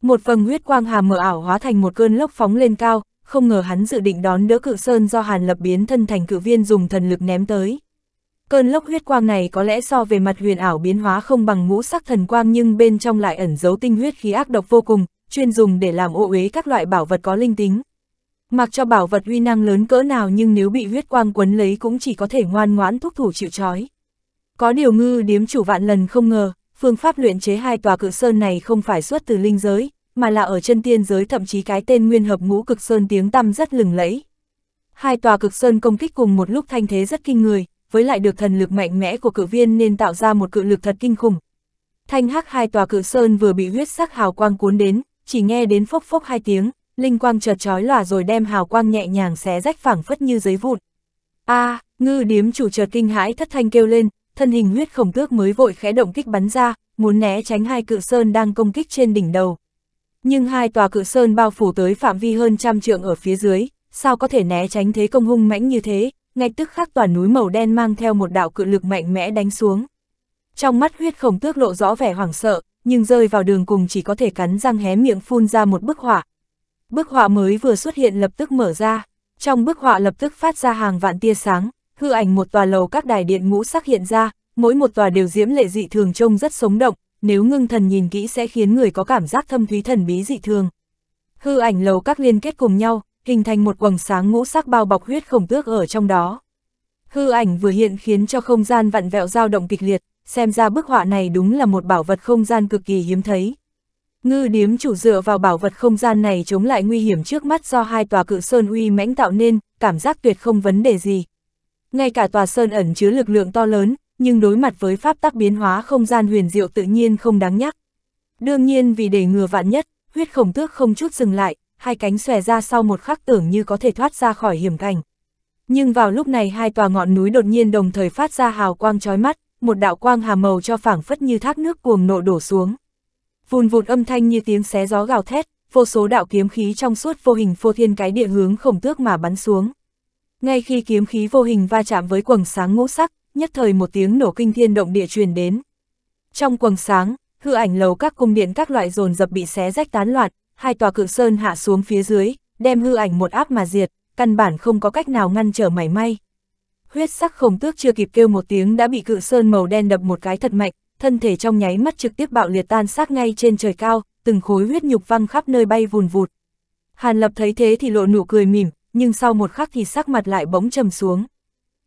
Speaker 1: Một vầng huyết quang hà mờ ảo hóa thành một cơn lốc phóng lên cao, không ngờ hắn dự định đón đỡ cự sơn do Hàn Lập biến thân thành cự viên dùng thần lực ném tới. Cơn lốc huyết quang này có lẽ so về mặt huyền ảo biến hóa không bằng ngũ sắc thần quang nhưng bên trong lại ẩn giấu tinh huyết khí ác độc vô cùng, chuyên dùng để làm ô uế các loại bảo vật có linh tính. Mặc cho bảo vật uy năng lớn cỡ nào nhưng nếu bị huyết quang quấn lấy cũng chỉ có thể ngoan ngoãn thúc thủ chịu trói. Có điều ngư điếm chủ vạn lần không ngờ, phương pháp luyện chế hai tòa cự sơn này không phải xuất từ linh giới, mà là ở chân tiên giới thậm chí cái tên nguyên hợp ngũ cực sơn tiếng tăm rất lừng lẫy. Hai tòa cực sơn công kích cùng một lúc thanh thế rất kinh người, với lại được thần lực mạnh mẽ của cự viên nên tạo ra một cự lực thật kinh khủng. Thanh hắc hai tòa cự sơn vừa bị huyết sắc hào quang cuốn đến, chỉ nghe đến phốc phốc hai tiếng, linh quang chợt chói lòa rồi đem hào quang nhẹ nhàng xé rách phẳng phất như giấy vụn. A, à, ngư điếm chủ chợt kinh hãi thất thanh kêu lên, thân hình huyết khổng tước mới vội khẽ động kích bắn ra, muốn né tránh hai cự sơn đang công kích trên đỉnh đầu. Nhưng hai tòa cự sơn bao phủ tới phạm vi hơn trăm trượng ở phía dưới, sao có thể né tránh thế công hung mãnh như thế, ngay tức khắc toàn núi màu đen mang theo một đạo cự lực mạnh mẽ đánh xuống. Trong mắt huyết khổng tước lộ rõ vẻ hoảng sợ, nhưng rơi vào đường cùng chỉ có thể cắn răng hé miệng phun ra một bức họa. Bức họa mới vừa xuất hiện lập tức mở ra, trong bức họa lập tức phát ra hàng vạn tia sáng, hư ảnh một tòa lầu các đài điện ngũ sắc hiện ra, mỗi một tòa đều diễm lệ dị thường trông rất sống động, nếu ngưng thần nhìn kỹ sẽ khiến người có cảm giác thâm thúy thần bí dị thường. Hư ảnh lầu các liên kết cùng nhau, hình thành một quầng sáng ngũ sắc bao bọc huyết khổng tước ở trong đó. Hư ảnh vừa hiện khiến cho không gian vặn vẹo dao động kịch liệt, xem ra bức họa này đúng là một bảo vật không gian cực kỳ hiếm thấy. Ngư điếm chủ dựa vào bảo vật không gian này chống lại nguy hiểm trước mắt do hai tòa cự sơn uy mãnh tạo nên, cảm giác tuyệt không vấn đề gì. Ngay cả tòa sơn ẩn chứa lực lượng to lớn, nhưng đối mặt với pháp tắc biến hóa không gian huyền diệu tự nhiên không đáng nhắc. Đương nhiên vì để ngừa vạn nhất, huyết khổng tước không chút dừng lại, hai cánh xòe ra sau một khắc tưởng như có thể thoát ra khỏi hiểm cảnh. Nhưng vào lúc này hai tòa ngọn núi đột nhiên đồng thời phát ra hào quang chói mắt, một đạo quang hà màu cho phảng phất như thác nước cuồng nộ đổ xuống. Vùn vụt âm thanh như tiếng xé gió gào thét, vô số đạo kiếm khí trong suốt vô hình phô thiên cái địa hướng khổng tước mà bắn xuống. Ngay khi kiếm khí vô hình va chạm với quầng sáng ngũ sắc, nhất thời một tiếng nổ kinh thiên động địa truyền đến. Trong quầng sáng, hư ảnh lầu các cung điện các loại dồn dập bị xé rách tán loạn, hai tòa cự sơn hạ xuống phía dưới, đem hư ảnh một áp mà diệt, căn bản không có cách nào ngăn trở mảy may. Huyết sắc khổng tước chưa kịp kêu một tiếng đã bị cự sơn màu đen đập một cái thật mạnh, thân thể trong nháy mắt trực tiếp bạo liệt tan xác ngay trên trời cao, từng khối huyết nhục văng khắp nơi bay vùn vụt. Hàn Lập thấy thế thì lộ nụ cười mỉm, nhưng sau một khắc thì sắc mặt lại bỗng trầm xuống.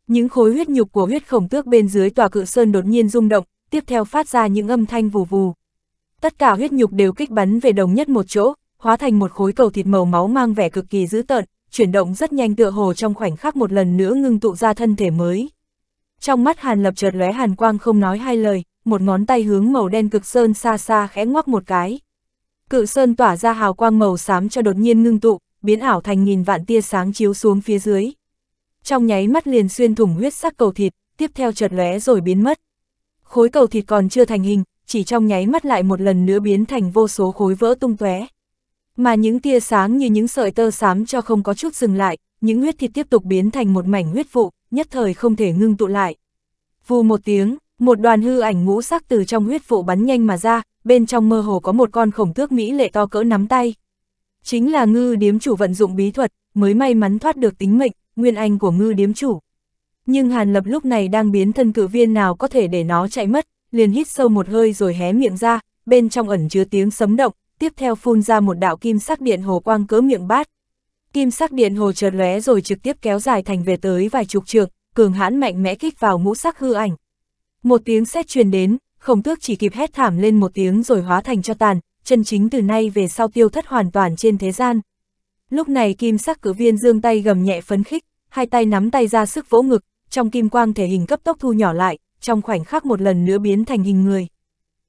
Speaker 1: Những khối huyết nhục của huyết khổng tước bên dưới tòa cự sơn đột nhiên rung động, tiếp theo phát ra những âm thanh vù vù. Tất cả huyết nhục đều kích bắn về đồng nhất một chỗ, hóa thành một khối cầu thịt màu máu mang vẻ cực kỳ dữ tợn, chuyển động rất nhanh tựa hồ trong khoảnh khắc một lần nữa ngưng tụ ra thân thể mới. Trong mắt Hàn Lập chợt lóe hàn quang không nói hai lời, một ngón tay hướng màu đen cực sơn xa xa khẽ ngoắc một cái. Cự sơn tỏa ra hào quang màu xám cho đột nhiên ngưng tụ, biến ảo thành nghìn vạn tia sáng chiếu xuống phía dưới. Trong nháy mắt liền xuyên thủng huyết sắc cầu thịt, tiếp theo chợt lóe rồi biến mất. Khối cầu thịt còn chưa thành hình, chỉ trong nháy mắt lại một lần nữa biến thành vô số khối vỡ tung tóe. Mà những tia sáng như những sợi tơ xám cho không có chút dừng lại, những huyết thịt tiếp tục biến thành một mảnh huyết vụ, nhất thời không thể ngưng tụ lại. Vù một tiếng, một đoàn hư ảnh ngũ sắc từ trong huyết vụ bắn nhanh mà ra, bên trong mơ hồ có một con khổng tước Mỹ lệ to cỡ nắm tay. Chính là ngư điếm chủ vận dụng bí thuật, mới may mắn thoát được tính mệnh, nguyên anh của ngư điếm chủ. Nhưng Hàn Lập lúc này đang biến thân cử viên nào có thể để nó chạy mất, liền hít sâu một hơi rồi hé miệng ra, bên trong ẩn chứa tiếng sấm động, tiếp theo phun ra một đạo kim sắc điện hồ quang cỡ miệng bát. Kim sắc điện hồ chợt lóe rồi trực tiếp kéo dài thành về tới vài chục trượng, cường hãn mạnh mẽ kích vào ngũ sắc hư ảnh. Một tiếng sét truyền đến, khổng tước chỉ kịp hét thảm lên một tiếng rồi hóa thành cho tàn, chân chính từ nay về sau tiêu thất hoàn toàn trên thế gian. Lúc này kim sắc cử viên dương tay gầm nhẹ phấn khích, hai tay nắm tay ra sức vỗ ngực, trong kim quang thể hình cấp tốc thu nhỏ lại, trong khoảnh khắc một lần nữa biến thành hình người.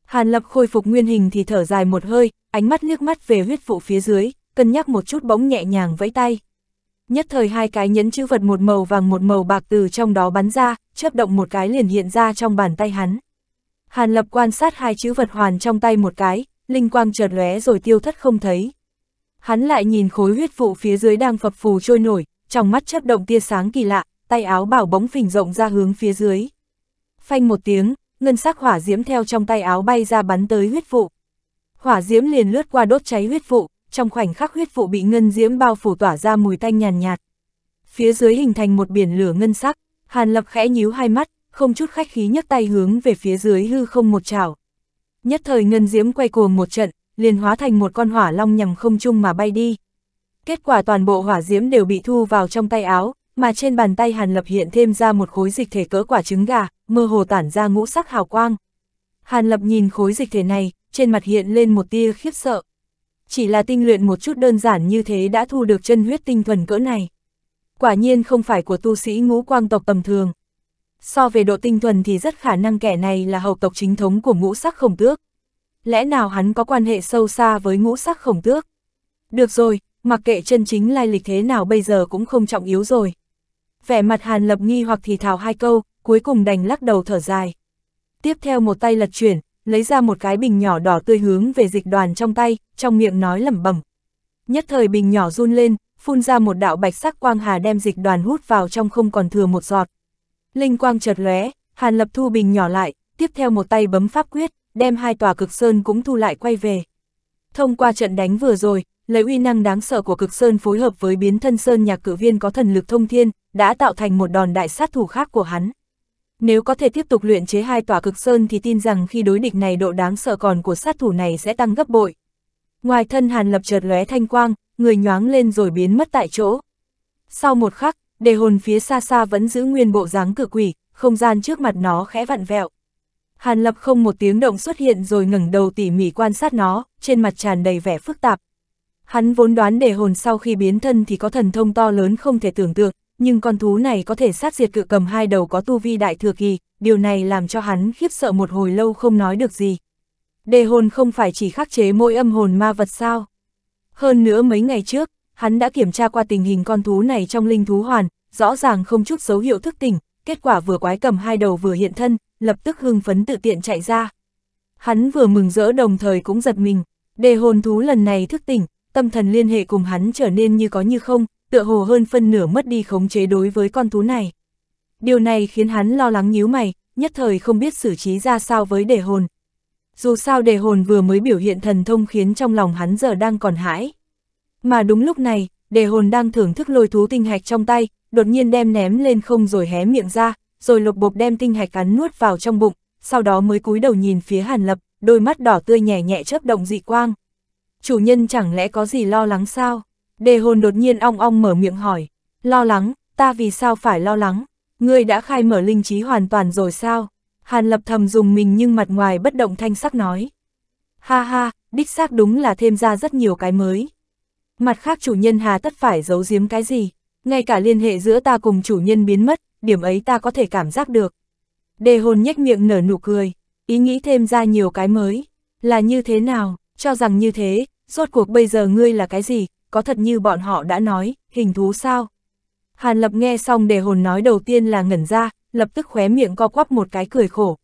Speaker 1: Hàn Lập khôi phục nguyên hình thì thở dài một hơi, ánh mắt liếc mắt về huyết vụ phía dưới, cân nhắc một chút bỗng nhẹ nhàng vẫy tay. Nhất thời hai cái nhẫn chữ vật một màu vàng một màu bạc từ trong đó bắn ra, chớp động một cái liền hiện ra trong bàn tay hắn. Hàn Lập quan sát hai chữ vật hoàn trong tay một cái, linh quang chợt lóe rồi tiêu thất không thấy. Hắn lại nhìn khối huyết vụ phía dưới đang phập phù trôi nổi, trong mắt chớp động tia sáng kỳ lạ, tay áo bảo bóng phình rộng ra hướng phía dưới. Phanh một tiếng, ngân sắc hỏa diễm theo trong tay áo bay ra bắn tới huyết vụ hỏa diễm liền lướt qua đốt cháy huyết vụ, trong khoảnh khắc huyết vụ bị ngân diễm bao phủ tỏa ra mùi tanh nhàn nhạt, Phía dưới hình thành một biển lửa ngân sắc, Hàn Lập khẽ nhíu hai mắt, không chút khách khí nhấc tay hướng về phía dưới hư không một trảo. Nhất thời ngân diễm quay cuồng một trận, liền hóa thành một con hỏa long nhằm không trung mà bay đi. Kết quả toàn bộ hỏa diễm đều bị thu vào trong tay áo, mà trên bàn tay Hàn Lập hiện thêm ra một khối dịch thể cỡ quả trứng gà, mơ hồ tản ra ngũ sắc hào quang. Hàn Lập nhìn khối dịch thể này, trên mặt hiện lên một tia khiếp sợ. Chỉ là tinh luyện một chút đơn giản như thế đã thu được chân huyết tinh thuần cỡ này. Quả nhiên không phải của tu sĩ ngũ quang tộc tầm thường. So về độ tinh thuần thì rất khả năng kẻ này là hậu tộc chính thống của ngũ sắc khổng tước. Lẽ nào hắn có quan hệ sâu xa với ngũ sắc khổng tước? Được rồi, mặc kệ chân chính lai lịch thế nào bây giờ cũng không trọng yếu rồi. Vẻ mặt Hàn Lập nghi hoặc thì thào hai câu, cuối cùng đành lắc đầu thở dài. Tiếp theo một tay lật chuyển, lấy ra một cái bình nhỏ đỏ tươi hướng về dịch đoàn trong tay, trong miệng nói lẩm bẩm. Nhất thời bình nhỏ run lên, phun ra một đạo bạch sắc quang hà đem dịch đoàn hút vào trong không còn thừa một giọt. Linh quang chợt lóe, Hàn Lập thu bình nhỏ lại, tiếp theo một tay bấm pháp quyết, đem hai tòa cực sơn cũng thu lại quay về. Thông qua trận đánh vừa rồi, lấy uy năng đáng sợ của cực sơn phối hợp với biến thân sơn nhạc cử viên có thần lực thông thiên, đã tạo thành một đòn đại sát thủ khác của hắn. Nếu có thể tiếp tục luyện chế hai tòa cực sơn thì tin rằng khi đối địch này độ đáng sợ còn của sát thủ này sẽ tăng gấp bội. Ngoài thân Hàn Lập chợt lóe thanh quang, người nhoáng lên rồi biến mất tại chỗ. Sau một khắc, đề hồn phía xa xa vẫn giữ nguyên bộ dáng cử quỷ, không gian trước mặt nó khẽ vặn vẹo. Hàn Lập không một tiếng động xuất hiện rồi ngẩng đầu tỉ mỉ quan sát nó, trên mặt tràn đầy vẻ phức tạp. Hắn vốn đoán đề hồn sau khi biến thân thì có thần thông to lớn không thể tưởng tượng, nhưng con thú này có thể sát diệt cự cầm hai đầu có tu vi đại thừa kỳ, điều này làm cho hắn khiếp sợ một hồi lâu không nói được gì. Đề hồn không phải chỉ khắc chế mỗi âm hồn ma vật sao. Hơn nữa mấy ngày trước, hắn đã kiểm tra qua tình hình con thú này trong linh thú hoàn, rõ ràng không chút dấu hiệu thức tỉnh, kết quả vừa quái cầm hai đầu vừa hiện thân, lập tức hưng phấn tự tiện chạy ra. Hắn vừa mừng rỡ đồng thời cũng giật mình, đề hồn thú lần này thức tỉnh, tâm thần liên hệ cùng hắn trở nên như có như không, tựa hồ hơn phân nửa mất đi khống chế đối với con thú này. Điều này khiến hắn lo lắng nhíu mày, nhất thời không biết xử trí ra sao với đề hồn. Dù sao đề hồn vừa mới biểu hiện thần thông khiến trong lòng hắn giờ đang còn hãi. Mà đúng lúc này, đề hồn đang thưởng thức lôi thú tinh hạch trong tay, đột nhiên đem ném lên không rồi hé miệng ra, rồi lục bộp đem tinh hạch cắn nuốt vào trong bụng, sau đó mới cúi đầu nhìn phía Hàn Lập, đôi mắt đỏ tươi nhẹ nhẹ chớp động dị quang. Chủ nhân chẳng lẽ có gì lo lắng sao? Đề hồn đột nhiên ong ong mở miệng hỏi, lo lắng, ta vì sao phải lo lắng, ngươi đã khai mở linh trí hoàn toàn rồi sao? Hàn lập thầm dùng mình nhưng mặt ngoài bất động thanh sắc nói. Ha ha, đích xác đúng là thêm ra rất nhiều cái mới. Mặt khác chủ nhân hà tất phải giấu giếm cái gì, ngay cả liên hệ giữa ta cùng chủ nhân biến mất, điểm ấy ta có thể cảm giác được. Đề hồn nhếch miệng nở nụ cười, ý nghĩ thêm ra nhiều cái mới, là như thế nào, cho rằng như thế, rốt cuộc bây giờ ngươi là cái gì, có thật như bọn họ đã nói, hình thú sao? Hàn Lập nghe xong đề hồn nói đầu tiên là ngẩn ra, lập tức khóe miệng co quắp một cái cười khổ.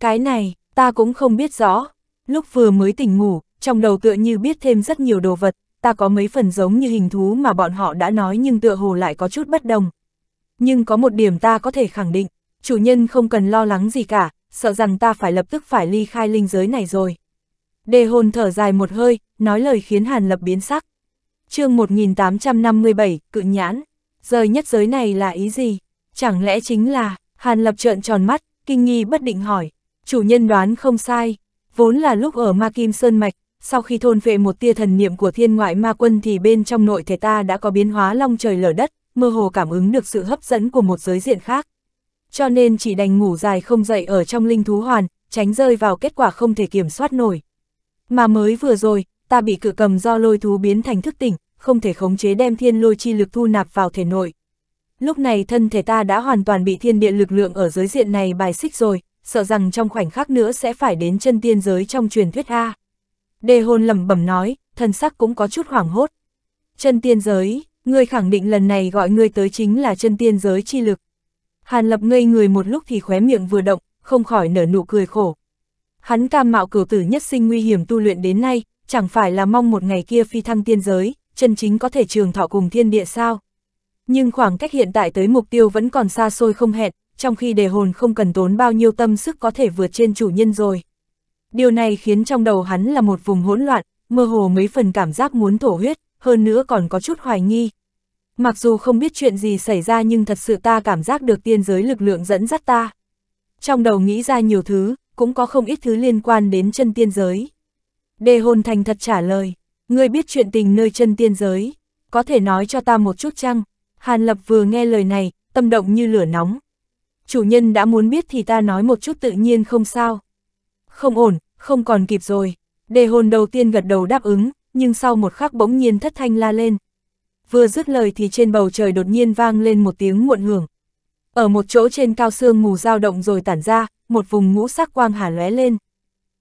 Speaker 1: Cái này, ta cũng không biết rõ. Lúc vừa mới tỉnh ngủ, trong đầu tựa như biết thêm rất nhiều đồ vật, ta có mấy phần giống như hình thú mà bọn họ đã nói nhưng tựa hồ lại có chút bất đồng. Nhưng có một điểm ta có thể khẳng định, chủ nhân không cần lo lắng gì cả, sợ rằng ta phải lập tức phải ly khai linh giới này rồi. Đề hồn thở dài một hơi, nói lời khiến Hàn Lập biến sắc chương 1857, cự nhãn, rời nhất giới này là ý gì? Chẳng lẽ chính là, Hàn Lập trợn tròn mắt, kinh nghi bất định hỏi, chủ nhân đoán không sai, vốn là lúc ở Ma Kim Sơn Mạch, sau khi thôn vệ một tia thần niệm của thiên ngoại ma quân thì bên trong nội thể ta đã có biến hóa long trời lở đất, mơ hồ cảm ứng được sự hấp dẫn của một giới diện khác. Cho nên chỉ đành ngủ dài không dậy ở trong linh thú hoàn, tránh rơi vào kết quả không thể kiểm soát nổi. Mà mới vừa rồi, ta bị cự cầm do lôi thú biến thành thức tỉnh, không thể khống chế đem thiên lôi chi lực thu nạp vào thể nội. Lúc này thân thể ta đã hoàn toàn bị thiên địa lực lượng ở giới diện này bài xích rồi, sợ rằng trong khoảnh khắc nữa sẽ phải đến chân tiên giới trong truyền thuyết A. Đề hôn lầm bẩm nói, thân sắc cũng có chút hoảng hốt. Chân tiên giới, ngươi khẳng định lần này gọi ngươi tới chính là chân tiên giới chi lực. Hàn lập ngây người một lúc thì khóe miệng vừa động, không khỏi nở nụ cười khổ. Hắn cam mạo cửu tử nhất sinh nguy hiểm tu luyện đến nay, chẳng phải là mong một ngày kia phi thăng tiên giới, chân chính có thể trường thọ cùng thiên địa sao. Nhưng khoảng cách hiện tại tới mục tiêu vẫn còn xa xôi không hẹn, trong khi đề hồn không cần tốn bao nhiêu tâm sức có thể vượt trên chủ nhân rồi. Điều này khiến trong đầu hắn là một vùng hỗn loạn, mơ hồ mấy phần cảm giác muốn thổ huyết, hơn nữa còn có chút hoài nghi. Mặc dù không biết chuyện gì xảy ra nhưng thật sự ta cảm giác được tiên giới lực lượng dẫn dắt ta. Trong đầu nghĩ ra nhiều thứ, cũng có không ít thứ liên quan đến chân tiên giới. Đề hồn thành thật trả lời. Ngươi biết chuyện tình nơi chân tiên giới, có thể nói cho ta một chút chăng? Hàn Lập vừa nghe lời này, tâm động như lửa nóng. Chủ nhân đã muốn biết thì ta nói một chút tự nhiên không sao. Không ổn, không còn kịp rồi. Đề hồn đầu tiên gật đầu đáp ứng, nhưng sau một khắc bỗng nhiên thất thanh la lên. Vừa dứt lời thì trên bầu trời đột nhiên vang lên một tiếng muộn hưởng. Ở một chỗ trên cao sương mù dao động rồi tản ra, một vùng ngũ sắc quang hà lóe lên.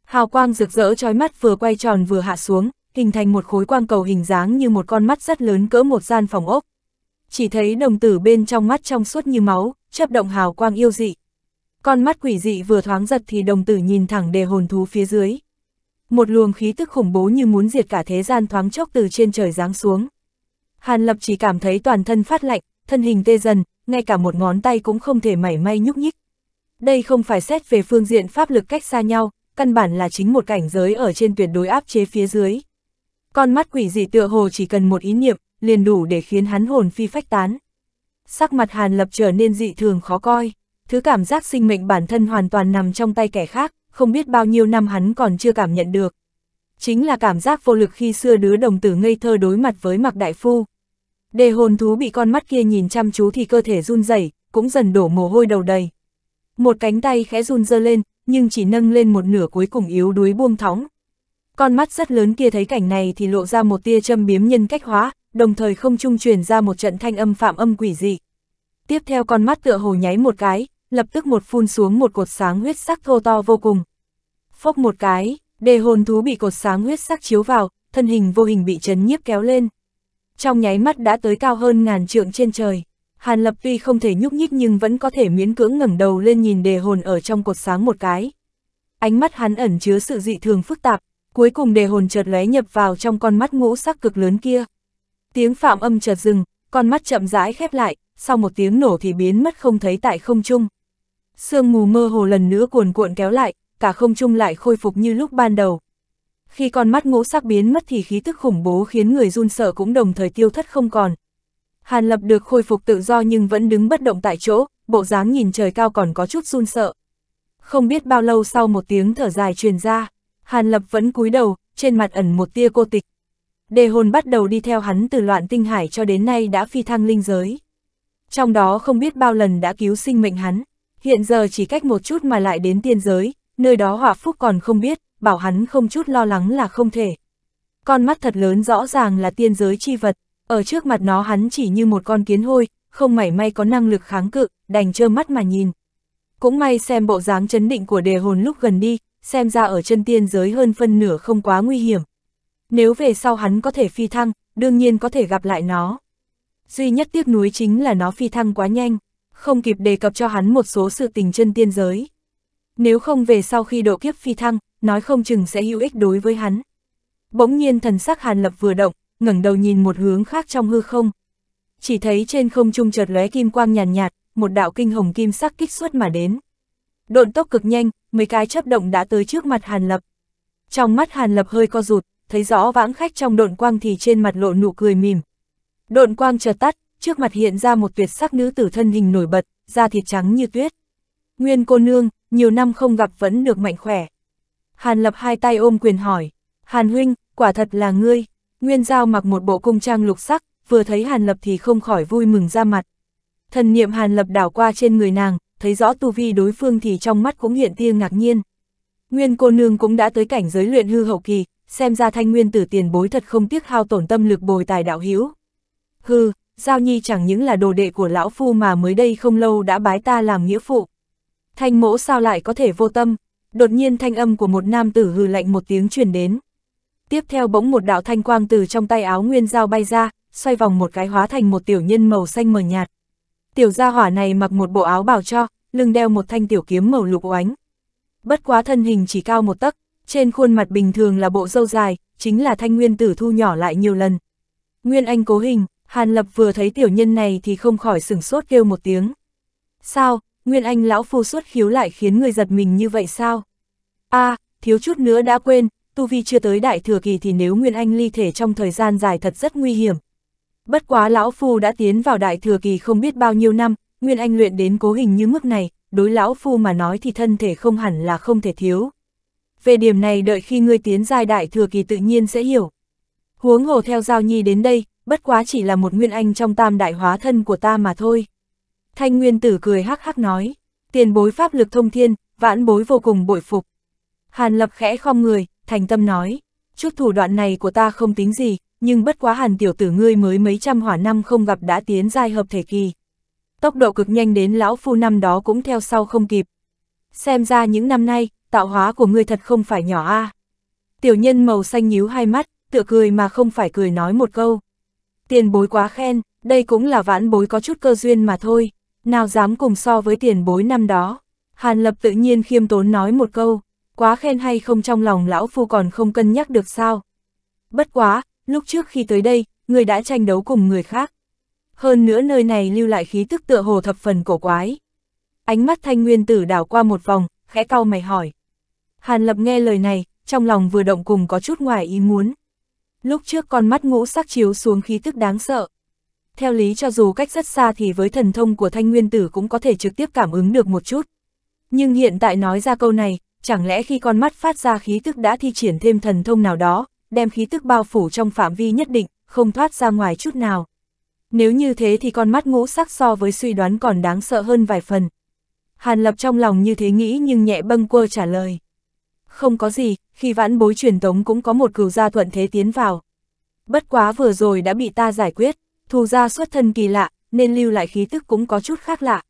Speaker 1: Hào quang rực rỡ trói mắt vừa quay tròn vừa hạ xuống, hình thành một khối quang cầu hình dáng như một con mắt rất lớn cỡ một gian phòng ốc. Chỉ thấy đồng tử bên trong mắt trong suốt như máu, chấp động hào quang yêu dị. Con mắt quỷ dị vừa thoáng giật thì đồng tử nhìn thẳng đề hồn thú phía dưới. Một luồng khí tức khủng bố như muốn diệt cả thế gian thoáng chốc từ trên trời giáng xuống. Hàn Lập chỉ cảm thấy toàn thân phát lạnh, thân hình tê dần, ngay cả một ngón tay cũng không thể mảy may nhúc nhích. Đây không phải xét về phương diện pháp lực cách xa nhau, căn bản là chính một cảnh giới ở trên tuyệt đối áp chế phía dưới. Con mắt quỷ dị tựa hồ chỉ cần một ý niệm, liền đủ để khiến hắn hồn phi phách tán. Sắc mặt Hàn Lập trở nên dị thường khó coi, thứ cảm giác sinh mệnh bản thân hoàn toàn nằm trong tay kẻ khác, không biết bao nhiêu năm hắn còn chưa cảm nhận được. Chính là cảm giác vô lực khi xưa đứa đồng tử ngây thơ đối mặt với mặc Đại Phu. Đề hồn thú bị con mắt kia nhìn chăm chú thì cơ thể run rẩy, cũng dần đổ mồ hôi đầu đầy. Một cánh tay khẽ run dơ lên, nhưng chỉ nâng lên một nửa cuối cùng yếu đuối buông thóng, con mắt rất lớn kia thấy cảnh này thì lộ ra một tia châm biếm nhân cách hóa, đồng thời không trung truyền ra một trận thanh âm phạm âm quỷ dị. Tiếp theo con mắt tựa hồ nháy một cái, lập tức một phun xuống một cột sáng huyết sắc thô to vô cùng. Phốc một cái, đề hồn thú bị cột sáng huyết sắc chiếu vào, thân hình vô hình bị chấn nhiếp kéo lên. Trong nháy mắt đã tới cao hơn ngàn trượng trên trời. Hàn Lập tuy không thể nhúc nhích nhưng vẫn có thể miễn cưỡng ngẩng đầu lên nhìn đề hồn ở trong cột sáng một cái. Ánh mắt hắn ẩn chứa sự dị thường phức tạp, cuối cùng đề hồn chợt lóe nhập vào trong con mắt ngũ sắc cực lớn kia. Tiếng phạm âm chợt dừng, con mắt chậm rãi khép lại, sau một tiếng nổ thì biến mất không thấy tại không trung. Sương mù mơ hồ lần nữa cuồn cuộn kéo lại, cả không trung lại khôi phục như lúc ban đầu. Khi con mắt ngũ sắc biến mất thì khí tức khủng bố khiến người run sợ cũng đồng thời tiêu thất không còn. Hàn Lập được khôi phục tự do nhưng vẫn đứng bất động tại chỗ, bộ dáng nhìn trời cao còn có chút run sợ. Không biết bao lâu sau một tiếng thở dài truyền ra. Hàn Lập vẫn cúi đầu, trên mặt ẩn một tia cô tịch. Đề hồn bắt đầu đi theo hắn từ loạn tinh hải cho đến nay đã phi thăng linh giới. Trong đó không biết bao lần đã cứu sinh mệnh hắn, hiện giờ chỉ cách một chút mà lại đến tiên giới, nơi đó hỏa phúc còn không biết, bảo hắn không chút lo lắng là không thể. Con mắt thật lớn rõ ràng là tiên giới chi vật, ở trước mặt nó hắn chỉ như một con kiến hôi, không mảy may có năng lực kháng cự, đành trơ mắt mà nhìn. Cũng may xem bộ dáng chấn định của đề hồn lúc gần đi, xem ra ở chân tiên giới hơn phân nửa không quá nguy hiểm. Nếu về sau hắn có thể phi thăng, đương nhiên có thể gặp lại nó. Duy nhất tiếc nuối chính là nó phi thăng quá nhanh, không kịp đề cập cho hắn một số sự tình chân tiên giới. Nếu không về sau khi độ kiếp phi thăng, nói không chừng sẽ hữu ích đối với hắn. Bỗng nhiên thần sắc Hàn Lập vừa động, ngẩng đầu nhìn một hướng khác trong hư không. Chỉ thấy trên không trung chợt lóe kim quang nhàn nhạt, nhạt, một đạo kinh hồng kim sắc kích xuất mà đến. Độn tốc cực nhanh, mấy cái chấp động đã tới trước mặt Hàn Lập. Trong mắt Hàn Lập hơi co rụt, thấy rõ vãng khách trong độn quang thì trên mặt lộ nụ cười mỉm. Độn quang chợt tắt, trước mặt hiện ra một tuyệt sắc nữ tử thân hình nổi bật, da thịt trắng như tuyết. Nguyên cô nương, nhiều năm không gặp vẫn được mạnh khỏe. Hàn Lập hai tay ôm quyền hỏi, Hàn huynh, quả thật là ngươi. Nguyên Giao mặc một bộ cung trang lục sắc, vừa thấy Hàn Lập thì không khỏi vui mừng ra mặt. Thần niệm Hàn Lập đảo qua trên người nàng, thấy rõ tu vi đối phương thì trong mắt cũng hiện tia ngạc nhiên. Nguyên cô nương cũng đã tới cảnh giới luyện hư hậu kỳ, xem ra thanh nguyên tử tiền bối thật không tiếc hao tổn tâm lực bồi tài đạo hiếu. Hư, Giao Nhi chẳng những là đồ đệ của lão phu mà mới đây không lâu đã bái ta làm nghĩa phụ. Thanh mỗ sao lại có thể vô tâm, đột nhiên thanh âm của một nam tử hư lạnh một tiếng truyền đến. Tiếp theo bỗng một đạo thanh quang từ trong tay áo nguyên giao bay ra, xoay vòng một cái hóa thành một tiểu nhân màu xanh mờ nhạt tiểu gia hỏa này mặc một bộ áo bào cho, lưng đeo một thanh tiểu kiếm màu lục oánh. Bất quá thân hình chỉ cao một tấc, trên khuôn mặt bình thường là bộ râu dài, chính là thanh nguyên tử thu nhỏ lại nhiều lần. Nguyên anh cố hình, Hàn Lập vừa thấy tiểu nhân này thì không khỏi sửng sốt kêu một tiếng. Sao, Nguyên anh lão phu suốt khiếu lại khiến người giật mình như vậy sao? a à, thiếu chút nữa đã quên, tu vi chưa tới đại thừa kỳ thì nếu Nguyên anh ly thể trong thời gian dài thật rất nguy hiểm, Bất quá lão phu đã tiến vào đại thừa kỳ không biết bao nhiêu năm, Nguyên Anh luyện đến cố hình như mức này, đối lão phu mà nói thì thân thể không hẳn là không thể thiếu. Về điểm này đợi khi ngươi tiến giai đại thừa kỳ tự nhiên sẽ hiểu. Huống hồ theo Giao Nhi đến đây, bất quá chỉ là một Nguyên Anh trong tam đại hóa thân của ta mà thôi. Thanh Nguyên Tử cười hắc hắc nói, tiền bối pháp lực thông thiên, vãn bối vô cùng bội phục. Hàn Lập khẽ khom người, thành tâm nói, chút thủ đoạn này của ta không tính gì, nhưng bất quá hàn tiểu tử ngươi mới mấy trăm hỏa năm không gặp đã tiến giai hợp thể kỳ. Tốc độ cực nhanh đến lão phu năm đó cũng theo sau không kịp. Xem ra những năm nay, tạo hóa của ngươi thật không phải nhỏ a. À. Tiểu nhân màu xanh nhíu hai mắt, tựa cười mà không phải cười nói một câu. Tiền bối quá khen, đây cũng là vãn bối có chút cơ duyên mà thôi, nào dám cùng so với tiền bối năm đó. Hàn Lập tự nhiên khiêm tốn nói một câu, quá khen hay không trong lòng lão phu còn không cân nhắc được sao. Bất quá, lúc trước khi tới đây, người đã tranh đấu cùng người khác. Hơn nữa nơi này lưu lại khí tức tựa hồ thập phần cổ quái. Ánh mắt thanh nguyên tử đảo qua một vòng, khẽ cau mày hỏi. Hàn lập nghe lời này, trong lòng vừa động cùng có chút ngoài ý muốn. Lúc trước con mắt ngũ sắc chiếu xuống khí tức đáng sợ. Theo lý cho dù cách rất xa thì với thần thông của thanh nguyên tử cũng có thể trực tiếp cảm ứng được một chút. Nhưng hiện tại nói ra câu này, chẳng lẽ khi con mắt phát ra khí tức đã thi triển thêm thần thông nào đó, đem khí tức bao phủ trong phạm vi nhất định, không thoát ra ngoài chút nào. Nếu như thế thì con mắt ngũ sắc so với suy đoán còn đáng sợ hơn vài phần. Hàn Lập trong lòng như thế nghĩ nhưng nhẹ bâng quơ trả lời. Không có gì, khi vãn bối truyền tống cũng có một cửu gia thuận thế tiến vào. Bất quá vừa rồi đã bị ta giải quyết, thù gia xuất thân kỳ lạ, nên lưu lại khí tức cũng có chút khác lạ.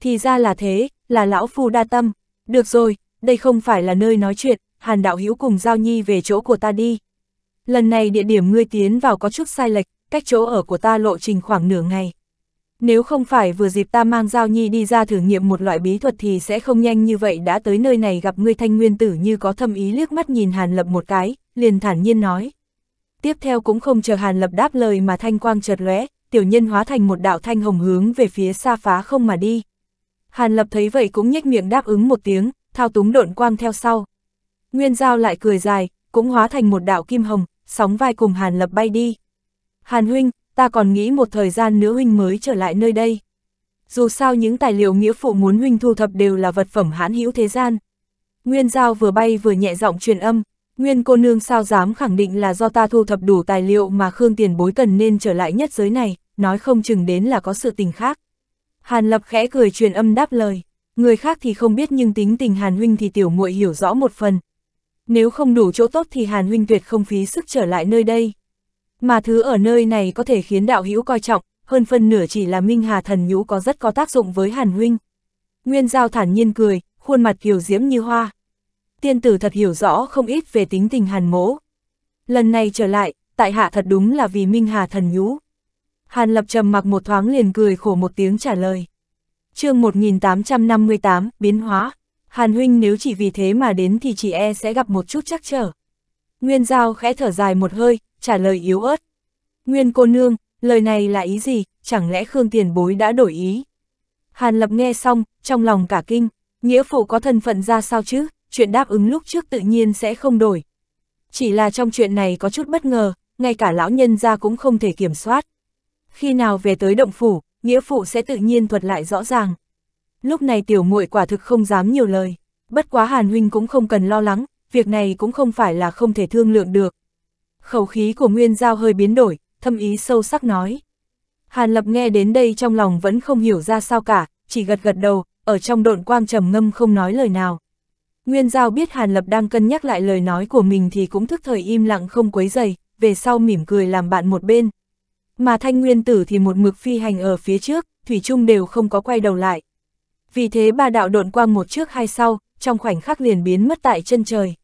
Speaker 1: Thì ra là thế, là lão phu đa tâm. Được rồi, đây không phải là nơi nói chuyện, Hàn Đạo Hữu cùng Giao Nhi về chỗ của ta đi. Lần này địa điểm ngươi tiến vào có chút sai lệch, cách chỗ ở của ta lộ trình khoảng nửa ngày. Nếu không phải vừa dịp ta mang Giao Nhi đi ra thử nghiệm một loại bí thuật thì sẽ không nhanh như vậy đã tới nơi này gặp ngươi thanh nguyên tử như có thâm ý liếc mắt nhìn Hàn Lập một cái, liền thản nhiên nói. Tiếp theo cũng không chờ Hàn Lập đáp lời mà thanh quang chợt lóe, tiểu nhân hóa thành một đạo thanh hồng hướng về phía xa phá không mà đi. Hàn Lập thấy vậy cũng nhếch miệng đáp ứng một tiếng, thao túng độn quang theo sau. Nguyên Giao lại cười dài, cũng hóa thành một đạo kim hồng, sóng vai cùng Hàn Lập bay đi. Hàn huynh, ta còn nghĩ một thời gian nữa huynh mới trở lại nơi đây. Dù sao những tài liệu nghĩa phụ muốn huynh thu thập đều là vật phẩm hãn hữu thế gian. Nguyên Giao vừa bay vừa nhẹ giọng truyền âm, Nguyên cô nương sao dám khẳng định là do ta thu thập đủ tài liệu mà Khương Tiền bối cần nên trở lại nhất giới này, nói không chừng đến là có sự tình khác. Hàn Lập khẽ cười truyền âm đáp lời, người khác thì không biết nhưng tính tình Hàn huynh thì tiểu muội hiểu rõ một phần, nếu không đủ chỗ tốt thì Hàn Huynh tuyệt không phí sức trở lại nơi đây. Mà thứ ở nơi này có thể khiến đạo hữu coi trọng, hơn phân nửa chỉ là Minh Hà Thần Nhũ có rất có tác dụng với Hàn Huynh. Nguyên Giao thản nhiên cười, khuôn mặt kiều diễm như hoa. Tiên tử thật hiểu rõ không ít về tính tình Hàn mỗ. Lần này trở lại, tại hạ thật đúng là vì Minh Hà Thần Nhũ. Hàn Lập trầm mặc một thoáng liền cười khổ một tiếng trả lời. chương 1858, biến hóa. Hàn huynh nếu chỉ vì thế mà đến thì chị e sẽ gặp một chút chắc trở. Nguyên Giao khẽ thở dài một hơi, trả lời yếu ớt. Nguyên cô nương, lời này là ý gì, chẳng lẽ Khương Tiền Bối đã đổi ý? Hàn Lập nghe xong, trong lòng cả kinh, nghĩa phụ có thân phận ra sao chứ, chuyện đáp ứng lúc trước tự nhiên sẽ không đổi. Chỉ là trong chuyện này có chút bất ngờ, ngay cả lão nhân ra cũng không thể kiểm soát. Khi nào về tới động phủ, nghĩa phụ sẽ tự nhiên thuật lại rõ ràng lúc này tiểu muội quả thực không dám nhiều lời, bất quá Hàn Huynh cũng không cần lo lắng, việc này cũng không phải là không thể thương lượng được. Khẩu khí của Nguyên Giao hơi biến đổi, thâm ý sâu sắc nói. Hàn Lập nghe đến đây trong lòng vẫn không hiểu ra sao cả, chỉ gật gật đầu, ở trong độn quang trầm ngâm không nói lời nào. Nguyên Giao biết Hàn Lập đang cân nhắc lại lời nói của mình thì cũng thức thời im lặng không quấy dày, về sau mỉm cười làm bạn một bên. Mà Thanh Nguyên Tử thì một mực phi hành ở phía trước, Thủy Trung đều không có quay đầu lại vì thế ba đạo độn quang một trước hai sau, trong khoảnh khắc liền biến mất tại chân trời.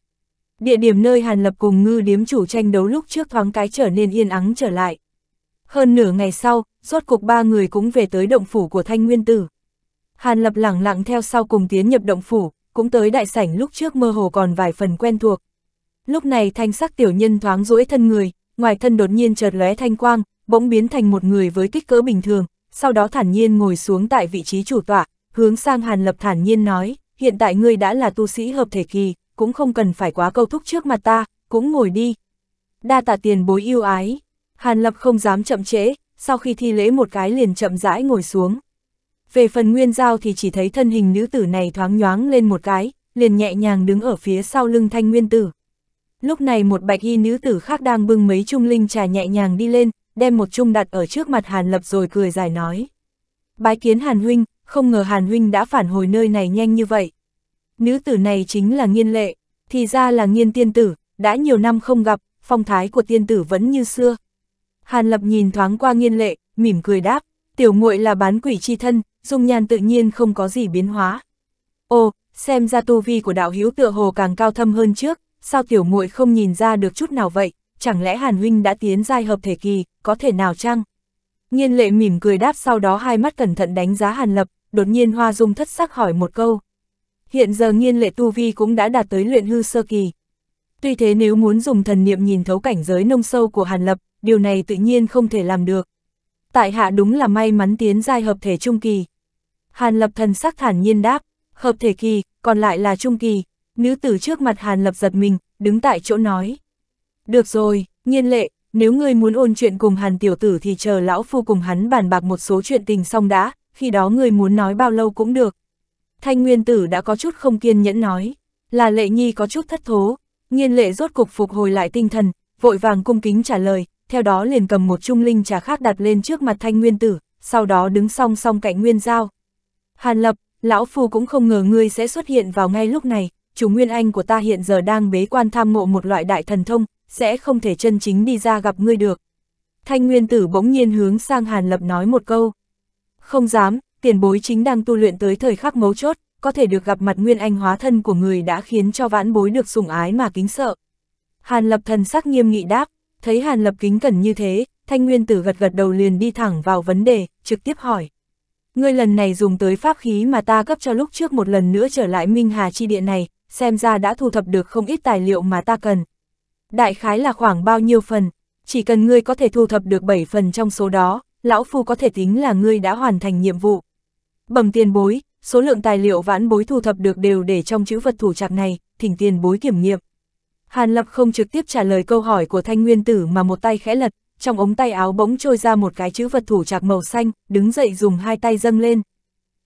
Speaker 1: Địa điểm nơi Hàn Lập cùng ngư điếm chủ tranh đấu lúc trước thoáng cái trở nên yên ắng trở lại. Hơn nửa ngày sau, rốt cục ba người cũng về tới động phủ của Thanh Nguyên Tử. Hàn Lập lẳng lặng theo sau cùng tiến nhập động phủ, cũng tới đại sảnh lúc trước mơ hồ còn vài phần quen thuộc. Lúc này thanh sắc tiểu nhân thoáng rũi thân người, ngoài thân đột nhiên chợt lóe thanh quang, bỗng biến thành một người với kích cỡ bình thường, sau đó thản nhiên ngồi xuống tại vị trí chủ tọa, Hướng sang Hàn Lập thản nhiên nói, hiện tại ngươi đã là tu sĩ hợp thể kỳ, cũng không cần phải quá câu thúc trước mặt ta, cũng ngồi đi. Đa tạ tiền bối yêu ái, Hàn Lập không dám chậm trễ, sau khi thi lễ một cái liền chậm rãi ngồi xuống. Về phần nguyên giao thì chỉ thấy thân hình nữ tử này thoáng nhoáng lên một cái, liền nhẹ nhàng đứng ở phía sau lưng thanh nguyên tử. Lúc này một bạch y nữ tử khác đang bưng mấy chung linh trà nhẹ nhàng đi lên, đem một chung đặt ở trước mặt Hàn Lập rồi cười dài nói. Bái kiến Hàn Huynh, không ngờ Hàn Huynh đã phản hồi nơi này nhanh như vậy. Nữ tử này chính là nghiên lệ, thì ra là nghiên tiên tử, đã nhiều năm không gặp, phong thái của tiên tử vẫn như xưa. Hàn Lập nhìn thoáng qua nghiên lệ, mỉm cười đáp, tiểu muội là bán quỷ chi thân, dung nhan tự nhiên không có gì biến hóa. Ồ, xem ra tu vi của đạo hiếu tựa hồ càng cao thâm hơn trước, sao tiểu muội không nhìn ra được chút nào vậy, chẳng lẽ Hàn Huynh đã tiến giai hợp thể kỳ, có thể nào chăng? nghiên lệ mỉm cười đáp sau đó hai mắt cẩn thận đánh giá Hàn Lập, đột nhiên Hoa Dung thất sắc hỏi một câu. Hiện giờ nghiên lệ tu vi cũng đã đạt tới luyện hư sơ kỳ. Tuy thế nếu muốn dùng thần niệm nhìn thấu cảnh giới nông sâu của Hàn Lập, điều này tự nhiên không thể làm được. Tại hạ đúng là may mắn tiến giai hợp thể trung kỳ. Hàn Lập thần sắc thản nhiên đáp, hợp thể kỳ, còn lại là trung kỳ. Nữ tử trước mặt Hàn Lập giật mình, đứng tại chỗ nói. Được rồi, nghiên lệ, nếu ngươi muốn ôn chuyện cùng Hàn tiểu tử thì chờ lão phu cùng hắn bàn bạc một số chuyện tình xong đã, khi đó người muốn nói bao lâu cũng được. Thanh Nguyên Tử đã có chút không kiên nhẫn nói, là lệ nhi có chút thất thố, nghiên lệ rốt cục phục hồi lại tinh thần, vội vàng cung kính trả lời, theo đó liền cầm một trung linh trà khác đặt lên trước mặt Thanh Nguyên Tử, sau đó đứng song song cạnh Nguyên Giao. Hàn Lập, Lão Phu cũng không ngờ ngươi sẽ xuất hiện vào ngay lúc này, chủ Nguyên Anh của ta hiện giờ đang bế quan tham ngộ một loại đại thần thông, sẽ không thể chân chính đi ra gặp ngươi được. Thanh Nguyên Tử bỗng nhiên hướng sang Hàn Lập nói một câu. Không dám, tiền bối chính đang tu luyện tới thời khắc mấu chốt, có thể được gặp mặt nguyên anh hóa thân của người đã khiến cho vãn bối được sùng ái mà kính sợ. Hàn lập thần sắc nghiêm nghị đáp, thấy hàn lập kính cẩn như thế, thanh nguyên tử gật gật đầu liền đi thẳng vào vấn đề, trực tiếp hỏi. Ngươi lần này dùng tới pháp khí mà ta cấp cho lúc trước một lần nữa trở lại Minh Hà Chi điện này, xem ra đã thu thập được không ít tài liệu mà ta cần. Đại khái là khoảng bao nhiêu phần, chỉ cần ngươi có thể thu thập được 7 phần trong số đó, lão phu có thể tính là ngươi đã hoàn thành nhiệm vụ. Bẩm tiền bối, số lượng tài liệu vãn bối thu thập được đều để trong chữ vật thủ trạc này, thỉnh tiền bối kiểm nghiệm. Hàn Lập không trực tiếp trả lời câu hỏi của thanh nguyên tử mà một tay khẽ lật, trong ống tay áo bỗng trôi ra một cái chữ vật thủ trạc màu xanh, đứng dậy dùng hai tay dâng lên.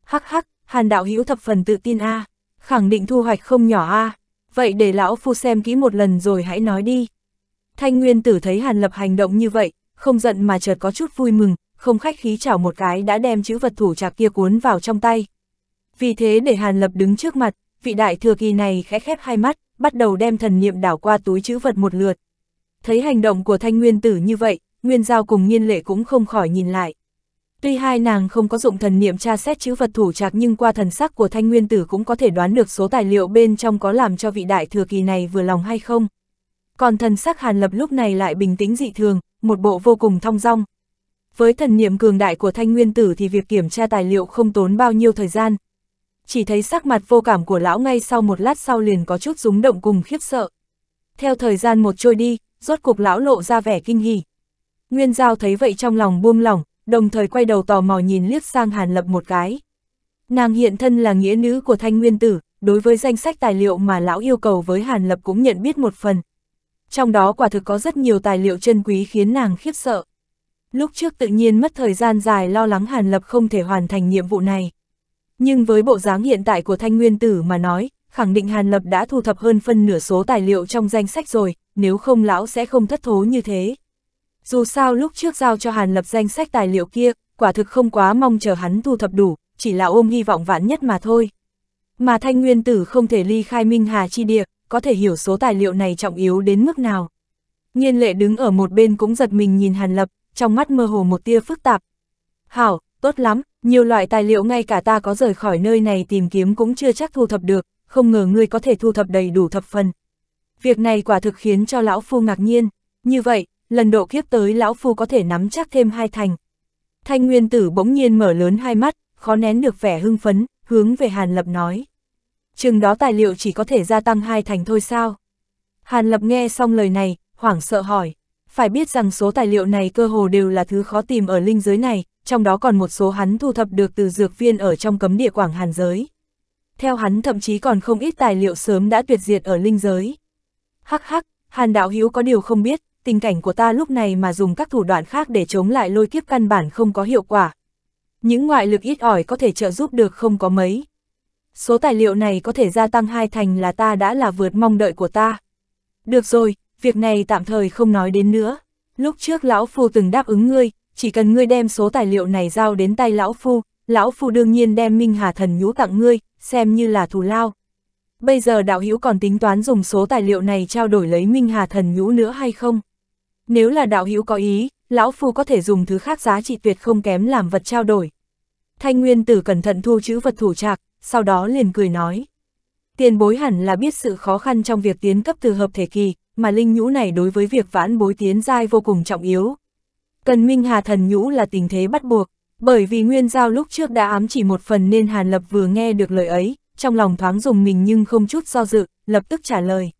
Speaker 1: Hắc hắc, Hàn đạo hữu thập phần tự tin a, khẳng định thu hoạch không nhỏ a. Vậy để lão phu xem kỹ một lần rồi hãy nói đi. Thanh Nguyên Tử thấy Hàn Lập hành động như vậy, không giận mà chợt có chút vui mừng, không khách khí chảo một cái đã đem chữ vật thủ trạc kia cuốn vào trong tay. Vì thế để Hàn Lập đứng trước mặt, vị đại thừa kỳ này khẽ khép hai mắt, bắt đầu đem thần niệm đảo qua túi chữ vật một lượt. Thấy hành động của thanh nguyên tử như vậy, nguyên giao cùng nhiên lệ cũng không khỏi nhìn lại. Tuy hai nàng không có dụng thần niệm tra xét chữ vật thủ trạc nhưng qua thần sắc của thanh nguyên tử cũng có thể đoán được số tài liệu bên trong có làm cho vị đại thừa kỳ này vừa lòng hay không. Còn thần sắc hàn lập lúc này lại bình tĩnh dị thường, một bộ vô cùng thong dong. Với thần niệm cường đại của thanh nguyên tử thì việc kiểm tra tài liệu không tốn bao nhiêu thời gian. Chỉ thấy sắc mặt vô cảm của lão ngay sau một lát sau liền có chút rúng động cùng khiếp sợ. Theo thời gian một trôi đi, rốt cục lão lộ ra vẻ kinh hỉ. Nguyên Giao thấy vậy trong lòng buông lỏng, đồng thời quay đầu tò mò nhìn liếc sang Hàn Lập một cái. Nàng hiện thân là nghĩa nữ của thanh nguyên tử, đối với danh sách tài liệu mà lão yêu cầu với Hàn Lập cũng nhận biết một phần trong đó quả thực có rất nhiều tài liệu chân quý khiến nàng khiếp sợ. Lúc trước tự nhiên mất thời gian dài lo lắng Hàn Lập không thể hoàn thành nhiệm vụ này. Nhưng với bộ dáng hiện tại của Thanh Nguyên Tử mà nói, khẳng định Hàn Lập đã thu thập hơn phân nửa số tài liệu trong danh sách rồi, nếu không lão sẽ không thất thố như thế. Dù sao lúc trước giao cho Hàn Lập danh sách tài liệu kia, quả thực không quá mong chờ hắn thu thập đủ, chỉ là ôm hy vọng vãn nhất mà thôi. Mà Thanh Nguyên Tử không thể ly khai Minh Hà chi địa, có thể hiểu số tài liệu này trọng yếu đến mức nào. Nhiên lệ đứng ở một bên cũng giật mình nhìn Hàn Lập, trong mắt mơ hồ một tia phức tạp. Hảo, tốt lắm, nhiều loại tài liệu ngay cả ta có rời khỏi nơi này tìm kiếm cũng chưa chắc thu thập được, không ngờ ngươi có thể thu thập đầy đủ thập phần. Việc này quả thực khiến cho Lão Phu ngạc nhiên, như vậy, lần độ kiếp tới Lão Phu có thể nắm chắc thêm hai thành. Thanh Nguyên Tử bỗng nhiên mở lớn hai mắt, khó nén được vẻ hưng phấn, hướng về Hàn Lập nói chừng đó tài liệu chỉ có thể gia tăng hai thành thôi sao? Hàn Lập nghe xong lời này, hoảng sợ hỏi. Phải biết rằng số tài liệu này cơ hồ đều là thứ khó tìm ở linh giới này, trong đó còn một số hắn thu thập được từ dược viên ở trong cấm địa Quảng Hàn giới. Theo hắn thậm chí còn không ít tài liệu sớm đã tuyệt diệt ở linh giới. Hắc hắc, Hàn Đạo Hiếu có điều không biết, tình cảnh của ta lúc này mà dùng các thủ đoạn khác để chống lại lôi kiếp căn bản không có hiệu quả. Những ngoại lực ít ỏi có thể trợ giúp được không có mấy số tài liệu này có thể gia tăng hai thành là ta đã là vượt mong đợi của ta. Được rồi, việc này tạm thời không nói đến nữa. Lúc trước Lão Phu từng đáp ứng ngươi, chỉ cần ngươi đem số tài liệu này giao đến tay Lão Phu, Lão Phu đương nhiên đem Minh Hà Thần Nhũ tặng ngươi, xem như là thù lao. Bây giờ đạo hữu còn tính toán dùng số tài liệu này trao đổi lấy Minh Hà Thần Nhũ nữa hay không? Nếu là đạo hữu có ý, Lão Phu có thể dùng thứ khác giá trị tuyệt không kém làm vật trao đổi. Thanh Nguyên Tử cẩn thận thu chữ vật thủ trạc, sau đó liền cười nói. Tiền bối hẳn là biết sự khó khăn trong việc tiến cấp từ hợp thể kỳ, mà linh nhũ này đối với việc vãn bối tiến giai vô cùng trọng yếu. Cần minh hà thần nhũ là tình thế bắt buộc, bởi vì nguyên giao lúc trước đã ám chỉ một phần nên Hàn Lập vừa nghe được lời ấy, trong lòng thoáng dùng mình nhưng không chút do dự, lập tức trả lời.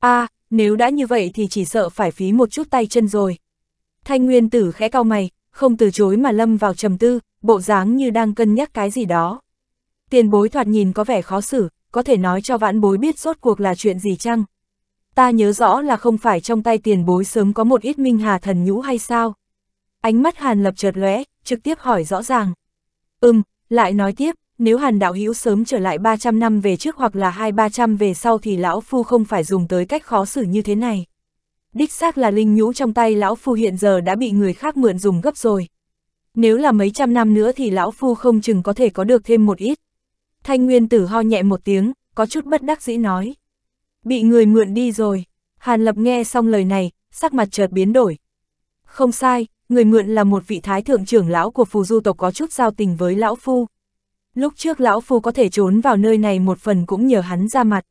Speaker 1: a à, nếu đã như vậy thì chỉ sợ phải phí một chút tay chân rồi. Thanh nguyên tử khẽ cao mày, không từ chối mà lâm vào trầm tư, bộ dáng như đang cân nhắc cái gì đó tiền bối thoạt nhìn có vẻ khó xử, có thể nói cho vãn bối biết rốt cuộc là chuyện gì chăng? Ta nhớ rõ là không phải trong tay tiền bối sớm có một ít minh hà thần nhũ hay sao? Ánh mắt Hàn Lập chợt lóe, trực tiếp hỏi rõ ràng. Ừm, lại nói tiếp, nếu Hàn Đạo Hữu sớm trở lại 300 năm về trước hoặc là hai ba trăm về sau thì Lão Phu không phải dùng tới cách khó xử như thế này. Đích xác là linh nhũ trong tay Lão Phu hiện giờ đã bị người khác mượn dùng gấp rồi. Nếu là mấy trăm năm nữa thì Lão Phu không chừng có thể có được thêm một ít. Thanh Nguyên Tử ho nhẹ một tiếng, có chút bất đắc dĩ nói. Bị người mượn đi rồi. Hàn Lập nghe xong lời này, sắc mặt chợt biến đổi. Không sai, người mượn là một vị thái thượng trưởng lão của phù du tộc có chút giao tình với lão phu. Lúc trước lão phu có thể trốn vào nơi này một phần cũng nhờ hắn ra mặt.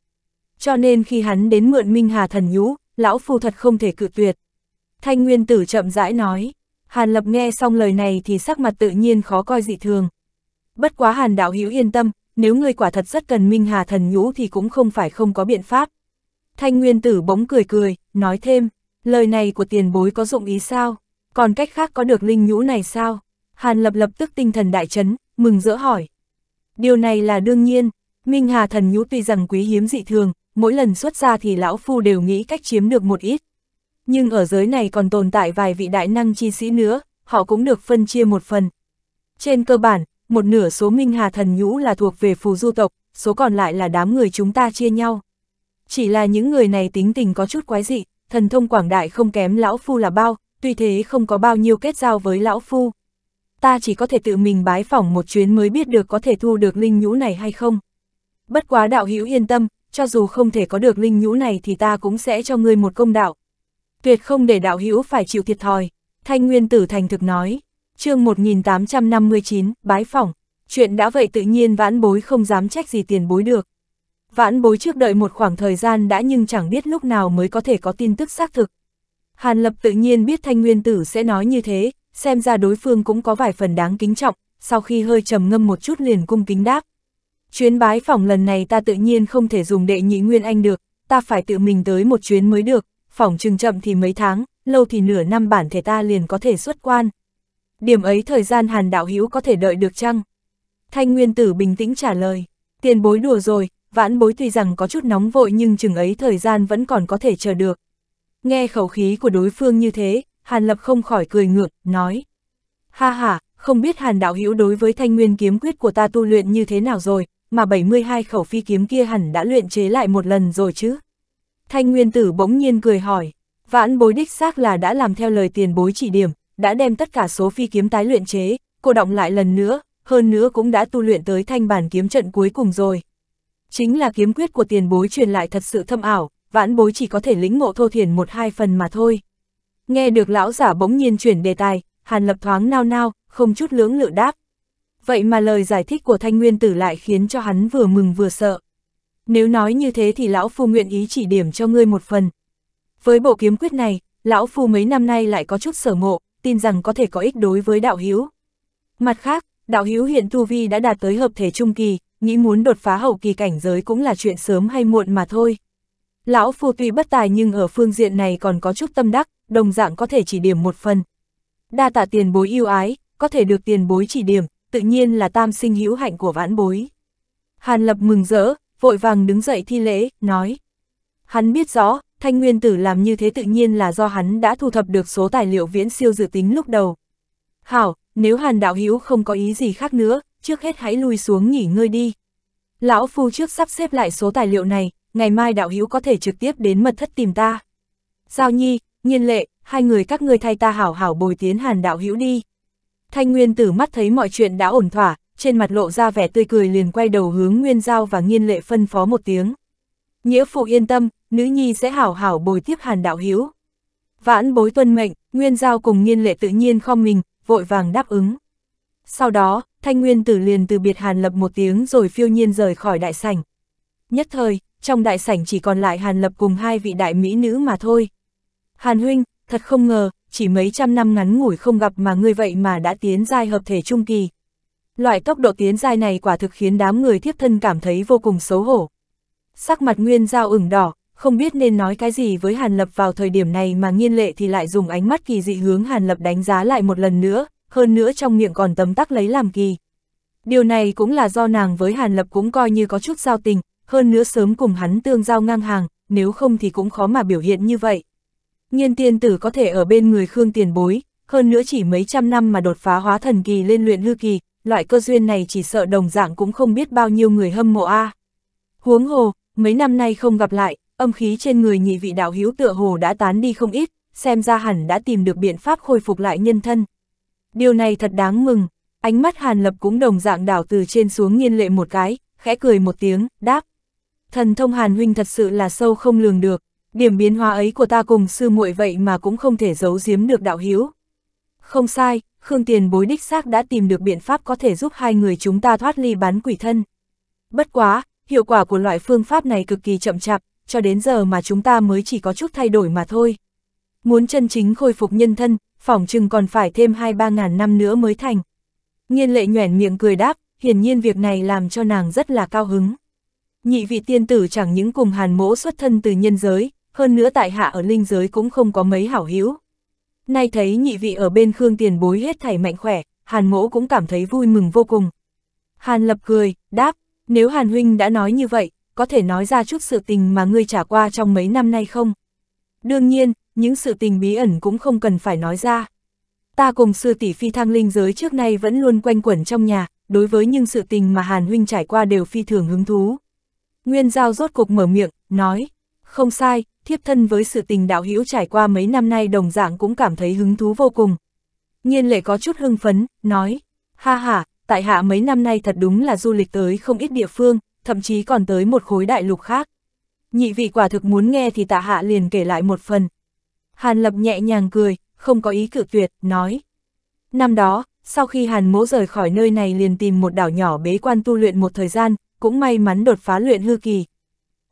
Speaker 1: Cho nên khi hắn đến mượn Minh Hà thần nhũ, lão phu thật không thể cự tuyệt. Thanh Nguyên Tử chậm rãi nói. Hàn Lập nghe xong lời này thì sắc mặt tự nhiên khó coi dị thường. Bất quá Hàn Đạo Hữu yên tâm, nếu ngươi quả thật rất cần Minh Hà thần nhũ thì cũng không phải không có biện pháp. Thanh Nguyên tử bỗng cười cười, nói thêm, lời này của tiền bối có dụng ý sao, còn cách khác có được linh nhũ này sao? Hàn lập lập tức tinh thần đại chấn, mừng rỡ hỏi. Điều này là đương nhiên, Minh Hà thần nhũ tuy rằng quý hiếm dị thường, mỗi lần xuất ra thì lão phu đều nghĩ cách chiếm được một ít. Nhưng ở giới này còn tồn tại vài vị đại năng chi sĩ nữa, họ cũng được phân chia một phần. Trên cơ bản, một nửa số Minh Hà Thần Nhũ là thuộc về phù du tộc, số còn lại là đám người chúng ta chia nhau. Chỉ là những người này tính tình có chút quái dị, thần thông quảng đại không kém lão phu là bao, tuy thế không có bao nhiêu kết giao với lão phu. Ta chỉ có thể tự mình bái phỏng một chuyến mới biết được có thể thu được linh nhũ này hay không. Bất quá đạo hữu yên tâm, cho dù không thể có được linh nhũ này thì ta cũng sẽ cho ngươi một công đạo. Tuyệt không để đạo hữu phải chịu thiệt thòi, thanh nguyên tử thành thực nói chương 1859, bái phỏng, chuyện đã vậy tự nhiên vãn bối không dám trách gì tiền bối được. Vãn bối trước đợi một khoảng thời gian đã nhưng chẳng biết lúc nào mới có thể có tin tức xác thực. Hàn Lập tự nhiên biết Thanh Nguyên Tử sẽ nói như thế, xem ra đối phương cũng có vài phần đáng kính trọng, sau khi hơi trầm ngâm một chút liền cung kính đáp. Chuyến bái phỏng lần này ta tự nhiên không thể dùng đệ nhị Nguyên Anh được, ta phải tự mình tới một chuyến mới được, phỏng chừng chậm thì mấy tháng, lâu thì nửa năm bản thể ta liền có thể xuất quan, điểm ấy thời gian hàn đạo hữu có thể đợi được chăng? Thanh nguyên tử bình tĩnh trả lời, tiền bối đùa rồi, vãn bối tuy rằng có chút nóng vội nhưng chừng ấy thời gian vẫn còn có thể chờ được. Nghe khẩu khí của đối phương như thế, hàn lập không khỏi cười ngược, nói. Ha ha, không biết hàn đạo hữu đối với thanh nguyên kiếm quyết của ta tu luyện như thế nào rồi, mà 72 khẩu phi kiếm kia hẳn đã luyện chế lại một lần rồi chứ. Thanh nguyên tử bỗng nhiên cười hỏi, vãn bối đích xác là đã làm theo lời tiền bối chỉ điểm, đã đem tất cả số phi kiếm tái luyện chế, cô động lại lần nữa, hơn nữa cũng đã tu luyện tới thanh bản kiếm trận cuối cùng rồi. Chính là kiếm quyết của tiền bối truyền lại thật sự thâm ảo, vãn bối chỉ có thể lĩnh ngộ thô thiển một hai phần mà thôi. Nghe được lão giả bỗng nhiên chuyển đề tài, Hàn Lập thoáng nao nao, không chút lưỡng lự đáp. Vậy mà lời giải thích của Thanh Nguyên Tử lại khiến cho hắn vừa mừng vừa sợ. Nếu nói như thế thì lão phu nguyện ý chỉ điểm cho ngươi một phần. Với bộ kiếm quyết này, lão phu mấy năm nay lại có chút sở ngộ, tin rằng có thể có ích đối với đạo hữu. Mặt khác, đạo hữu hiện tu vi đã đạt tới hợp thể trung kỳ, nghĩ muốn đột phá hậu kỳ cảnh giới cũng là chuyện sớm hay muộn mà thôi. Lão Phu tuy bất tài nhưng ở phương diện này còn có chút tâm đắc, đồng dạng có thể chỉ điểm một phần. Đa tạ tiền bối yêu ái, có thể được tiền bối chỉ điểm, tự nhiên là tam sinh hữu hạnh của vãn bối. Hàn Lập mừng rỡ, vội vàng đứng dậy thi lễ, nói. Hắn biết rõ, thanh nguyên tử làm như thế tự nhiên là do hắn đã thu thập được số tài liệu viễn siêu dự tính lúc đầu. Hảo, nếu hàn đạo hữu không có ý gì khác nữa, trước hết hãy lui xuống nghỉ ngơi đi. Lão Phu trước sắp xếp lại số tài liệu này, ngày mai đạo hữu có thể trực tiếp đến mật thất tìm ta. Giao Nhi, Nhiên Lệ, hai người các ngươi thay ta hảo hảo bồi tiến Hàn đạo hữu đi. Thanh Nguyên Tử mắt thấy mọi chuyện đã ổn thỏa, trên mặt lộ ra vẻ tươi cười liền quay đầu hướng Nguyên Giao và Nhiên Lệ phân phó một tiếng. Nghĩa phụ yên tâm, nữ nhi sẽ hảo hảo bồi tiếp hàn đạo hiếu. Vãn bối tuân mệnh, Nguyên Giao cùng nghiên lệ tự nhiên không mình, vội vàng đáp ứng. Sau đó, Thanh Nguyên tử liền từ biệt Hàn Lập một tiếng rồi phiêu nhiên rời khỏi đại sảnh. Nhất thời, trong đại sảnh chỉ còn lại Hàn Lập cùng hai vị đại mỹ nữ mà thôi. Hàn Huynh, thật không ngờ, chỉ mấy trăm năm ngắn ngủi không gặp mà ngươi vậy mà đã tiến giai hợp thể trung kỳ. Loại tốc độ tiến giai này quả thực khiến đám người thiếp thân cảm thấy vô cùng xấu hổ sắc mặt Nguyên Giao ửng đỏ, không biết nên nói cái gì với Hàn Lập vào thời điểm này mà nghiên lệ thì lại dùng ánh mắt kỳ dị hướng Hàn Lập đánh giá lại một lần nữa, hơn nữa trong miệng còn tấm tắc lấy làm kỳ. Điều này cũng là do nàng với Hàn Lập cũng coi như có chút giao tình, hơn nữa sớm cùng hắn tương giao ngang hàng, nếu không thì cũng khó mà biểu hiện như vậy. Nghiên tiên tử có thể ở bên người Khương tiền bối, hơn nữa chỉ mấy trăm năm mà đột phá hóa thần kỳ lên luyện hư kỳ, loại cơ duyên này chỉ sợ đồng dạng cũng không biết bao nhiêu người hâm mộ a. À. Huống hồ, mấy năm nay không gặp lại, âm khí trên người nhị vị đạo hữu tựa hồ đã tán đi không ít, xem ra hẳn đã tìm được biện pháp khôi phục lại nhân thân. Điều này thật đáng mừng, ánh mắt Hàn Lập cũng đồng dạng đảo từ trên xuống nghiên lệ một cái, khẽ cười một tiếng, đáp. Thần thông Hàn Huynh thật sự là sâu không lường được, điểm biến hóa ấy của ta cùng sư muội vậy mà cũng không thể giấu giếm được đạo hữu. Không sai, Khương Tiền bối đích xác đã tìm được biện pháp có thể giúp hai người chúng ta thoát ly bán quỷ thân. Bất quá, hiệu quả của loại phương pháp này cực kỳ chậm chạp, cho đến giờ mà chúng ta mới chỉ có chút thay đổi mà thôi. Muốn chân chính khôi phục nhân thân, phỏng chừng còn phải thêm 2-3 ngàn năm nữa mới thành. Nghiên lệ nhoẻn miệng cười đáp, hiển nhiên việc này làm cho nàng rất là cao hứng. Nhị vị tiên tử chẳng những cùng hàn mỗ xuất thân từ nhân giới, hơn nữa tại hạ ở linh giới cũng không có mấy hảo hữu. Nay thấy nhị vị ở bên Khương tiền bối hết thảy mạnh khỏe, hàn mỗ cũng cảm thấy vui mừng vô cùng. Hàn lập cười, đáp, nếu Hàn Huynh đã nói như vậy, có thể nói ra chút sự tình mà ngươi trả qua trong mấy năm nay không? Đương nhiên, những sự tình bí ẩn cũng không cần phải nói ra. Ta cùng sư tỷ phi thăng linh giới trước nay vẫn luôn quanh quẩn trong nhà, đối với những sự tình mà Hàn Huynh trải qua đều phi thường hứng thú. Nguyên Giao rốt cuộc mở miệng, nói, không sai, thiếp thân với sự tình đạo hữu trải qua mấy năm nay đồng dạng cũng cảm thấy hứng thú vô cùng. Nhiên lệ có chút hưng phấn, nói, ha ha, tại hạ mấy năm nay thật đúng là du lịch tới không ít địa phương, thậm chí còn tới một khối đại lục khác. Nhị vị quả thực muốn nghe thì tạ hạ liền kể lại một phần. Hàn lập nhẹ nhàng cười, không có ý cự tuyệt, nói. Năm đó, sau khi Hàn mỗ rời khỏi nơi này liền tìm một đảo nhỏ bế quan tu luyện một thời gian, cũng may mắn đột phá luyện hư kỳ.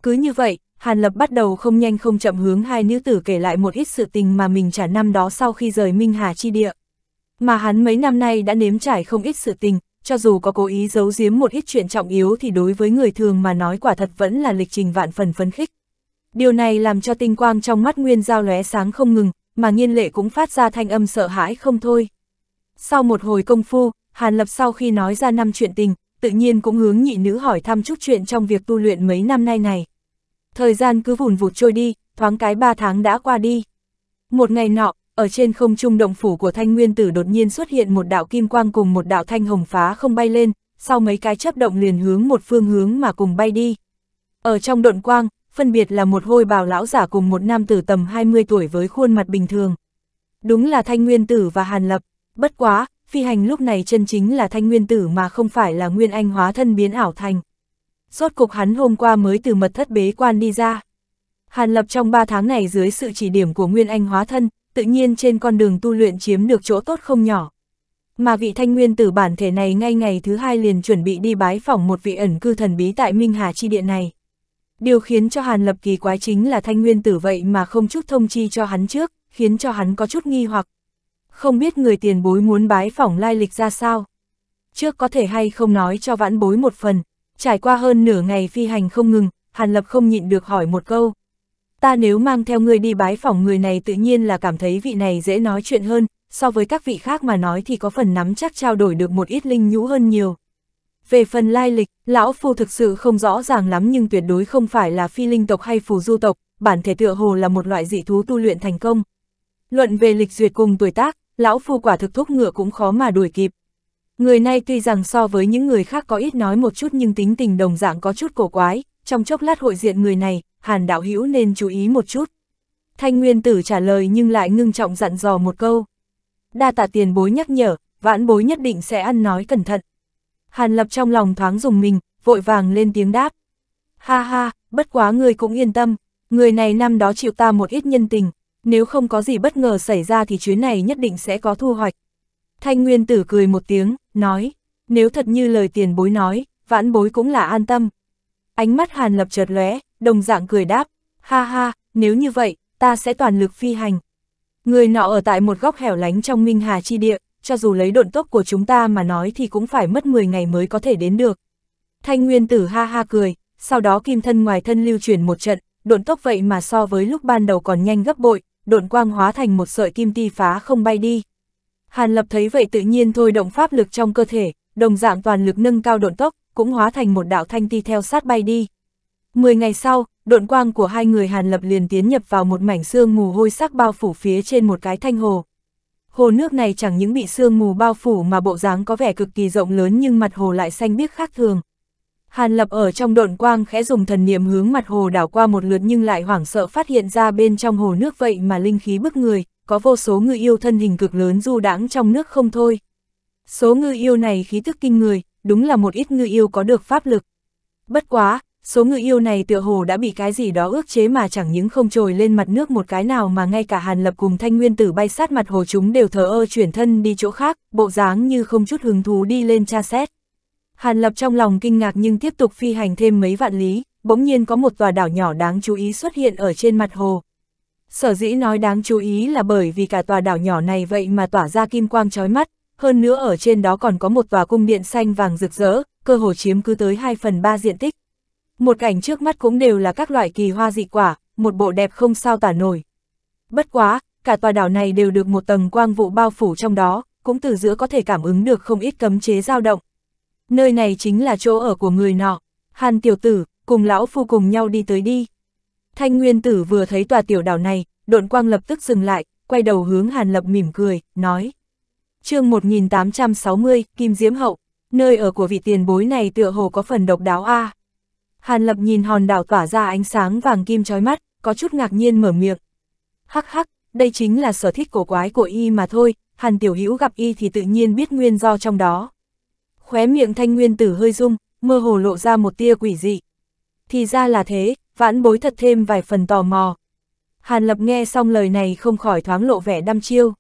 Speaker 1: Cứ như vậy, Hàn Lập bắt đầu không nhanh không chậm hướng hai nữ tử kể lại một ít sự tình mà mình trả năm đó sau khi rời Minh Hà chi địa. Mà hắn mấy năm nay đã nếm trải không ít sự tình, cho dù có cố ý giấu giếm một ít chuyện trọng yếu thì đối với người thường mà nói quả thật vẫn là lịch trình vạn phần phấn khích. Điều này làm cho tinh quang trong mắt Nguyên Giao lóe sáng không ngừng, mà nghiên lệ cũng phát ra thanh âm sợ hãi không thôi. Sau một hồi công phu, Hàn Lập sau khi nói ra năm chuyện tình, tự nhiên cũng hướng nhị nữ hỏi thăm chút chuyện trong việc tu luyện mấy năm nay này. Thời gian cứ vùn vụt trôi đi, thoáng cái ba tháng đã qua đi. Một ngày nọ, ở trên không trung động phủ của thanh nguyên tử đột nhiên xuất hiện một đạo kim quang cùng một đạo thanh hồng phá không bay lên, sau mấy cái chấp động liền hướng một phương hướng mà cùng bay đi. Ở trong độn quang, phân biệt là một hôi bào lão giả cùng một nam tử tầm 20 tuổi với khuôn mặt bình thường. Đúng là thanh nguyên tử và hàn lập, bất quá, phi hành lúc này chân chính là thanh nguyên tử mà không phải là nguyên anh hóa thân biến ảo thành. Rốt cục hắn hôm qua mới từ mật thất bế quan đi ra. Hàn lập trong 3 tháng này dưới sự chỉ điểm của nguyên anh hóa thân, tự nhiên trên con đường tu luyện chiếm được chỗ tốt không nhỏ. Mà vị thanh nguyên tử bản thể này ngay ngày thứ hai liền chuẩn bị đi bái phỏng một vị ẩn cư thần bí tại Minh Hà Chi Điện này. Điều khiến cho Hàn Lập kỳ quái chính là thanh nguyên tử vậy mà không chút thông chi cho hắn trước, khiến cho hắn có chút nghi hoặc. Không biết người tiền bối muốn bái phỏng lai lịch ra sao? Trước có thể hay không nói cho vãn bối một phần, trải qua hơn nửa ngày phi hành không ngừng, Hàn Lập không nhịn được hỏi một câu, ta nếu mang theo ngươi đi bái phỏng người này tự nhiên là cảm thấy vị này dễ nói chuyện hơn, so với các vị khác mà nói thì có phần nắm chắc trao đổi được một ít linh nhũ hơn nhiều. Về phần lai lịch, lão phu thực sự không rõ ràng lắm nhưng tuyệt đối không phải là phi linh tộc hay phù du tộc, bản thể tựa hồ là một loại dị thú tu luyện thành công. Luận về lịch duyệt cùng tuổi tác, lão phu quả thực thúc ngựa cũng khó mà đuổi kịp. Người này tuy rằng so với những người khác có ít nói một chút nhưng tính tình đồng dạng có chút cổ quái, trong chốc lát hội diện người này, Hàn đạo hữu nên chú ý một chút. Thanh Nguyên tử trả lời nhưng lại ngưng trọng dặn dò một câu. Đa tạ tiền bối nhắc nhở, vãn bối nhất định sẽ ăn nói cẩn thận. Hàn lập trong lòng thoáng dùng mình, vội vàng lên tiếng đáp. Ha ha, bất quá người cũng yên tâm, người này năm đó chịu ta một ít nhân tình, nếu không có gì bất ngờ xảy ra thì chuyến này nhất định sẽ có thu hoạch. Thanh Nguyên tử cười một tiếng, nói, nếu thật như lời tiền bối nói, vãn bối cũng là an tâm. Ánh mắt Hàn lập chợt lóe, đồng dạng cười đáp, ha ha, nếu như vậy, ta sẽ toàn lực phi hành. Người nọ ở tại một góc hẻo lánh trong Minh Hà Chi Địa, cho dù lấy độn tốc của chúng ta mà nói thì cũng phải mất 10 ngày mới có thể đến được. Thanh Nguyên Tử ha ha cười, sau đó kim thân ngoài thân lưu chuyển một trận, độn tốc vậy mà so với lúc ban đầu còn nhanh gấp bội, độn quang hóa thành một sợi kim ti phá không bay đi. Hàn Lập thấy vậy tự nhiên thôi động pháp lực trong cơ thể, đồng dạng toàn lực nâng cao độn tốc, cũng hóa thành một đạo thanh ti theo sát bay đi. Mười ngày sau, độn quang của hai người Hàn Lập liền tiến nhập vào một mảnh sương mù hôi sắc bao phủ phía trên một cái thanh hồ. Hồ nước này chẳng những bị sương mù bao phủ mà bộ dáng có vẻ cực kỳ rộng lớn nhưng mặt hồ lại xanh biếc khác thường. Hàn Lập ở trong độn quang khẽ dùng thần niệm hướng mặt hồ đảo qua một lượt nhưng lại hoảng sợ phát hiện ra bên trong hồ nước vậy mà linh khí bức người, có vô số ngư yêu thân hình cực lớn du đãng trong nước không thôi. Số ngư yêu này khí thức kinh người, đúng là một ít ngư yêu có được pháp lực. Bất quá, số người yêu này tựa hồ đã bị cái gì đó ước chế mà chẳng những không trồi lên mặt nước một cái nào mà ngay cả Hàn Lập cùng Thanh Nguyên Tử bay sát mặt hồ chúng đều thờ ơ chuyển thân đi chỗ khác, bộ dáng như không chút hứng thú đi lên tra xét. Hàn Lập trong lòng kinh ngạc nhưng tiếp tục phi hành thêm mấy vạn lý, bỗng nhiên có một tòa đảo nhỏ đáng chú ý xuất hiện ở trên mặt hồ. Sở dĩ nói đáng chú ý là bởi vì cả tòa đảo nhỏ này vậy mà tỏa ra kim quang chói mắt, hơn nữa ở trên đó còn có một tòa cung điện xanh vàng rực rỡ, cơ hồ chiếm cứ tới 2 phần 3 diện tích một cảnh trước mắt cũng đều là các loại kỳ hoa dị quả, một bộ đẹp không sao tả nổi. Bất quá, cả tòa đảo này đều được một tầng quang vụ bao phủ trong đó, cũng từ giữa có thể cảm ứng được không ít cấm chế dao động. Nơi này chính là chỗ ở của người nọ, Hàn tiểu tử, cùng lão phu cùng nhau đi tới đi. Thanh Nguyên tử vừa thấy tòa tiểu đảo này, độn quang lập tức dừng lại, quay đầu hướng Hàn Lập mỉm cười, nói. chương 1860, Kim Diễm Hậu, nơi ở của vị tiền bối này tựa hồ có phần độc đáo a à. Hàn Lập nhìn hòn đảo tỏa ra ánh sáng vàng kim chói mắt, có chút ngạc nhiên mở miệng. Hắc hắc, đây chính là sở thích cổ quái của y mà thôi, Hàn Tiểu Hữu gặp y thì tự nhiên biết nguyên do trong đó. Khóe miệng thanh nguyên tử hơi rung, mơ hồ lộ ra một tia quỷ dị. Thì ra là thế, vãn bối thật thêm vài phần tò mò. Hàn Lập nghe xong lời này không khỏi thoáng lộ vẻ đăm chiêu.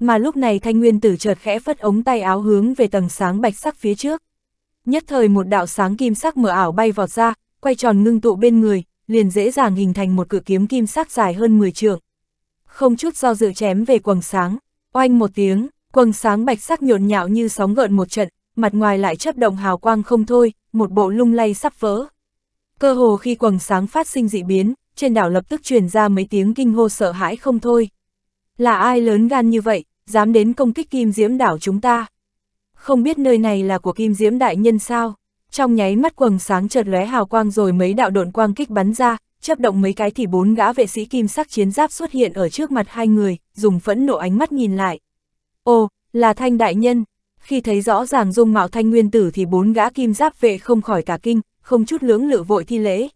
Speaker 1: Mà lúc này thanh nguyên tử chợt khẽ phất ống tay áo hướng về tầng sáng bạch sắc phía trước. Nhất thời một đạo sáng kim sắc mờ ảo bay vọt ra, quay tròn ngưng tụ bên người, liền dễ dàng hình thành một cửa kiếm kim sắc dài hơn 10 trượng. Không chút do dự chém về quầng sáng, oanh một tiếng, quầng sáng bạch sắc nhộn nhạo như sóng gợn một trận, mặt ngoài lại chấp động hào quang không thôi, một bộ lung lay sắp vỡ. Cơ hồ khi quầng sáng phát sinh dị biến, trên đảo lập tức truyền ra mấy tiếng kinh hô sợ hãi không thôi. Là ai lớn gan như vậy, dám đến công kích kim diễm đảo chúng ta? không biết nơi này là của Kim Diễm Đại Nhân sao? Trong nháy mắt quầng sáng chợt lóe hào quang rồi mấy đạo độn quang kích bắn ra, chấp động mấy cái thì bốn gã vệ sĩ kim sắc chiến giáp xuất hiện ở trước mặt hai người, dùng phẫn nộ ánh mắt nhìn lại. Ồ, là Thanh Đại Nhân. Khi thấy rõ ràng dung mạo Thanh Nguyên Tử thì bốn gã kim giáp vệ không khỏi cả kinh, không chút lưỡng lự vội thi lễ.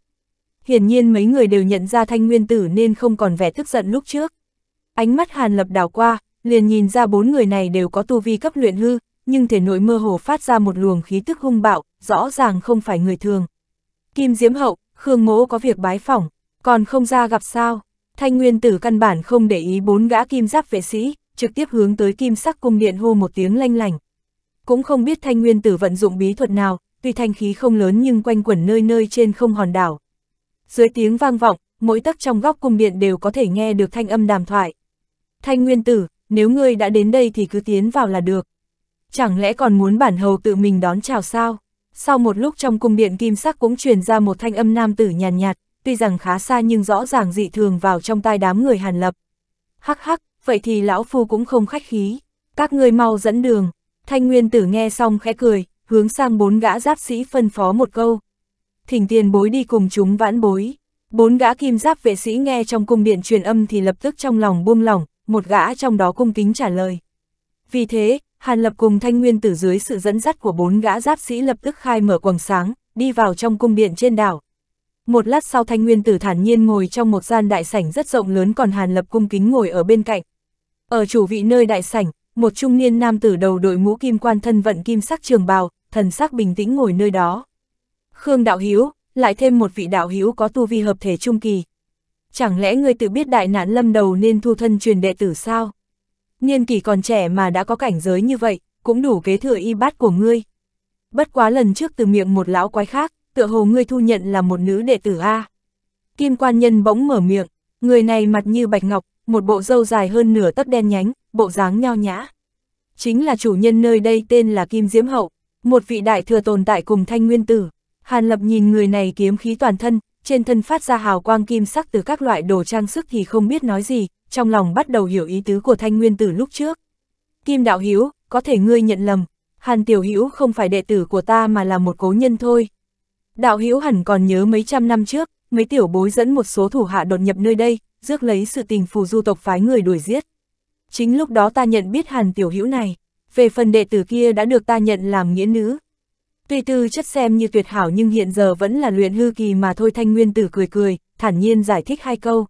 Speaker 1: Hiển nhiên mấy người đều nhận ra Thanh Nguyên Tử nên không còn vẻ tức giận lúc trước. Ánh mắt Hàn Lập đảo qua, liền nhìn ra bốn người này đều có tu vi cấp luyện hư, nhưng thể nội mơ hồ phát ra một luồng khí tức hung bạo, rõ ràng không phải người thường. Kim Diễm Hậu, Khương Mỗ có việc bái phỏng, còn không ra gặp sao? Thanh Nguyên Tử căn bản không để ý bốn gã kim giáp vệ sĩ, trực tiếp hướng tới kim sắc cung điện hô một tiếng lanh lành. Cũng không biết Thanh Nguyên Tử vận dụng bí thuật nào, tuy thanh khí không lớn nhưng quanh quẩn nơi nơi trên không hòn đảo. Dưới tiếng vang vọng, mỗi tấc trong góc cung điện đều có thể nghe được thanh âm đàm thoại. Thanh Nguyên Tử, nếu ngươi đã đến đây thì cứ tiến vào là được chẳng lẽ còn muốn bản hầu tự mình đón chào sao? Sau một lúc trong cung điện kim sắc cũng truyền ra một thanh âm nam tử nhàn nhạt, tuy rằng khá xa nhưng rõ ràng dị thường vào trong tai đám người hàn lập. Hắc hắc, vậy thì lão phu cũng không khách khí, các ngươi mau dẫn đường. Thanh nguyên tử nghe xong khẽ cười, hướng sang bốn gã giáp sĩ phân phó một câu. Thỉnh tiền bối đi cùng chúng vãn bối. Bốn gã kim giáp vệ sĩ nghe trong cung điện truyền âm thì lập tức trong lòng buông lỏng, một gã trong đó cung kính trả lời. Vì thế, Hàn Lập cùng Thanh Nguyên Tử dưới sự dẫn dắt của bốn gã giáp sĩ lập tức khai mở quầng sáng, đi vào trong cung điện trên đảo. Một lát sau Thanh Nguyên Tử thản nhiên ngồi trong một gian đại sảnh rất rộng lớn còn Hàn Lập cung kính ngồi ở bên cạnh. Ở chủ vị nơi đại sảnh, một trung niên nam tử đầu đội mũ kim quan thân vận kim sắc trường bào, thần sắc bình tĩnh ngồi nơi đó. Khương Đạo Hiếu, lại thêm một vị đạo hiếu có tu vi hợp thể trung kỳ. Chẳng lẽ ngươi tự biết đại nạn lâm đầu nên thu thân truyền đệ tử sao? Niên kỷ còn trẻ mà đã có cảnh giới như vậy, cũng đủ kế thừa y bát của ngươi. Bất quá lần trước từ miệng một lão quái khác, tựa hồ ngươi thu nhận là một nữ đệ tử A. Kim quan nhân bỗng mở miệng, người này mặt như bạch ngọc, một bộ râu dài hơn nửa tấc đen nhánh, bộ dáng nhao nhã. Chính là chủ nhân nơi đây tên là Kim Diễm Hậu, một vị đại thừa tồn tại cùng thanh nguyên tử. Hàn Lập nhìn người này kiếm khí toàn thân, trên thân phát ra hào quang kim sắc từ các loại đồ trang sức thì không biết nói gì, trong lòng bắt đầu hiểu ý tứ của thanh nguyên tử lúc trước. Kim đạo Hiếu, có thể ngươi nhận lầm, Hàn Tiểu Hữu không phải đệ tử của ta mà là một cố nhân thôi. Đạo Hữu hẳn còn nhớ mấy trăm năm trước, mấy tiểu bối dẫn một số thủ hạ đột nhập nơi đây, rước lấy sự tình phù du tộc phái người đuổi giết. Chính lúc đó ta nhận biết Hàn Tiểu Hữu này, về phần đệ tử kia đã được ta nhận làm nghĩa nữ. Tuy tư chất xem như tuyệt hảo nhưng hiện giờ vẫn là luyện hư kỳ mà thôi Thanh Nguyên Tử cười cười, thản nhiên giải thích hai câu.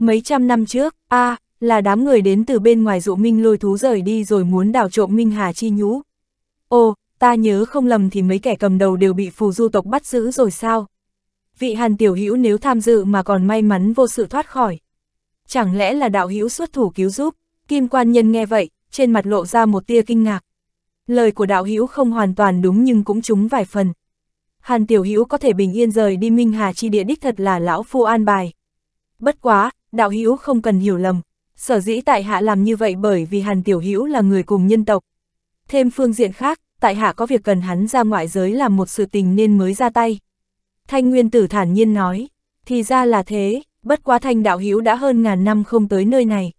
Speaker 1: Mấy trăm năm trước, a à, là đám người đến từ bên ngoài dụ Minh lôi thú rời đi rồi muốn đào trộm Minh Hà chi nhũ. Ồ, ta nhớ không lầm thì mấy kẻ cầm đầu đều bị phù du tộc bắt giữ rồi sao? Vị hàn tiểu hữu nếu tham dự mà còn may mắn vô sự thoát khỏi. Chẳng lẽ là đạo hữu xuất thủ cứu giúp? Kim quan nhân nghe vậy, trên mặt lộ ra một tia kinh ngạc. Lời của đạo hữu không hoàn toàn đúng nhưng cũng trúng vài phần. Hàn tiểu hữu có thể bình yên rời đi Minh Hà chi địa đích thật là lão phu an bài. Bất quá, đạo hữu không cần hiểu lầm, sở dĩ tại hạ làm như vậy bởi vì Hàn Tiểu Hữu là người cùng nhân tộc. Thêm phương diện khác, tại hạ có việc cần hắn ra ngoại giới làm một sự tình nên mới ra tay. Thanh Nguyên Tử thản nhiên nói, thì ra là thế, bất quá Thanh đạo hữu đã hơn ngàn năm không tới nơi này.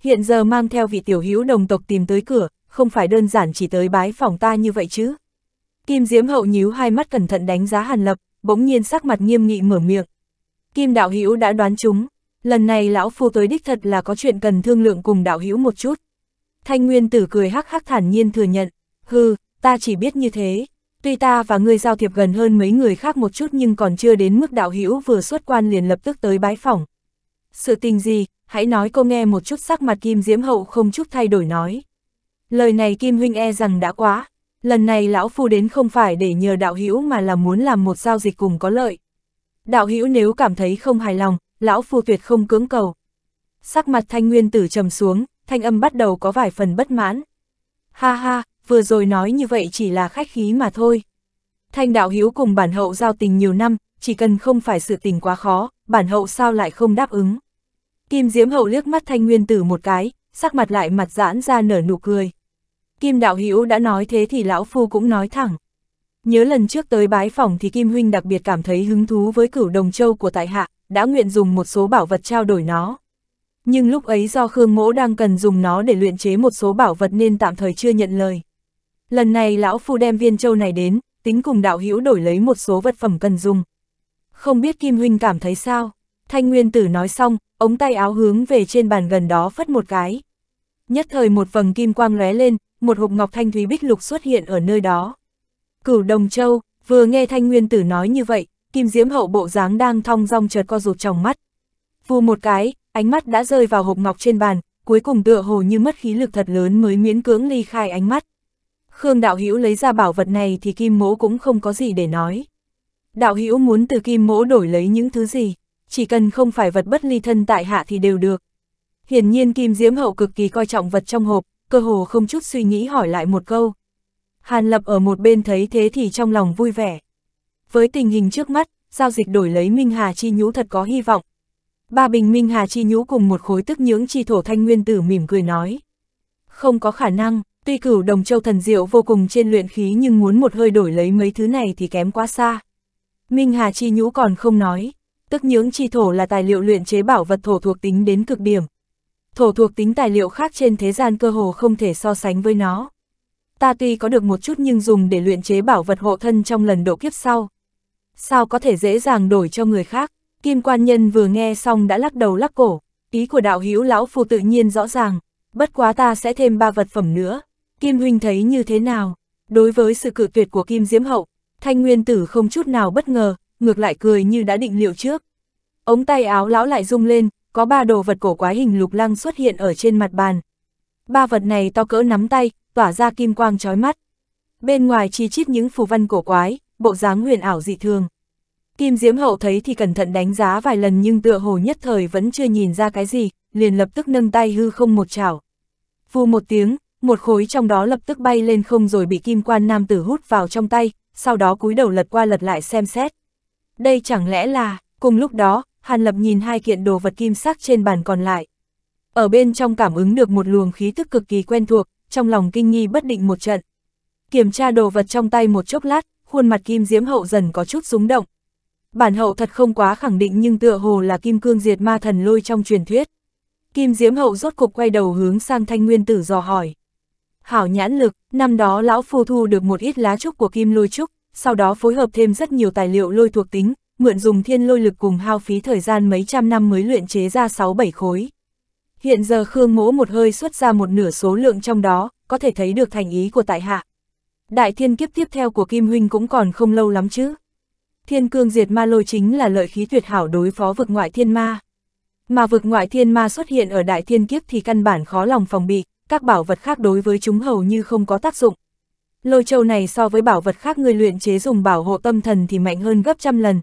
Speaker 1: Hiện giờ mang theo vị tiểu hữu đồng tộc tìm tới cửa, không phải đơn giản chỉ tới bái phòng ta như vậy chứ. Kim Diễm Hậu nhíu hai mắt cẩn thận đánh giá Hàn Lập, bỗng nhiên sắc mặt nghiêm nghị mở miệng. Kim đạo hữu đã đoán chúng, lần này lão phu tới đích thật là có chuyện cần thương lượng cùng đạo hữu một chút. Thanh Nguyên tử cười hắc hắc thản nhiên thừa nhận, hừ, ta chỉ biết như thế, tuy ta và ngươi giao thiệp gần hơn mấy người khác một chút nhưng còn chưa đến mức đạo hữu vừa xuất quan liền lập tức tới bái phỏng. Sự tình gì, hãy nói cô nghe một chút sắc mặt Kim Diễm Hậu không chút thay đổi nói. Lời này Kim Huynh e rằng đã quá, lần này lão phu đến không phải để nhờ đạo hữu mà là muốn làm một giao dịch cùng có lợi. Đạo hữu nếu cảm thấy không hài lòng, lão phu tuyệt không cưỡng cầu. Sắc mặt thanh nguyên tử trầm xuống, thanh âm bắt đầu có vài phần bất mãn. Ha ha, vừa rồi nói như vậy chỉ là khách khí mà thôi. Thanh đạo hiếu cùng bản hậu giao tình nhiều năm, chỉ cần không phải sự tình quá khó, bản hậu sao lại không đáp ứng. Kim diễm hậu liếc mắt thanh nguyên tử một cái, sắc mặt lại mặt giãn ra nở nụ cười. Kim đạo hiếu đã nói thế thì lão phu cũng nói thẳng. Nhớ lần trước tới bái phòng thì Kim Huynh đặc biệt cảm thấy hứng thú với cửu đồng châu của tại hạ, đã nguyện dùng một số bảo vật trao đổi nó. Nhưng lúc ấy do Khương Mỗ đang cần dùng nó để luyện chế một số bảo vật nên tạm thời chưa nhận lời. Lần này lão phu đem viên châu này đến, tính cùng đạo hữu đổi lấy một số vật phẩm cần dùng. Không biết Kim Huynh cảm thấy sao? Thanh Nguyên Tử nói xong, ống tay áo hướng về trên bàn gần đó phất một cái. Nhất thời một vầng kim quang lóe lên, một hộp ngọc thanh thúy bích lục xuất hiện ở nơi đó. Cửu Đồng Châu, vừa nghe Thanh Nguyên Tử nói như vậy, Kim Diễm Hậu bộ dáng đang thong dong chợt co rụt trong mắt. Vù một cái, ánh mắt đã rơi vào hộp ngọc trên bàn, cuối cùng tựa hồ như mất khí lực thật lớn mới miễn cưỡng ly khai ánh mắt. Khương Đạo Hữu lấy ra bảo vật này thì Kim Mỗ cũng không có gì để nói. Đạo Hữu muốn từ Kim Mỗ đổi lấy những thứ gì, chỉ cần không phải vật bất ly thân tại hạ thì đều được. Hiển nhiên Kim Diễm Hậu cực kỳ coi trọng vật trong hộp, cơ hồ không chút suy nghĩ hỏi lại một câu. Hàn Lập ở một bên thấy thế thì trong lòng vui vẻ. Với tình hình trước mắt, giao dịch đổi lấy Minh Hà Chi Nhũ thật có hy vọng. Ba bình Minh Hà Chi Nhũ cùng một khối tức nhưỡng chi thổ thanh nguyên tử mỉm cười nói. Không có khả năng, tuy cửu đồng châu thần diệu vô cùng trên luyện khí nhưng muốn một hơi đổi lấy mấy thứ này thì kém quá xa. Minh Hà Chi Nhũ còn không nói, tức nhưỡng chi thổ là tài liệu luyện chế bảo vật thổ thuộc tính đến cực điểm. Thổ thuộc tính tài liệu khác trên thế gian cơ hồ không thể so sánh với nó. Ta tuy có được một chút nhưng dùng để luyện chế bảo vật hộ thân trong lần độ kiếp sau, sao có thể dễ dàng đổi cho người khác. Kim quan nhân vừa nghe xong đã lắc đầu lắc cổ, ý của đạo hữu lão phu tự nhiên rõ ràng, bất quá ta sẽ thêm ba vật phẩm nữa. Kim huynh thấy như thế nào? Đối với sự cự tuyệt của Kim Diễm Hậu, Thanh Nguyên Tử không chút nào bất ngờ, ngược lại cười như đã định liệu trước. Ống tay áo lão lại rung lên, có ba đồ vật cổ quái hình lục lăng xuất hiện ở trên mặt bàn. Ba vật này to cỡ nắm tay, tỏa ra kim quang chói mắt. Bên ngoài chi chít những phù văn cổ quái, bộ dáng huyền ảo dị thường. Kim Diễm Hậu thấy thì cẩn thận đánh giá vài lần nhưng tựa hồ nhất thời vẫn chưa nhìn ra cái gì, liền lập tức nâng tay hư không một chảo. Vù một tiếng, một khối trong đó lập tức bay lên không rồi bị kim quan nam tử hút vào trong tay, sau đó cúi đầu lật qua lật lại xem xét. Đây chẳng lẽ là, cùng lúc đó, Hàn Lập nhìn hai kiện đồ vật kim sắc trên bàn còn lại. Ở bên trong cảm ứng được một luồng khí thức cực kỳ quen thuộc, trong lòng kinh nghi bất định một trận. Kiểm tra đồ vật trong tay một chốc lát, khuôn mặt kim diễm hậu dần có chút rúng động. Bản hậu thật không quá khẳng định nhưng tựa hồ là kim cương diệt ma thần lôi trong truyền thuyết. Kim diễm hậu rốt cục quay đầu hướng sang thanh nguyên tử dò hỏi. Hảo nhãn lực, năm đó lão phu thu được một ít lá trúc của kim lôi trúc, sau đó phối hợp thêm rất nhiều tài liệu lôi thuộc tính, mượn dùng thiên lôi lực cùng hao phí thời gian mấy trăm năm mới luyện chế ra 6-7 khối. Hiện giờ Khương Mỗ một hơi xuất ra một nửa số lượng trong đó, có thể thấy được thành ý của tại hạ. Đại thiên kiếp tiếp theo của Kim Huynh cũng còn không lâu lắm chứ. Thiên cương diệt ma lôi chính là lợi khí tuyệt hảo đối phó vực ngoại thiên ma. Mà vực ngoại thiên ma xuất hiện ở đại thiên kiếp thì căn bản khó lòng phòng bị, các bảo vật khác đối với chúng hầu như không có tác dụng. Lôi châu này so với bảo vật khác người luyện chế dùng bảo hộ tâm thần thì mạnh hơn gấp trăm lần.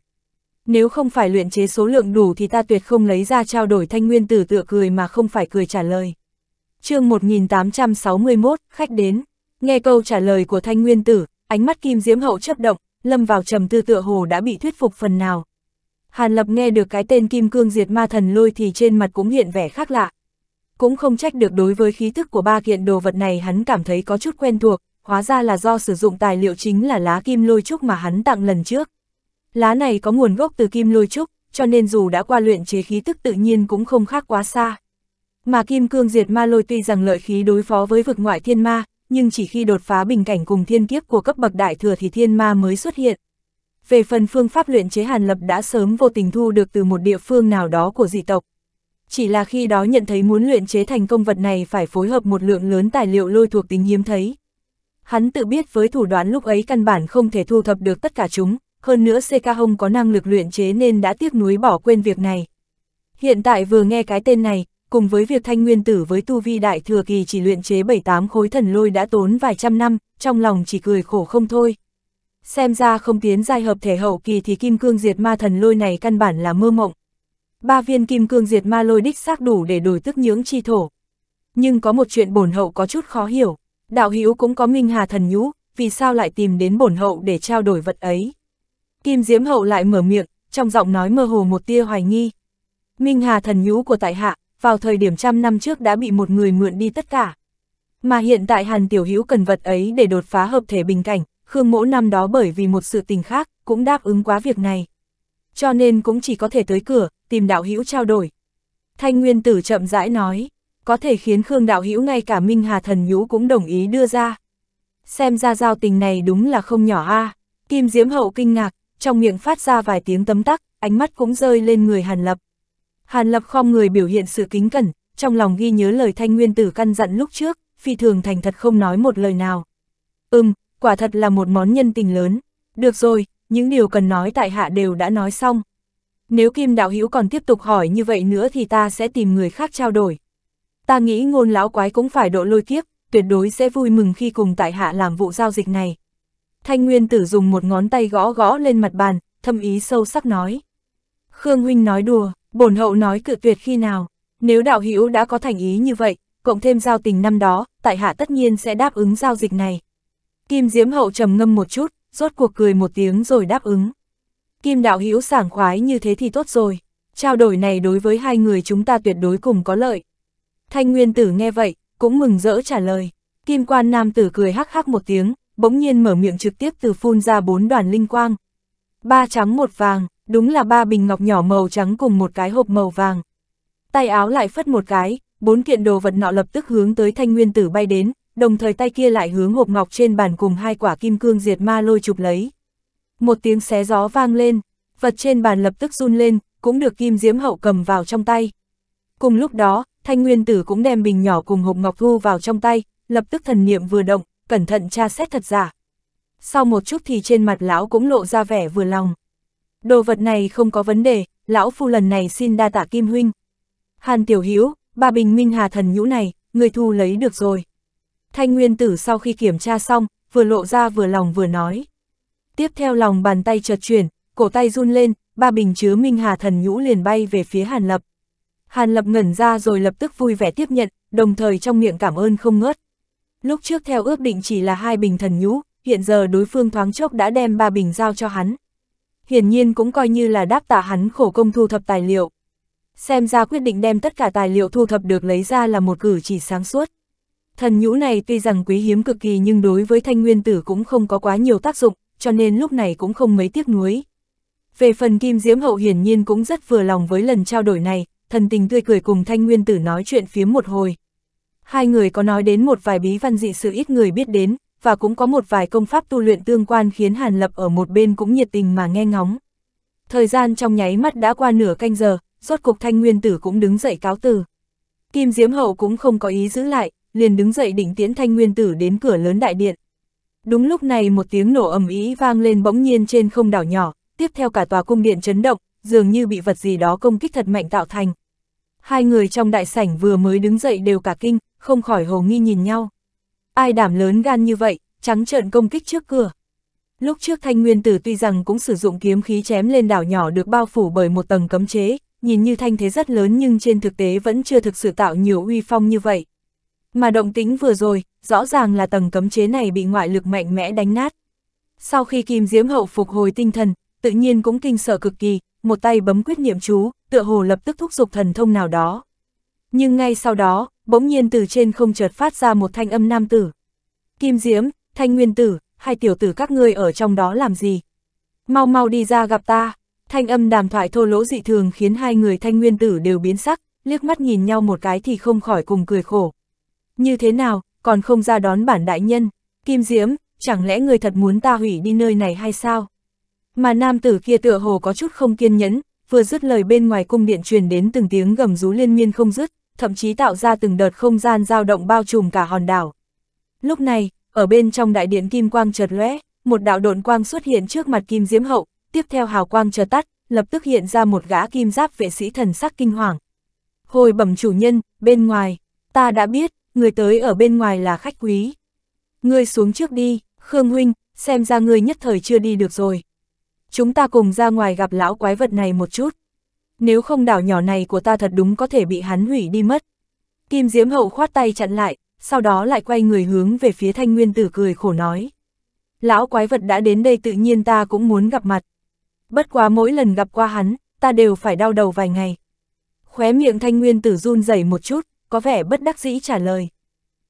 Speaker 1: Nếu không phải luyện chế số lượng đủ thì ta tuyệt không lấy ra trao đổi thanh nguyên tử tựa cười mà không phải cười trả lời. chương 1861, khách đến. Nghe câu trả lời của thanh nguyên tử, ánh mắt kim diễm hậu chấp động, lâm vào trầm tư tựa hồ đã bị thuyết phục phần nào. Hàn Lập nghe được cái tên kim cương diệt ma thần lôi thì trên mặt cũng hiện vẻ khác lạ. Cũng không trách được đối với khí thức của ba kiện đồ vật này hắn cảm thấy có chút quen thuộc, hóa ra là do sử dụng tài liệu chính là lá kim lôi trúc mà hắn tặng lần trước. Lá này có nguồn gốc từ kim lôi trúc, cho nên dù đã qua luyện chế khí tức tự nhiên cũng không khác quá xa. Mà kim cương diệt ma lôi tuy rằng lợi khí đối phó với vực ngoại thiên ma, nhưng chỉ khi đột phá bình cảnh cùng thiên kiếp của cấp bậc đại thừa thì thiên ma mới xuất hiện. Về phần phương pháp luyện chế hàn lập đã sớm vô tình thu được từ một địa phương nào đó của dị tộc. Chỉ là khi đó nhận thấy muốn luyện chế thành công vật này phải phối hợp một lượng lớn tài liệu lôi thuộc tính hiếm thấy. Hắn tự biết với thủ đoán lúc ấy căn bản không thể thu thập được tất cả chúng, hơn nữa CK Hông có năng lực luyện chế nên đã tiếc nuối bỏ quên việc này. Hiện tại vừa nghe cái tên này, cùng với việc thanh nguyên tử với tu vi đại thừa kỳ chỉ luyện chế 78 khối thần lôi đã tốn vài trăm năm, trong lòng chỉ cười khổ không thôi. Xem ra không tiến giai hợp thể hậu kỳ thì kim cương diệt ma thần lôi này căn bản là mơ mộng. Ba viên kim cương diệt ma lôi đích xác đủ để đổi tức nhưỡng chi thổ. Nhưng có một chuyện bổn hậu có chút khó hiểu, đạo hữu cũng có minh hà thần nhũ, vì sao lại tìm đến bổn hậu để trao đổi vật ấy. Kim diễm hậu lại mở miệng, trong giọng nói mơ hồ một tia hoài nghi. Minh hà thần nhũ của tại hạ, vào thời điểm trăm năm trước đã bị một người mượn đi tất cả. Mà hiện tại Hàn Tiểu Hữu cần vật ấy để đột phá hợp thể bình cảnh, Khương Mỗ năm đó bởi vì một sự tình khác, cũng đáp ứng quá việc này. Cho nên cũng chỉ có thể tới cửa, tìm đạo hữu trao đổi. Thanh Nguyên Tử chậm rãi nói, có thể khiến Khương đạo hữu ngay cả Minh Hà Thần Nhũ cũng đồng ý đưa ra. Xem ra giao tình này đúng là không nhỏ a. À. Kim Diễm Hậu kinh ngạc, trong miệng phát ra vài tiếng tấm tắc, ánh mắt cũng rơi lên người Hàn Lập. Hàn Lập khom người biểu hiện sự kính cẩn, trong lòng ghi nhớ lời thanh nguyên tử căn dặn lúc trước, phi thường thành thật không nói một lời nào. Ừm, quả thật là một món nhân tình lớn. Được rồi, những điều cần nói tại hạ đều đã nói xong. Nếu Kim Đạo Hữu còn tiếp tục hỏi như vậy nữa thì ta sẽ tìm người khác trao đổi. Ta nghĩ ngôn lão quái cũng phải độ lôi kiếp, tuyệt đối sẽ vui mừng khi cùng tại hạ làm vụ giao dịch này. Thanh Nguyên tử dùng một ngón tay gõ gõ lên mặt bàn, thâm ý sâu sắc nói. Khương Huynh nói đùa, bổn hậu nói cự tuyệt khi nào, nếu đạo hữu đã có thành ý như vậy, cộng thêm giao tình năm đó, tại hạ tất nhiên sẽ đáp ứng giao dịch này. Kim Diễm Hậu trầm ngâm một chút, rốt cuộc cười một tiếng rồi đáp ứng. Kim đạo hữu sảng khoái như thế thì tốt rồi, trao đổi này đối với hai người chúng ta tuyệt đối cùng có lợi. Thanh Nguyên Tử nghe vậy, cũng mừng rỡ trả lời. Kim Quan Nam Tử cười hắc hắc một tiếng, bỗng nhiên mở miệng trực tiếp từ phun ra bốn đoàn linh quang. Ba trắng một vàng, đúng là ba bình ngọc nhỏ màu trắng cùng một cái hộp màu vàng. Tay áo lại phất một cái, bốn kiện đồ vật nọ lập tức hướng tới thanh nguyên tử bay đến, đồng thời tay kia lại hướng hộp ngọc trên bàn cùng hai quả kim cương diệt ma lôi chụp lấy. Một tiếng xé gió vang lên, vật trên bàn lập tức run lên, cũng được kim diễm hậu cầm vào trong tay. Cùng lúc đó, thanh nguyên tử cũng đem bình nhỏ cùng hộp ngọc thu vào trong tay, lập tức thần niệm vừa động, cẩn thận tra xét thật giả. Sau một chút thì trên mặt lão cũng lộ ra vẻ vừa lòng đồ vật này không có vấn đề, lão phu lần này xin đa tạ Kim Huynh. Hàn Tiểu Hiếu, ba bình minh hà thần nhũ này, người thu lấy được rồi. Thanh Nguyên Tử sau khi kiểm tra xong, vừa lộ ra vừa lòng vừa nói. Tiếp theo lòng bàn tay chợt chuyển, cổ tay run lên, ba bình chứa minh hà thần nhũ liền bay về phía Hàn Lập. Hàn Lập ngẩn ra rồi lập tức vui vẻ tiếp nhận, đồng thời trong miệng cảm ơn không ngớt. Lúc trước theo ước định chỉ là hai bình thần nhũ, hiện giờ đối phương thoáng chốc đã đem ba bình giao cho hắn hiển nhiên cũng coi như là đáp tạ hắn khổ công thu thập tài liệu. Xem ra quyết định đem tất cả tài liệu thu thập được lấy ra là một cử chỉ sáng suốt. Thần nhũ này tuy rằng quý hiếm cực kỳ nhưng đối với thanh nguyên tử cũng không có quá nhiều tác dụng, cho nên lúc này cũng không mấy tiếc nuối. Về phần kim diễm hậu hiển nhiên cũng rất vừa lòng với lần trao đổi này, thần tình tươi cười cùng thanh nguyên tử nói chuyện phía một hồi. Hai người có nói đến một vài bí văn dị sự ít người biết đến, và cũng có một vài công pháp tu luyện tương quan khiến Hàn Lập ở một bên cũng nhiệt tình mà nghe ngóng. Thời gian trong nháy mắt đã qua nửa canh giờ, rốt cục thanh nguyên tử cũng đứng dậy cáo từ. Kim Diễm Hậu cũng không có ý giữ lại, liền đứng dậy đỉnh tiễn thanh nguyên tử đến cửa lớn đại điện. Đúng lúc này một tiếng nổ ầm ý vang lên bỗng nhiên trên không đảo nhỏ, tiếp theo cả tòa cung điện chấn động, dường như bị vật gì đó công kích thật mạnh tạo thành. Hai người trong đại sảnh vừa mới đứng dậy đều cả kinh, không khỏi hồ nghi nhìn nhau. Ai đảm lớn gan như vậy, trắng trợn công kích trước cửa. Lúc trước thanh nguyên tử tuy rằng cũng sử dụng kiếm khí chém lên đảo nhỏ được bao phủ bởi một tầng cấm chế, nhìn như thanh thế rất lớn nhưng trên thực tế vẫn chưa thực sự tạo nhiều uy phong như vậy. Mà động tính vừa rồi, rõ ràng là tầng cấm chế này bị ngoại lực mạnh mẽ đánh nát. Sau khi Kim Diễm Hậu phục hồi tinh thần, tự nhiên cũng kinh sợ cực kỳ, một tay bấm quyết niệm chú, tựa hồ lập tức thúc giục thần thông nào đó. Nhưng ngay sau đó, bỗng nhiên từ trên không chợt phát ra một thanh âm nam tử. Kim Diễm, Thanh Nguyên Tử, hai tiểu tử các ngươi ở trong đó làm gì? Mau mau đi ra gặp ta. Thanh âm đàm thoại thô lỗ dị thường khiến hai người Thanh Nguyên Tử đều biến sắc, liếc mắt nhìn nhau một cái thì không khỏi cùng cười khổ. Như thế nào, còn không ra đón bản đại nhân? Kim Diễm, chẳng lẽ người thật muốn ta hủy đi nơi này hay sao? Mà nam tử kia tựa hồ có chút không kiên nhẫn, vừa dứt lời bên ngoài cung điện truyền đến từng tiếng gầm rú liên miên không dứt, thậm chí tạo ra từng đợt không gian dao động bao trùm cả hòn đảo. Lúc này, ở bên trong đại điện kim quang chợt lóe, một đạo độn quang xuất hiện trước mặt Kim Diễm Hậu, tiếp theo hào quang chợt tắt, lập tức hiện ra một gã kim giáp vệ sĩ thần sắc kinh hoàng. Hồi bẩm chủ nhân, bên ngoài, ta đã biết, người tới ở bên ngoài là khách quý. Ngươi xuống trước đi, Khương Huynh, xem ra ngươi nhất thời chưa đi được rồi. Chúng ta cùng ra ngoài gặp lão quái vật này một chút nếu không đảo nhỏ này của ta thật đúng có thể bị hắn hủy đi mất. Kim Diễm Hậu khoát tay chặn lại, sau đó lại quay người hướng về phía thanh nguyên tử cười khổ nói. Lão quái vật đã đến đây tự nhiên ta cũng muốn gặp mặt. Bất quá mỗi lần gặp qua hắn, ta đều phải đau đầu vài ngày. Khóe miệng thanh nguyên tử run rẩy một chút, có vẻ bất đắc dĩ trả lời.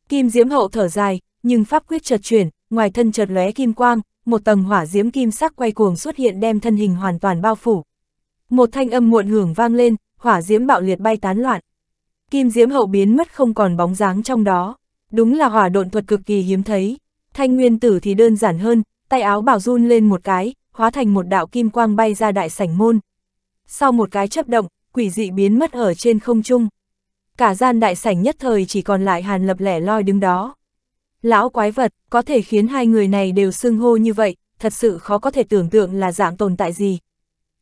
Speaker 1: Kim Diễm Hậu thở dài, nhưng pháp quyết chợt chuyển, ngoài thân chợt lóe kim quang, một tầng hỏa diễm kim sắc quay cuồng xuất hiện đem thân hình hoàn toàn bao phủ. Một thanh âm muộn hưởng vang lên, hỏa diễm bạo liệt bay tán loạn. Kim diễm hậu biến mất không còn bóng dáng trong đó. Đúng là hỏa độn thuật cực kỳ hiếm thấy. Thanh nguyên tử thì đơn giản hơn, tay áo bảo run lên một cái, hóa thành một đạo kim quang bay ra đại sảnh môn. Sau một cái chấp động, quỷ dị biến mất ở trên không trung. Cả gian đại sảnh nhất thời chỉ còn lại hàn lập lẻ loi đứng đó. Lão quái vật, có thể khiến hai người này đều xưng hô như vậy, thật sự khó có thể tưởng tượng là dạng tồn tại gì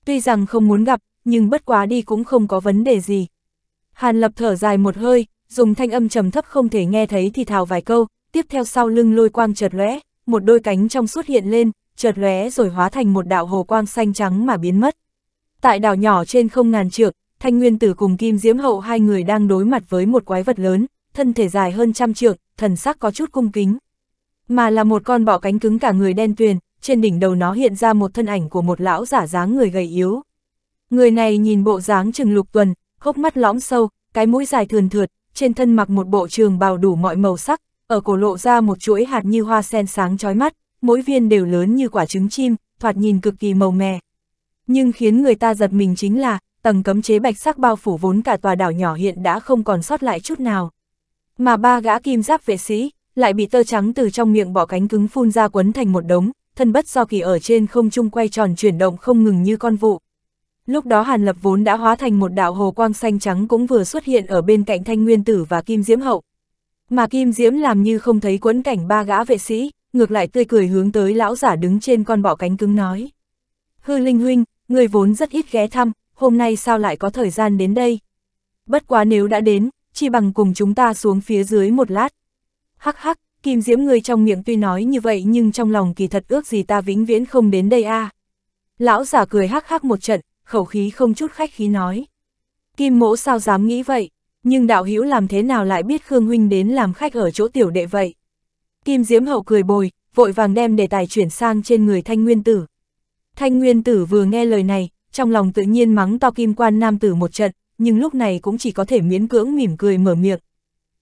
Speaker 1: tuy rằng không muốn gặp, nhưng bất quá đi cũng không có vấn đề gì. Hàn Lập thở dài một hơi, dùng thanh âm trầm thấp không thể nghe thấy thì thào vài câu, tiếp theo sau lưng lôi quang chợt lóe, một đôi cánh trong suốt hiện lên, chợt lóe rồi hóa thành một đạo hồ quang xanh trắng mà biến mất. Tại đảo nhỏ trên không ngàn trượng, Thanh Nguyên Tử cùng Kim Diễm Hậu hai người đang đối mặt với một quái vật lớn, thân thể dài hơn trăm trượng, thần sắc có chút cung kính. Mà là một con bọ cánh cứng cả người đen tuyền, trên đỉnh đầu nó hiện ra một thân ảnh của một lão giả dáng người gầy yếu. Người này nhìn bộ dáng chừng lục tuần, hốc mắt lõm sâu, cái mũi dài thườn thượt, trên thân mặc một bộ trường bào đủ mọi màu sắc, ở cổ lộ ra một chuỗi hạt như hoa sen sáng chói mắt, mỗi viên đều lớn như quả trứng chim, thoạt nhìn cực kỳ màu mè. Nhưng khiến người ta giật mình chính là, tầng cấm chế bạch sắc bao phủ vốn cả tòa đảo nhỏ hiện đã không còn sót lại chút nào. Mà ba gã kim giáp vệ sĩ, lại bị tơ trắng từ trong miệng bỏ cánh cứng phun ra quấn thành một đống, thân bất do kỳ ở trên không trung quay tròn chuyển động không ngừng như con vụ. Lúc đó Hàn Lập vốn đã hóa thành một đạo hồ quang xanh trắng cũng vừa xuất hiện ở bên cạnh Thanh Nguyên Tử và Kim Diễm Hậu. Mà Kim Diễm làm như không thấy quấn cảnh ba gã vệ sĩ, ngược lại tươi cười hướng tới lão giả đứng trên con bọ cánh cứng nói. Hư Linh Huynh, người vốn rất ít ghé thăm, hôm nay sao lại có thời gian đến đây? Bất quá nếu đã đến, chi bằng cùng chúng ta xuống phía dưới một lát. Hắc hắc, Kim Diễm người trong miệng tuy nói như vậy nhưng trong lòng kỳ thật ước gì ta vĩnh viễn không đến đây a à. Lão giả cười hắc hắc một trận, khẩu khí không chút khách khí nói. Kim mỗ sao dám nghĩ vậy, nhưng đạo hữu làm thế nào lại biết Khương Huynh đến làm khách ở chỗ tiểu đệ vậy? Kim Diễm hậu cười bồi, vội vàng đem đề tài chuyển sang trên người Thanh Nguyên Tử. Thanh Nguyên Tử vừa nghe lời này, trong lòng tự nhiên mắng to kim quan nam tử một trận, nhưng lúc này cũng chỉ có thể miễn cưỡng mỉm cười mở miệng.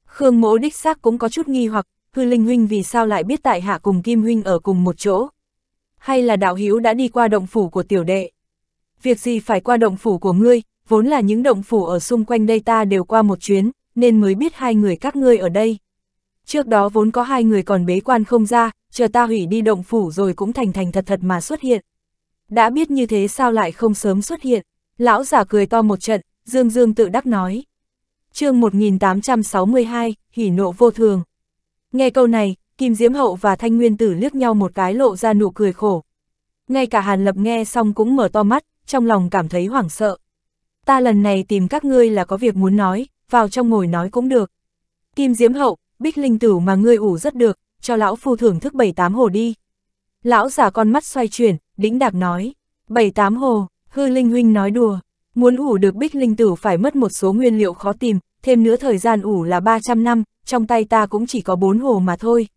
Speaker 1: Khương mỗ đích xác cũng có chút nghi hoặc, hư linh huynh vì sao lại biết tại hạ cùng kim huynh ở cùng một chỗ? Hay là đạo Hiếu đã đi qua động phủ của tiểu đệ? Việc gì phải qua động phủ của ngươi, vốn là những động phủ ở xung quanh đây ta đều qua một chuyến, nên mới biết hai người các ngươi ở đây. Trước đó vốn có hai người còn bế quan không ra, chờ ta hủy đi động phủ rồi cũng thành thành thật thật mà xuất hiện. Đã biết như thế sao lại không sớm xuất hiện, lão giả cười to một trận, dương dương tự đắc nói. chương 1862, hỉ nộ vô thường. Nghe câu này, Kim Diễm Hậu và Thanh Nguyên Tử liếc nhau một cái lộ ra nụ cười khổ. Ngay cả Hàn Lập nghe xong cũng mở to mắt, trong lòng cảm thấy hoảng sợ. Ta lần này tìm các ngươi là có việc muốn nói, vào trong ngồi nói cũng được. Kim Diễm Hậu, bích linh tử mà ngươi ủ rất được, cho lão phu thưởng thức bảy tám hồ đi. Lão giả con mắt xoay chuyển, đĩnh đạc nói, bảy tám hồ, hư linh huynh nói đùa, muốn ủ được bích linh tử phải mất một số nguyên liệu khó tìm, thêm nữa thời gian ủ là 300 năm, trong tay ta cũng chỉ có bốn hồ mà thôi.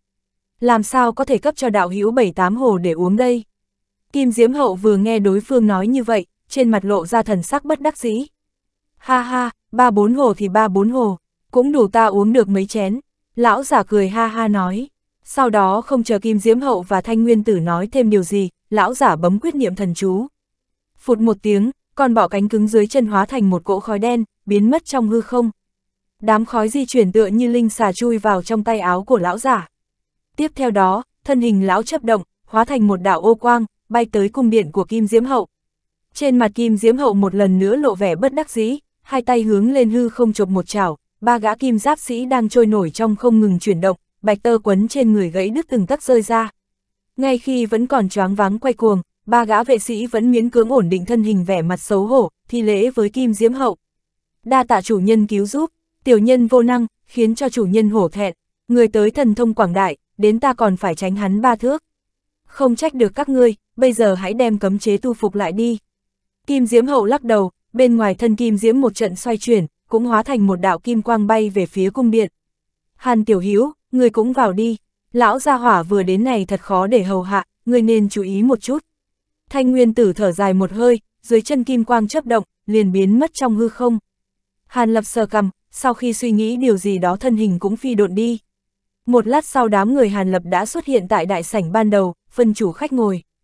Speaker 1: Làm sao có thể cấp cho đạo hữu bảy tám hồ để uống đây? Kim Diễm Hậu vừa nghe đối phương nói như vậy, trên mặt lộ ra thần sắc bất đắc dĩ. Ha ha, ba bốn hồ thì ba bốn hồ, cũng đủ ta uống được mấy chén. Lão giả cười ha ha nói. Sau đó không chờ Kim Diễm Hậu và Thanh Nguyên Tử nói thêm điều gì, lão giả bấm quyết niệm thần chú. Phụt một tiếng, con bọ cánh cứng dưới chân hóa thành một cỗ khói đen, biến mất trong hư không. Đám khói di chuyển tựa như linh xà chui vào trong tay áo của lão giả. Tiếp theo đó, thân hình lão chấp động, hóa thành một đạo ô quang, bay tới cung điện của Kim Diễm Hậu. Trên mặt Kim Diễm Hậu một lần nữa lộ vẻ bất đắc dĩ, hai tay hướng lên hư không chộp một chảo, ba gã kim giáp sĩ đang trôi nổi trong không ngừng chuyển động, bạch tơ quấn trên người gãy đứt từng tấc rơi ra. Ngay khi vẫn còn choáng váng quay cuồng, ba gã vệ sĩ vẫn miễn cưỡng ổn định thân hình vẻ mặt xấu hổ, thi lễ với Kim Diễm Hậu. Đa tạ chủ nhân cứu giúp, tiểu nhân vô năng, khiến cho chủ nhân hổ thẹn, người tới thần thông quảng đại, đến ta còn phải tránh hắn ba thước. Không trách được các ngươi, bây giờ hãy đem cấm chế tu phục lại đi. Kim Diễm Hậu lắc đầu, bên ngoài thân Kim Diễm một trận xoay chuyển, cũng hóa thành một đạo kim quang bay về phía cung điện. Hàn Tiểu Hiếu, người cũng vào đi, lão gia hỏa vừa đến này thật khó để hầu hạ, người nên chú ý một chút. Thanh Nguyên Tử thở dài một hơi, dưới chân kim quang chấp động, liền biến mất trong hư không. Hàn Lập sờ cầm, sau khi suy nghĩ điều gì đó thân hình cũng phi độn đi. Một lát sau đám người Hàn Lập đã xuất hiện tại đại sảnh ban đầu, phân chủ khách ngồi.